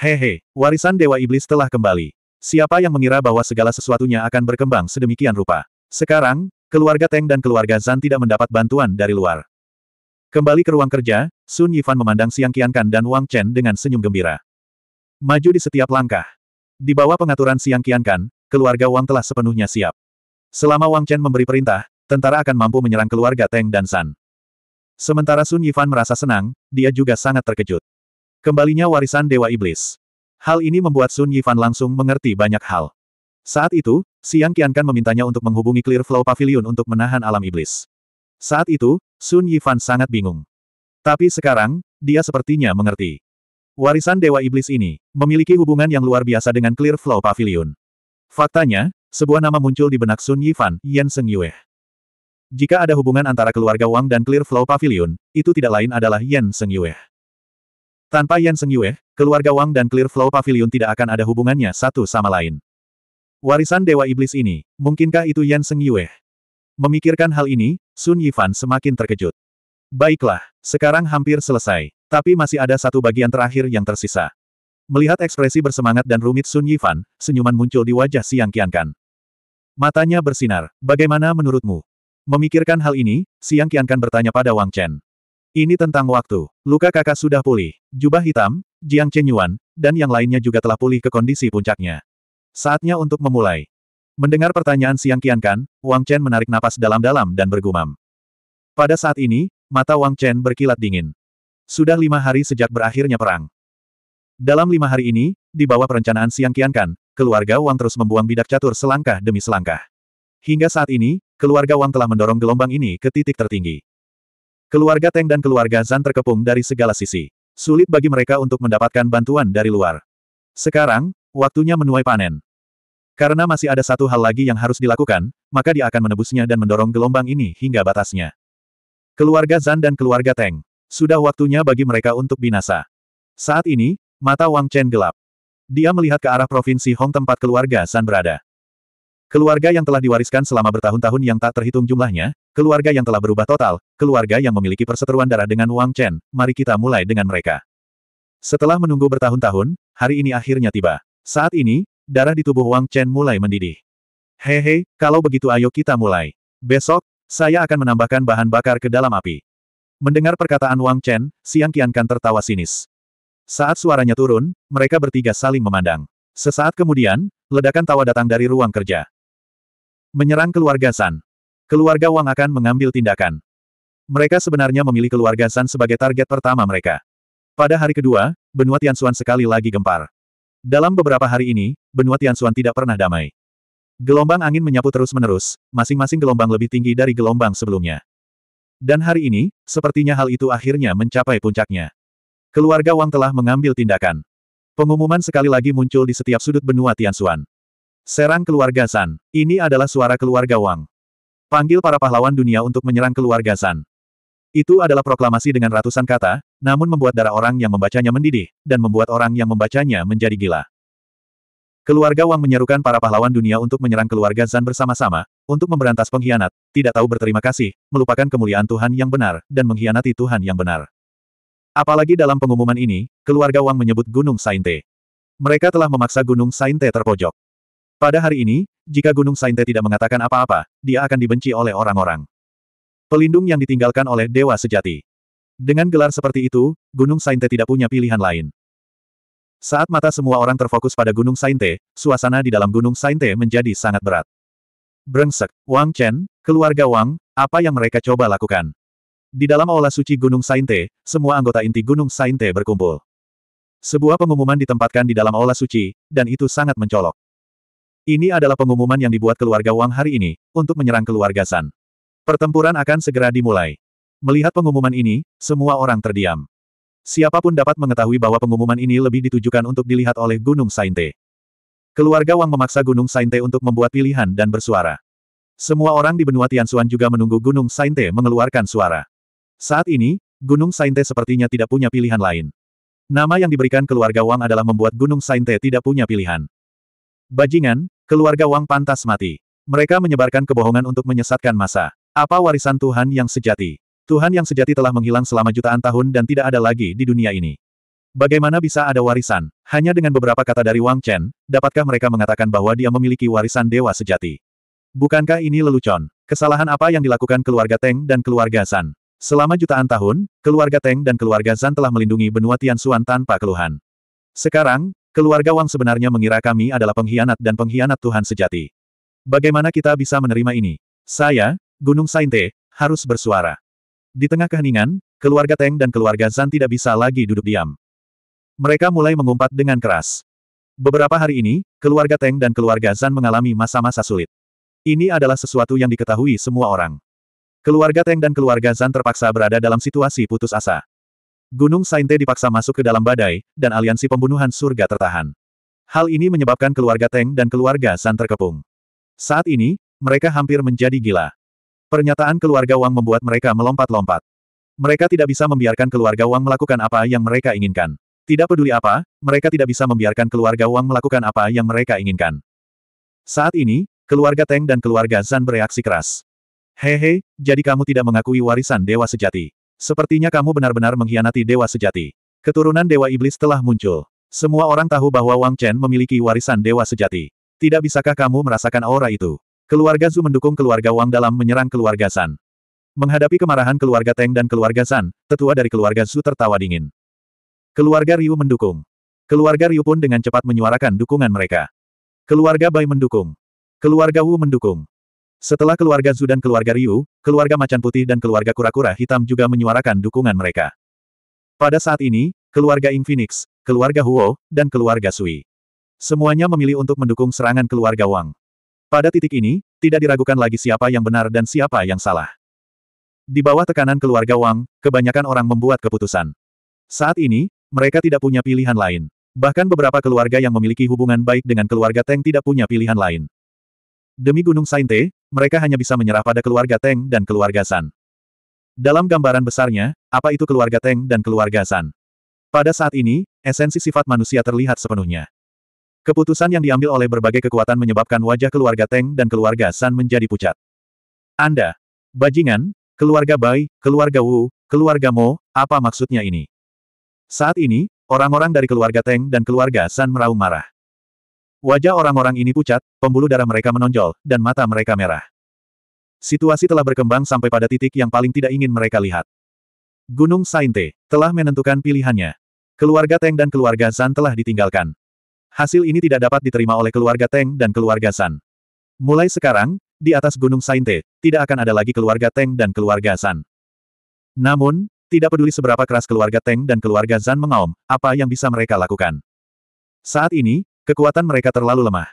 Hehe, warisan Dewa Iblis telah kembali. Siapa yang mengira bahwa segala sesuatunya akan berkembang sedemikian rupa. Sekarang, keluarga Teng dan keluarga Zan tidak mendapat bantuan dari luar. Kembali ke ruang kerja, Sun Yifan memandang Siang Qiankan dan Wang Chen dengan senyum gembira. Maju di setiap langkah. Di bawah pengaturan Siang Qiankan, keluarga Wang telah sepenuhnya siap. Selama Wang Chen memberi perintah, tentara akan mampu menyerang keluarga Teng dan San. Sementara Sun Yifan merasa senang, dia juga sangat terkejut. Kembalinya warisan Dewa Iblis. Hal ini membuat Sun Yifan langsung mengerti banyak hal. Saat itu, Siang Qiankan memintanya untuk menghubungi Clear Flow Pavilion untuk menahan alam iblis. Saat itu, Sun Yifan sangat bingung. Tapi sekarang, dia sepertinya mengerti. Warisan Dewa Iblis ini, memiliki hubungan yang luar biasa dengan Clear Flow Pavilion. Faktanya, sebuah nama muncul di benak Sun Yifan, Yan Seng Yue. Jika ada hubungan antara keluarga Wang dan Clear Flow Pavilion, itu tidak lain adalah Yan Seng Yue. Tanpa Yan Seng Yue, keluarga Wang dan Clear Flow Pavilion tidak akan ada hubungannya satu sama lain. Warisan Dewa Iblis ini, mungkinkah itu Yan Seng Yue? Memikirkan hal ini, Sun Yifan semakin terkejut. Baiklah, sekarang hampir selesai, tapi masih ada satu bagian terakhir yang tersisa. Melihat ekspresi bersemangat dan rumit Sun Yifan, senyuman muncul di wajah Siang Qiankan. Matanya bersinar, bagaimana menurutmu, Memikirkan hal ini, Siang Qiankan bertanya pada Wang Chen. Ini tentang waktu. Luka kakak sudah pulih. Jubah hitam, Jiang Chen Yuan, dan yang lainnya juga telah pulih ke kondisi puncaknya. Saatnya untuk memulai. Mendengar pertanyaan Siang Qiankan, Wang Chen menarik napas dalam-dalam dan bergumam. Pada saat ini, mata Wang Chen berkilat dingin. Sudah lima hari sejak berakhirnya perang. Dalam lima hari ini, di bawah perencanaan Siang Qiankan, keluarga Wang terus membuang bidak catur selangkah demi selangkah. Hingga saat ini, keluarga Wang telah mendorong gelombang ini ke titik tertinggi. Keluarga Teng dan keluarga Zan terkepung dari segala sisi. Sulit bagi mereka untuk mendapatkan bantuan dari luar. Sekarang, waktunya menuai panen. Karena masih ada satu hal lagi yang harus dilakukan, maka dia akan menebusnya dan mendorong gelombang ini hingga batasnya. Keluarga Zan dan keluarga Teng. Sudah waktunya bagi mereka untuk binasa. Saat ini, mata Wang Chen gelap. Dia melihat ke arah provinsi Hong tempat keluarga San berada. Keluarga yang telah diwariskan selama bertahun-tahun yang tak terhitung jumlahnya, keluarga yang telah berubah total, keluarga yang memiliki perseteruan darah dengan Wang Chen, mari kita mulai dengan mereka. Setelah menunggu bertahun-tahun, hari ini akhirnya tiba. Saat ini, darah di tubuh Wang Chen mulai mendidih. Hehe, kalau begitu ayo kita mulai. Besok, saya akan menambahkan bahan bakar ke dalam api. Mendengar perkataan Wang Chen, Siang Qiankan tertawa sinis. Saat suaranya turun, mereka bertiga saling memandang. Sesaat kemudian, ledakan tawa datang dari ruang kerja. Menyerang keluarga San. Keluarga Wang akan mengambil tindakan. Mereka sebenarnya memilih keluarga San sebagai target pertama mereka. Pada hari kedua, benua Tianxuan sekali lagi gempar. Dalam beberapa hari ini, benua Tianxuan tidak pernah damai. Gelombang angin menyapu terus-menerus, masing-masing gelombang lebih tinggi dari gelombang sebelumnya. Dan hari ini, sepertinya hal itu akhirnya mencapai puncaknya. Keluarga Wang telah mengambil tindakan. Pengumuman sekali lagi muncul di setiap sudut benua Tianxuan. Serang keluarga San. Ini adalah suara keluarga Wang. Panggil para pahlawan dunia untuk menyerang keluarga San. Itu adalah proklamasi dengan ratusan kata, namun membuat darah orang yang membacanya mendidih, dan membuat orang yang membacanya menjadi gila. Keluarga Wang menyerukan para pahlawan dunia untuk menyerang keluarga Zan bersama-sama, untuk memberantas pengkhianat, tidak tahu berterima kasih, melupakan kemuliaan Tuhan yang benar, dan mengkhianati Tuhan yang benar. Apalagi dalam pengumuman ini, keluarga Wang menyebut Gunung Sainte. Mereka telah memaksa Gunung Sainte terpojok. Pada hari ini, jika Gunung Sainte tidak mengatakan apa-apa, dia akan dibenci oleh orang-orang. Pelindung yang ditinggalkan oleh Dewa Sejati. Dengan gelar seperti itu, Gunung Sainte tidak punya pilihan lain. Saat mata semua orang terfokus pada Gunung Sainte, suasana di dalam Gunung Sainte menjadi sangat berat. Brengsek, Wang Chen, keluarga Wang, apa yang mereka coba lakukan? Di dalam aula suci Gunung Sainte, semua anggota inti Gunung Sainte berkumpul. Sebuah pengumuman ditempatkan di dalam aula suci, dan itu sangat mencolok. Ini adalah pengumuman yang dibuat keluarga Wang hari ini, untuk menyerang keluarga San. Pertempuran akan segera dimulai. Melihat pengumuman ini, semua orang terdiam. Siapapun dapat mengetahui bahwa pengumuman ini lebih ditujukan untuk dilihat oleh Gunung Sainte. Keluarga Wang memaksa Gunung Sainte untuk membuat pilihan dan bersuara. Semua orang di benua Tianxuan juga menunggu Gunung Sainte mengeluarkan suara. Saat ini, Gunung Sainte sepertinya tidak punya pilihan lain. Nama yang diberikan keluarga Wang adalah membuat Gunung Sainte tidak punya pilihan. Bajingan, keluarga Wang pantas mati. Mereka menyebarkan kebohongan untuk menyesatkan masa. Apa warisan Tuhan yang sejati? Tuhan yang sejati telah menghilang selama jutaan tahun dan tidak ada lagi di dunia ini. Bagaimana bisa ada warisan? Hanya dengan beberapa kata dari Wang Chen, dapatkah mereka mengatakan bahwa dia memiliki warisan dewa sejati? Bukankah ini lelucon? Kesalahan apa yang dilakukan keluarga Teng dan keluarga San? Selama jutaan tahun, keluarga Teng dan keluarga San telah melindungi benua Tian Xuan tanpa keluhan. Sekarang, Keluarga Wang sebenarnya mengira kami adalah pengkhianat dan pengkhianat Tuhan sejati. Bagaimana kita bisa menerima ini? Saya, Gunung Sainte, harus bersuara. Di tengah keheningan, keluarga Teng dan keluarga Zan tidak bisa lagi duduk diam. Mereka mulai mengumpat dengan keras. Beberapa hari ini, keluarga Teng dan keluarga Zan mengalami masa-masa sulit. Ini adalah sesuatu yang diketahui semua orang. Keluarga Teng dan keluarga Zan terpaksa berada dalam situasi putus asa. Gunung Sainte dipaksa masuk ke dalam badai, dan aliansi pembunuhan surga tertahan. Hal ini menyebabkan keluarga Teng dan keluarga San terkepung. Saat ini, mereka hampir menjadi gila. Pernyataan keluarga Wang membuat mereka melompat-lompat. Mereka tidak bisa membiarkan keluarga Wang melakukan apa yang mereka inginkan. Tidak peduli apa, mereka tidak bisa membiarkan keluarga Wang melakukan apa yang mereka inginkan. Saat ini, keluarga Teng dan keluarga Zan bereaksi keras. Hehe, jadi kamu tidak mengakui warisan dewa sejati. Sepertinya kamu benar-benar mengkhianati dewa sejati. Keturunan dewa iblis telah muncul. Semua orang tahu bahwa Wang Chen memiliki warisan dewa sejati. Tidak bisakah kamu merasakan aura itu? Keluarga Zhu mendukung keluarga Wang dalam menyerang keluarga San. Menghadapi kemarahan keluarga Teng dan keluarga San, tetua dari keluarga Zhu tertawa dingin. Keluarga Ryu mendukung. Keluarga Ryu pun dengan cepat menyuarakan dukungan mereka. Keluarga Bai mendukung. Keluarga Wu mendukung. Setelah keluarga Zu dan keluarga Ryu, keluarga Macan Putih dan keluarga Kura-Kura Hitam juga menyuarakan dukungan mereka. Pada saat ini, keluarga Phoenix keluarga Huo, dan keluarga Sui. Semuanya memilih untuk mendukung serangan keluarga Wang. Pada titik ini, tidak diragukan lagi siapa yang benar dan siapa yang salah. Di bawah tekanan keluarga Wang, kebanyakan orang membuat keputusan. Saat ini, mereka tidak punya pilihan lain. Bahkan beberapa keluarga yang memiliki hubungan baik dengan keluarga Teng tidak punya pilihan lain. Demi Gunung Sainte, mereka hanya bisa menyerah pada keluarga Teng dan keluarga San. Dalam gambaran besarnya, apa itu keluarga Teng dan keluarga San? Pada saat ini, esensi sifat manusia terlihat sepenuhnya. Keputusan yang diambil oleh berbagai kekuatan menyebabkan wajah keluarga Teng dan keluarga San menjadi pucat. Anda, bajingan, keluarga Bai, keluarga Wu, keluarga Mo, apa maksudnya ini? Saat ini, orang-orang dari keluarga Teng dan keluarga San meraung marah. Wajah orang-orang ini pucat, pembuluh darah mereka menonjol, dan mata mereka merah. Situasi telah berkembang sampai pada titik yang paling tidak ingin mereka lihat. Gunung Sainte telah menentukan pilihannya. Keluarga Teng dan keluarga Zan telah ditinggalkan. Hasil ini tidak dapat diterima oleh keluarga Teng dan keluarga Zan. Mulai sekarang, di atas Gunung Sainte, tidak akan ada lagi keluarga Teng dan keluarga Zan. Namun, tidak peduli seberapa keras keluarga Teng dan keluarga Zan mengaum, apa yang bisa mereka lakukan. Saat ini, Kekuatan mereka terlalu lemah.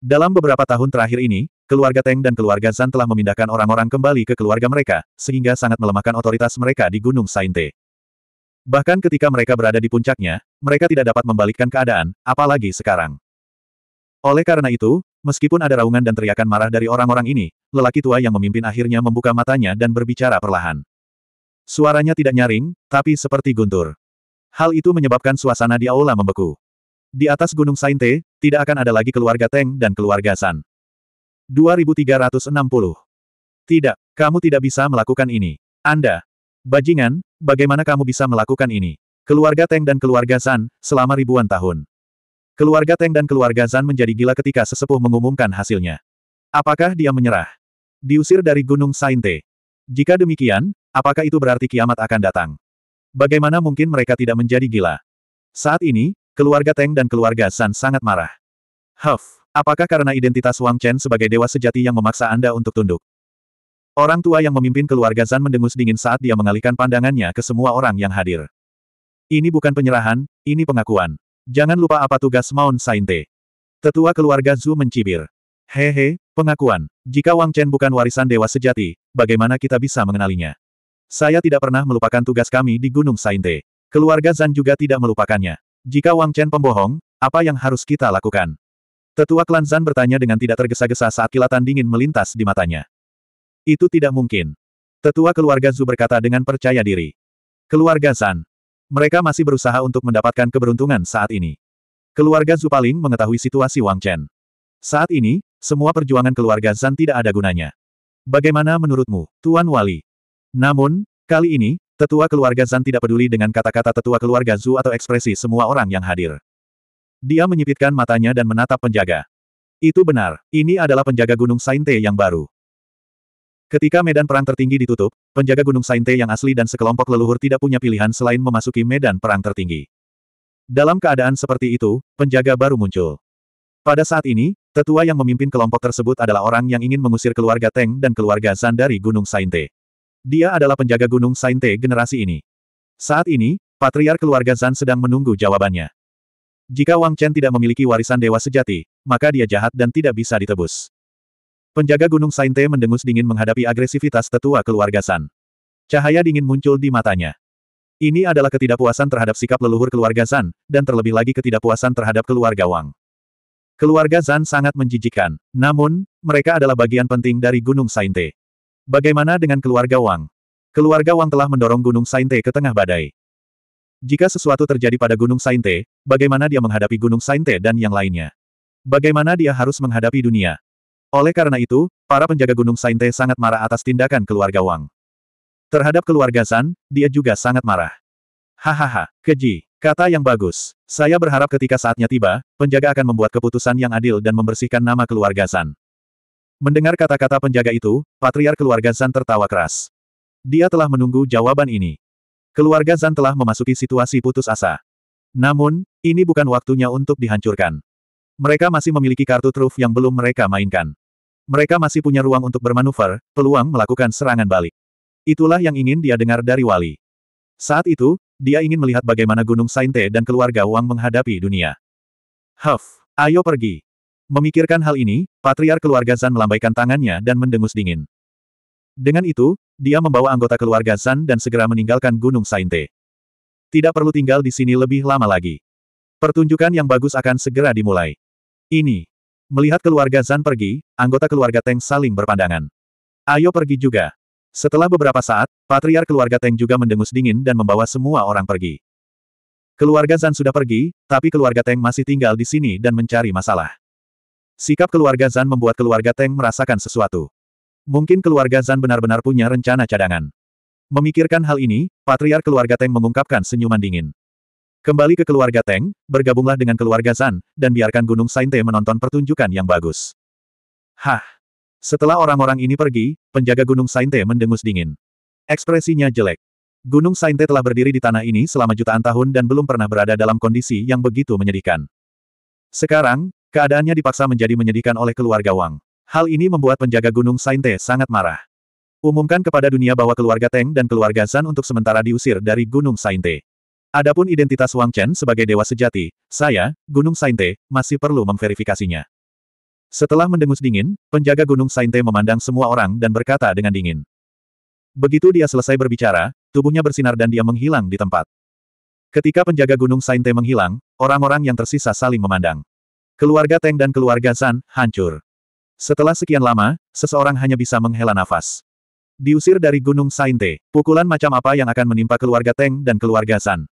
Dalam beberapa tahun terakhir ini, keluarga Teng dan keluarga Zan telah memindahkan orang-orang kembali ke keluarga mereka, sehingga sangat melemahkan otoritas mereka di Gunung Sainte. Bahkan ketika mereka berada di puncaknya, mereka tidak dapat membalikkan keadaan, apalagi sekarang. Oleh karena itu, meskipun ada raungan dan teriakan marah dari orang-orang ini, lelaki tua yang memimpin akhirnya membuka matanya dan berbicara perlahan. Suaranya tidak nyaring, tapi seperti guntur. Hal itu menyebabkan suasana di aula membeku. Di atas Gunung Sainte, tidak akan ada lagi keluarga Teng dan keluarga San. 2360. Tidak, kamu tidak bisa melakukan ini. Anda. Bajingan, bagaimana kamu bisa melakukan ini? Keluarga Teng dan keluarga San, selama ribuan tahun. Keluarga Teng dan keluarga San menjadi gila ketika sesepuh mengumumkan hasilnya. Apakah dia menyerah? Diusir dari Gunung Sainte. Jika demikian, apakah itu berarti kiamat akan datang? Bagaimana mungkin mereka tidak menjadi gila? Saat ini, Keluarga Teng dan keluarga san sangat marah. Huff, apakah karena identitas Wang Chen sebagai dewa sejati yang memaksa Anda untuk tunduk? Orang tua yang memimpin keluarga Zan mendengus dingin saat dia mengalihkan pandangannya ke semua orang yang hadir. Ini bukan penyerahan, ini pengakuan. Jangan lupa apa tugas Mount Sainte. Tetua keluarga Zhu mencibir. Hehe, pengakuan. Jika Wang Chen bukan warisan dewa sejati, bagaimana kita bisa mengenalinya? Saya tidak pernah melupakan tugas kami di Gunung Sainte. Keluarga Zan juga tidak melupakannya. Jika Wang Chen pembohong, apa yang harus kita lakukan? Tetua klan Zan bertanya dengan tidak tergesa-gesa saat kilatan dingin melintas di matanya. Itu tidak mungkin. Tetua keluarga Zhu berkata dengan percaya diri. Keluarga Zan. Mereka masih berusaha untuk mendapatkan keberuntungan saat ini. Keluarga Zhu paling mengetahui situasi Wang Chen. Saat ini, semua perjuangan keluarga Zan tidak ada gunanya. Bagaimana menurutmu, Tuan Wali? Namun, kali ini, Tetua keluarga Zan tidak peduli dengan kata-kata tetua keluarga Zu atau ekspresi semua orang yang hadir. Dia menyipitkan matanya dan menatap penjaga. Itu benar, ini adalah penjaga Gunung Sainte yang baru. Ketika medan perang tertinggi ditutup, penjaga Gunung Sainte yang asli dan sekelompok leluhur tidak punya pilihan selain memasuki medan perang tertinggi. Dalam keadaan seperti itu, penjaga baru muncul. Pada saat ini, tetua yang memimpin kelompok tersebut adalah orang yang ingin mengusir keluarga Teng dan keluarga Zan dari Gunung Sainte. Dia adalah penjaga gunung Sainte generasi ini. Saat ini, patriar keluarga Zan sedang menunggu jawabannya. Jika Wang Chen tidak memiliki warisan dewa sejati, maka dia jahat dan tidak bisa ditebus. Penjaga gunung Sainte mendengus dingin menghadapi agresivitas tetua keluarga Zan. Cahaya dingin muncul di matanya. Ini adalah ketidakpuasan terhadap sikap leluhur keluarga Zan, dan terlebih lagi ketidakpuasan terhadap keluarga Wang. Keluarga Zan sangat menjijikan, namun, mereka adalah bagian penting dari Gunung Sainte. Bagaimana dengan keluarga Wang? Keluarga Wang telah mendorong Gunung Sainte ke tengah badai. Jika sesuatu terjadi pada Gunung Sainte, bagaimana dia menghadapi Gunung Sainte dan yang lainnya? Bagaimana dia harus menghadapi dunia? Oleh karena itu, para penjaga Gunung Sainte sangat marah atas tindakan keluarga Wang. Terhadap keluarga San. dia juga sangat marah. Hahaha, keji, kata yang bagus. Saya berharap ketika saatnya tiba, penjaga akan membuat keputusan yang adil dan membersihkan nama keluarga San. Mendengar kata-kata penjaga itu, patriar keluarga Zan tertawa keras. Dia telah menunggu jawaban ini. Keluarga Zan telah memasuki situasi putus asa. Namun, ini bukan waktunya untuk dihancurkan. Mereka masih memiliki kartu truf yang belum mereka mainkan. Mereka masih punya ruang untuk bermanuver, peluang melakukan serangan balik. Itulah yang ingin dia dengar dari Wali. Saat itu, dia ingin melihat bagaimana Gunung Sainte dan keluarga Wang menghadapi dunia. Huff, ayo pergi. Memikirkan hal ini, Patriar keluarga Zan melambaikan tangannya dan mendengus dingin. Dengan itu, dia membawa anggota keluarga Zan dan segera meninggalkan Gunung Sainte. Tidak perlu tinggal di sini lebih lama lagi. Pertunjukan yang bagus akan segera dimulai. Ini. Melihat keluarga Zan pergi, anggota keluarga Teng saling berpandangan. Ayo pergi juga. Setelah beberapa saat, Patriar keluarga Teng juga mendengus dingin dan membawa semua orang pergi. Keluarga Zan sudah pergi, tapi keluarga Teng masih tinggal di sini dan mencari masalah. Sikap keluarga Zan membuat keluarga Teng merasakan sesuatu. Mungkin keluarga Zan benar-benar punya rencana cadangan. Memikirkan hal ini, patriar keluarga Teng mengungkapkan senyuman dingin. Kembali ke keluarga Teng, bergabunglah dengan keluarga Zan, dan biarkan Gunung Sainte menonton pertunjukan yang bagus. Hah! Setelah orang-orang ini pergi, penjaga Gunung Sainte mendengus dingin. Ekspresinya jelek. Gunung Sainte telah berdiri di tanah ini selama jutaan tahun dan belum pernah berada dalam kondisi yang begitu menyedihkan. Sekarang, Keadaannya dipaksa menjadi menyedihkan oleh keluarga Wang. Hal ini membuat penjaga gunung Sainte sangat marah. Umumkan kepada dunia bahwa keluarga Teng dan keluarga Zan untuk sementara diusir dari gunung Sainte. Adapun identitas Wang Chen sebagai dewa sejati, saya, Gunung Sainte, masih perlu memverifikasinya. Setelah mendengus dingin, penjaga Gunung Sainte memandang semua orang dan berkata dengan dingin. Begitu dia selesai berbicara, tubuhnya bersinar dan dia menghilang di tempat. Ketika penjaga Gunung Sainte menghilang, orang-orang yang tersisa saling memandang. Keluarga Teng dan keluarga San hancur. Setelah sekian lama, seseorang hanya bisa menghela nafas. Diusir dari Gunung Sainte, pukulan macam apa yang akan menimpa keluarga Teng dan keluarga San?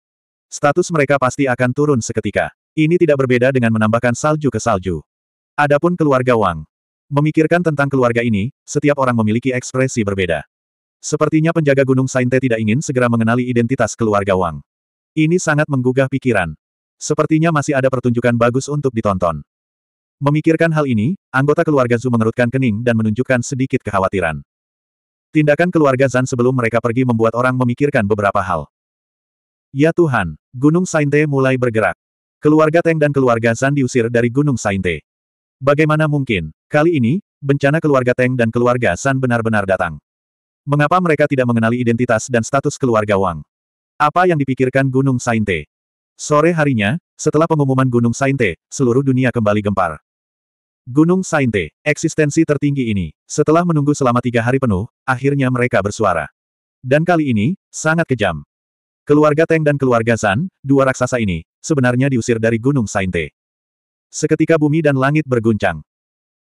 Status mereka pasti akan turun seketika. Ini tidak berbeda dengan menambahkan salju ke salju. Adapun keluarga Wang. Memikirkan tentang keluarga ini, setiap orang memiliki ekspresi berbeda. Sepertinya penjaga Gunung Sainte tidak ingin segera mengenali identitas keluarga Wang. Ini sangat menggugah pikiran. Sepertinya masih ada pertunjukan bagus untuk ditonton. Memikirkan hal ini, anggota keluarga Zhu mengerutkan kening dan menunjukkan sedikit kekhawatiran. Tindakan keluarga Zan sebelum mereka pergi membuat orang memikirkan beberapa hal. Ya Tuhan, Gunung Sainte mulai bergerak. Keluarga Teng dan keluarga Zan diusir dari Gunung Sainte. Bagaimana mungkin, kali ini, bencana keluarga Teng dan keluarga Zan benar-benar datang. Mengapa mereka tidak mengenali identitas dan status keluarga Wang? Apa yang dipikirkan Gunung Sainte? Sore harinya, setelah pengumuman Gunung Sainte, seluruh dunia kembali gempar. Gunung Sainte, eksistensi tertinggi ini, setelah menunggu selama tiga hari penuh, akhirnya mereka bersuara. Dan kali ini, sangat kejam. Keluarga Teng dan keluarga Zan, dua raksasa ini, sebenarnya diusir dari Gunung Sainte. Seketika bumi dan langit berguncang.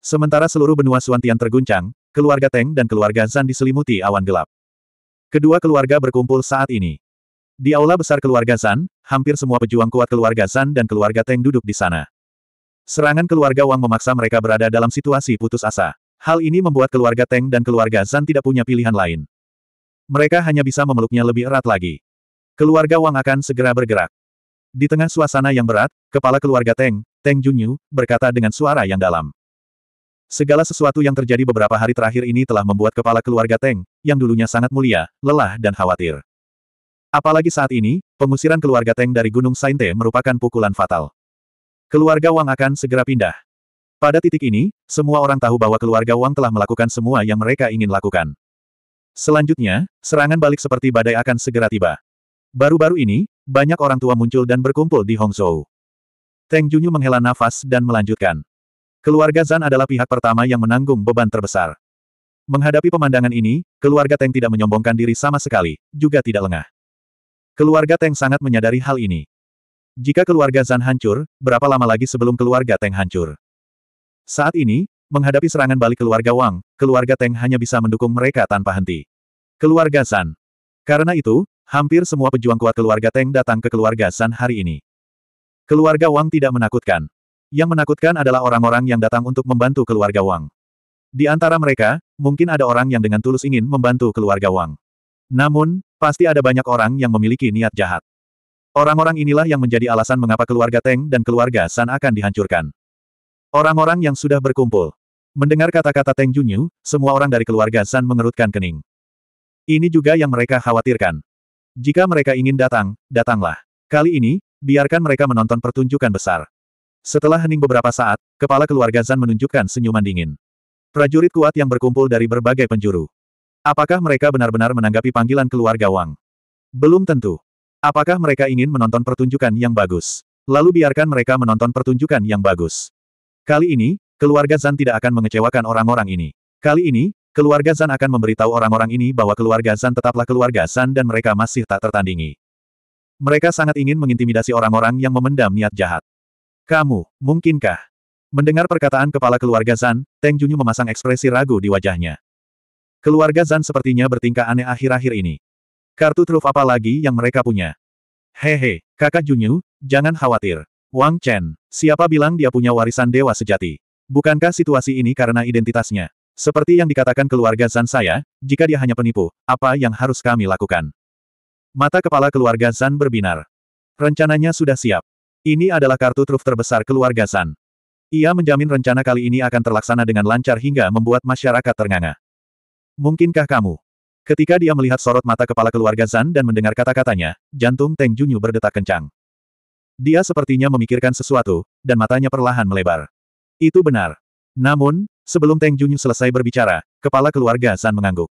Sementara seluruh benua Suantian terguncang, keluarga Teng dan keluarga Zan diselimuti awan gelap. Kedua keluarga berkumpul saat ini. Di aula besar keluarga San, hampir semua pejuang kuat keluarga San dan keluarga Teng duduk di sana. Serangan keluarga Wang memaksa mereka berada dalam situasi putus asa. Hal ini membuat keluarga Teng dan keluarga San tidak punya pilihan lain. Mereka hanya bisa memeluknya lebih erat lagi. Keluarga Wang akan segera bergerak. Di tengah suasana yang berat, kepala keluarga Teng, Teng Junyu, berkata dengan suara yang dalam. Segala sesuatu yang terjadi beberapa hari terakhir ini telah membuat kepala keluarga Teng, yang dulunya sangat mulia, lelah dan khawatir. Apalagi saat ini, pengusiran keluarga Teng dari Gunung Sainte merupakan pukulan fatal. Keluarga Wang akan segera pindah. Pada titik ini, semua orang tahu bahwa keluarga Wang telah melakukan semua yang mereka ingin lakukan. Selanjutnya, serangan balik seperti badai akan segera tiba. Baru-baru ini, banyak orang tua muncul dan berkumpul di Hongzhou. Teng Junyu menghela nafas dan melanjutkan. Keluarga Zan adalah pihak pertama yang menanggung beban terbesar. Menghadapi pemandangan ini, keluarga Teng tidak menyombongkan diri sama sekali, juga tidak lengah. Keluarga Teng sangat menyadari hal ini. Jika keluarga Zan hancur, berapa lama lagi sebelum keluarga Teng hancur? Saat ini, menghadapi serangan balik keluarga Wang, keluarga Teng hanya bisa mendukung mereka tanpa henti. Keluarga Zan. Karena itu, hampir semua pejuang kuat keluarga Teng datang ke keluarga Zan hari ini. Keluarga Wang tidak menakutkan. Yang menakutkan adalah orang-orang yang datang untuk membantu keluarga Wang. Di antara mereka, mungkin ada orang yang dengan tulus ingin membantu keluarga Wang. Namun, Pasti ada banyak orang yang memiliki niat jahat. Orang-orang inilah yang menjadi alasan mengapa keluarga Teng dan keluarga San akan dihancurkan. Orang-orang yang sudah berkumpul. Mendengar kata-kata Teng Junyu, semua orang dari keluarga San mengerutkan kening. Ini juga yang mereka khawatirkan. Jika mereka ingin datang, datanglah. Kali ini, biarkan mereka menonton pertunjukan besar. Setelah hening beberapa saat, kepala keluarga San menunjukkan senyuman dingin. Prajurit kuat yang berkumpul dari berbagai penjuru. Apakah mereka benar-benar menanggapi panggilan keluarga Wang? Belum tentu. Apakah mereka ingin menonton pertunjukan yang bagus? Lalu biarkan mereka menonton pertunjukan yang bagus. Kali ini, keluarga Zan tidak akan mengecewakan orang-orang ini. Kali ini, keluarga Zan akan memberitahu orang-orang ini bahwa keluarga Zan tetaplah keluarga Zan dan mereka masih tak tertandingi. Mereka sangat ingin mengintimidasi orang-orang yang memendam niat jahat. Kamu, mungkinkah? Mendengar perkataan kepala keluarga Zan, Teng Junyu memasang ekspresi ragu di wajahnya. Keluarga Zan sepertinya bertingkah aneh akhir-akhir ini. Kartu truf apa lagi yang mereka punya? Hehe, kakak Junyu, jangan khawatir. Wang Chen, siapa bilang dia punya warisan dewa sejati? Bukankah situasi ini karena identitasnya? Seperti yang dikatakan keluarga Zan saya, jika dia hanya penipu, apa yang harus kami lakukan? Mata kepala keluarga Zan berbinar. Rencananya sudah siap. Ini adalah kartu truf terbesar keluarga Zan. Ia menjamin rencana kali ini akan terlaksana dengan lancar hingga membuat masyarakat ternganga. Mungkinkah kamu? Ketika dia melihat sorot mata kepala keluarga Zan dan mendengar kata-katanya, jantung Teng Junyu berdetak kencang. Dia sepertinya memikirkan sesuatu, dan matanya perlahan melebar. Itu benar. Namun, sebelum Teng Junyu selesai berbicara, kepala keluarga Zan mengangguk.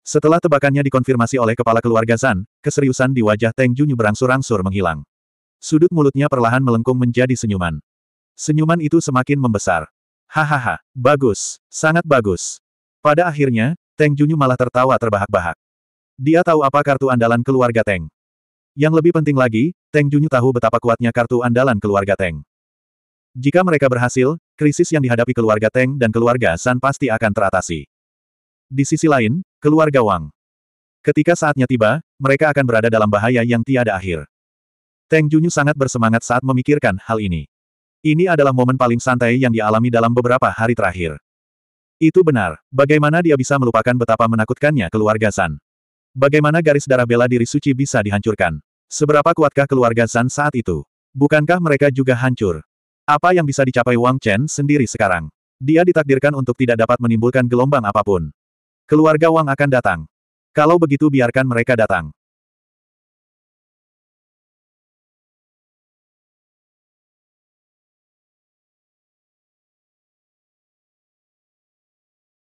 Setelah tebakannya dikonfirmasi oleh kepala keluarga Zan, keseriusan di wajah Teng Junyu berangsur-angsur menghilang. Sudut mulutnya perlahan melengkung menjadi senyuman. Senyuman itu semakin membesar. Hahaha, bagus, sangat bagus. Pada akhirnya, Teng Junyu malah tertawa terbahak-bahak. Dia tahu apa kartu andalan keluarga Teng. Yang lebih penting lagi, Teng Junyu tahu betapa kuatnya kartu andalan keluarga Teng. Jika mereka berhasil, krisis yang dihadapi keluarga Teng dan keluarga San pasti akan teratasi. Di sisi lain, keluarga Wang. Ketika saatnya tiba, mereka akan berada dalam bahaya yang tiada akhir. Teng Junyu sangat bersemangat saat memikirkan hal ini. Ini adalah momen paling santai yang dialami dalam beberapa hari terakhir. Itu benar. Bagaimana dia bisa melupakan betapa menakutkannya keluarga San? Bagaimana garis darah bela diri suci bisa dihancurkan? Seberapa kuatkah keluarga San saat itu? Bukankah mereka juga hancur? Apa yang bisa dicapai Wang Chen sendiri sekarang? Dia ditakdirkan untuk tidak dapat menimbulkan gelombang apapun. Keluarga Wang akan datang. Kalau begitu biarkan mereka datang.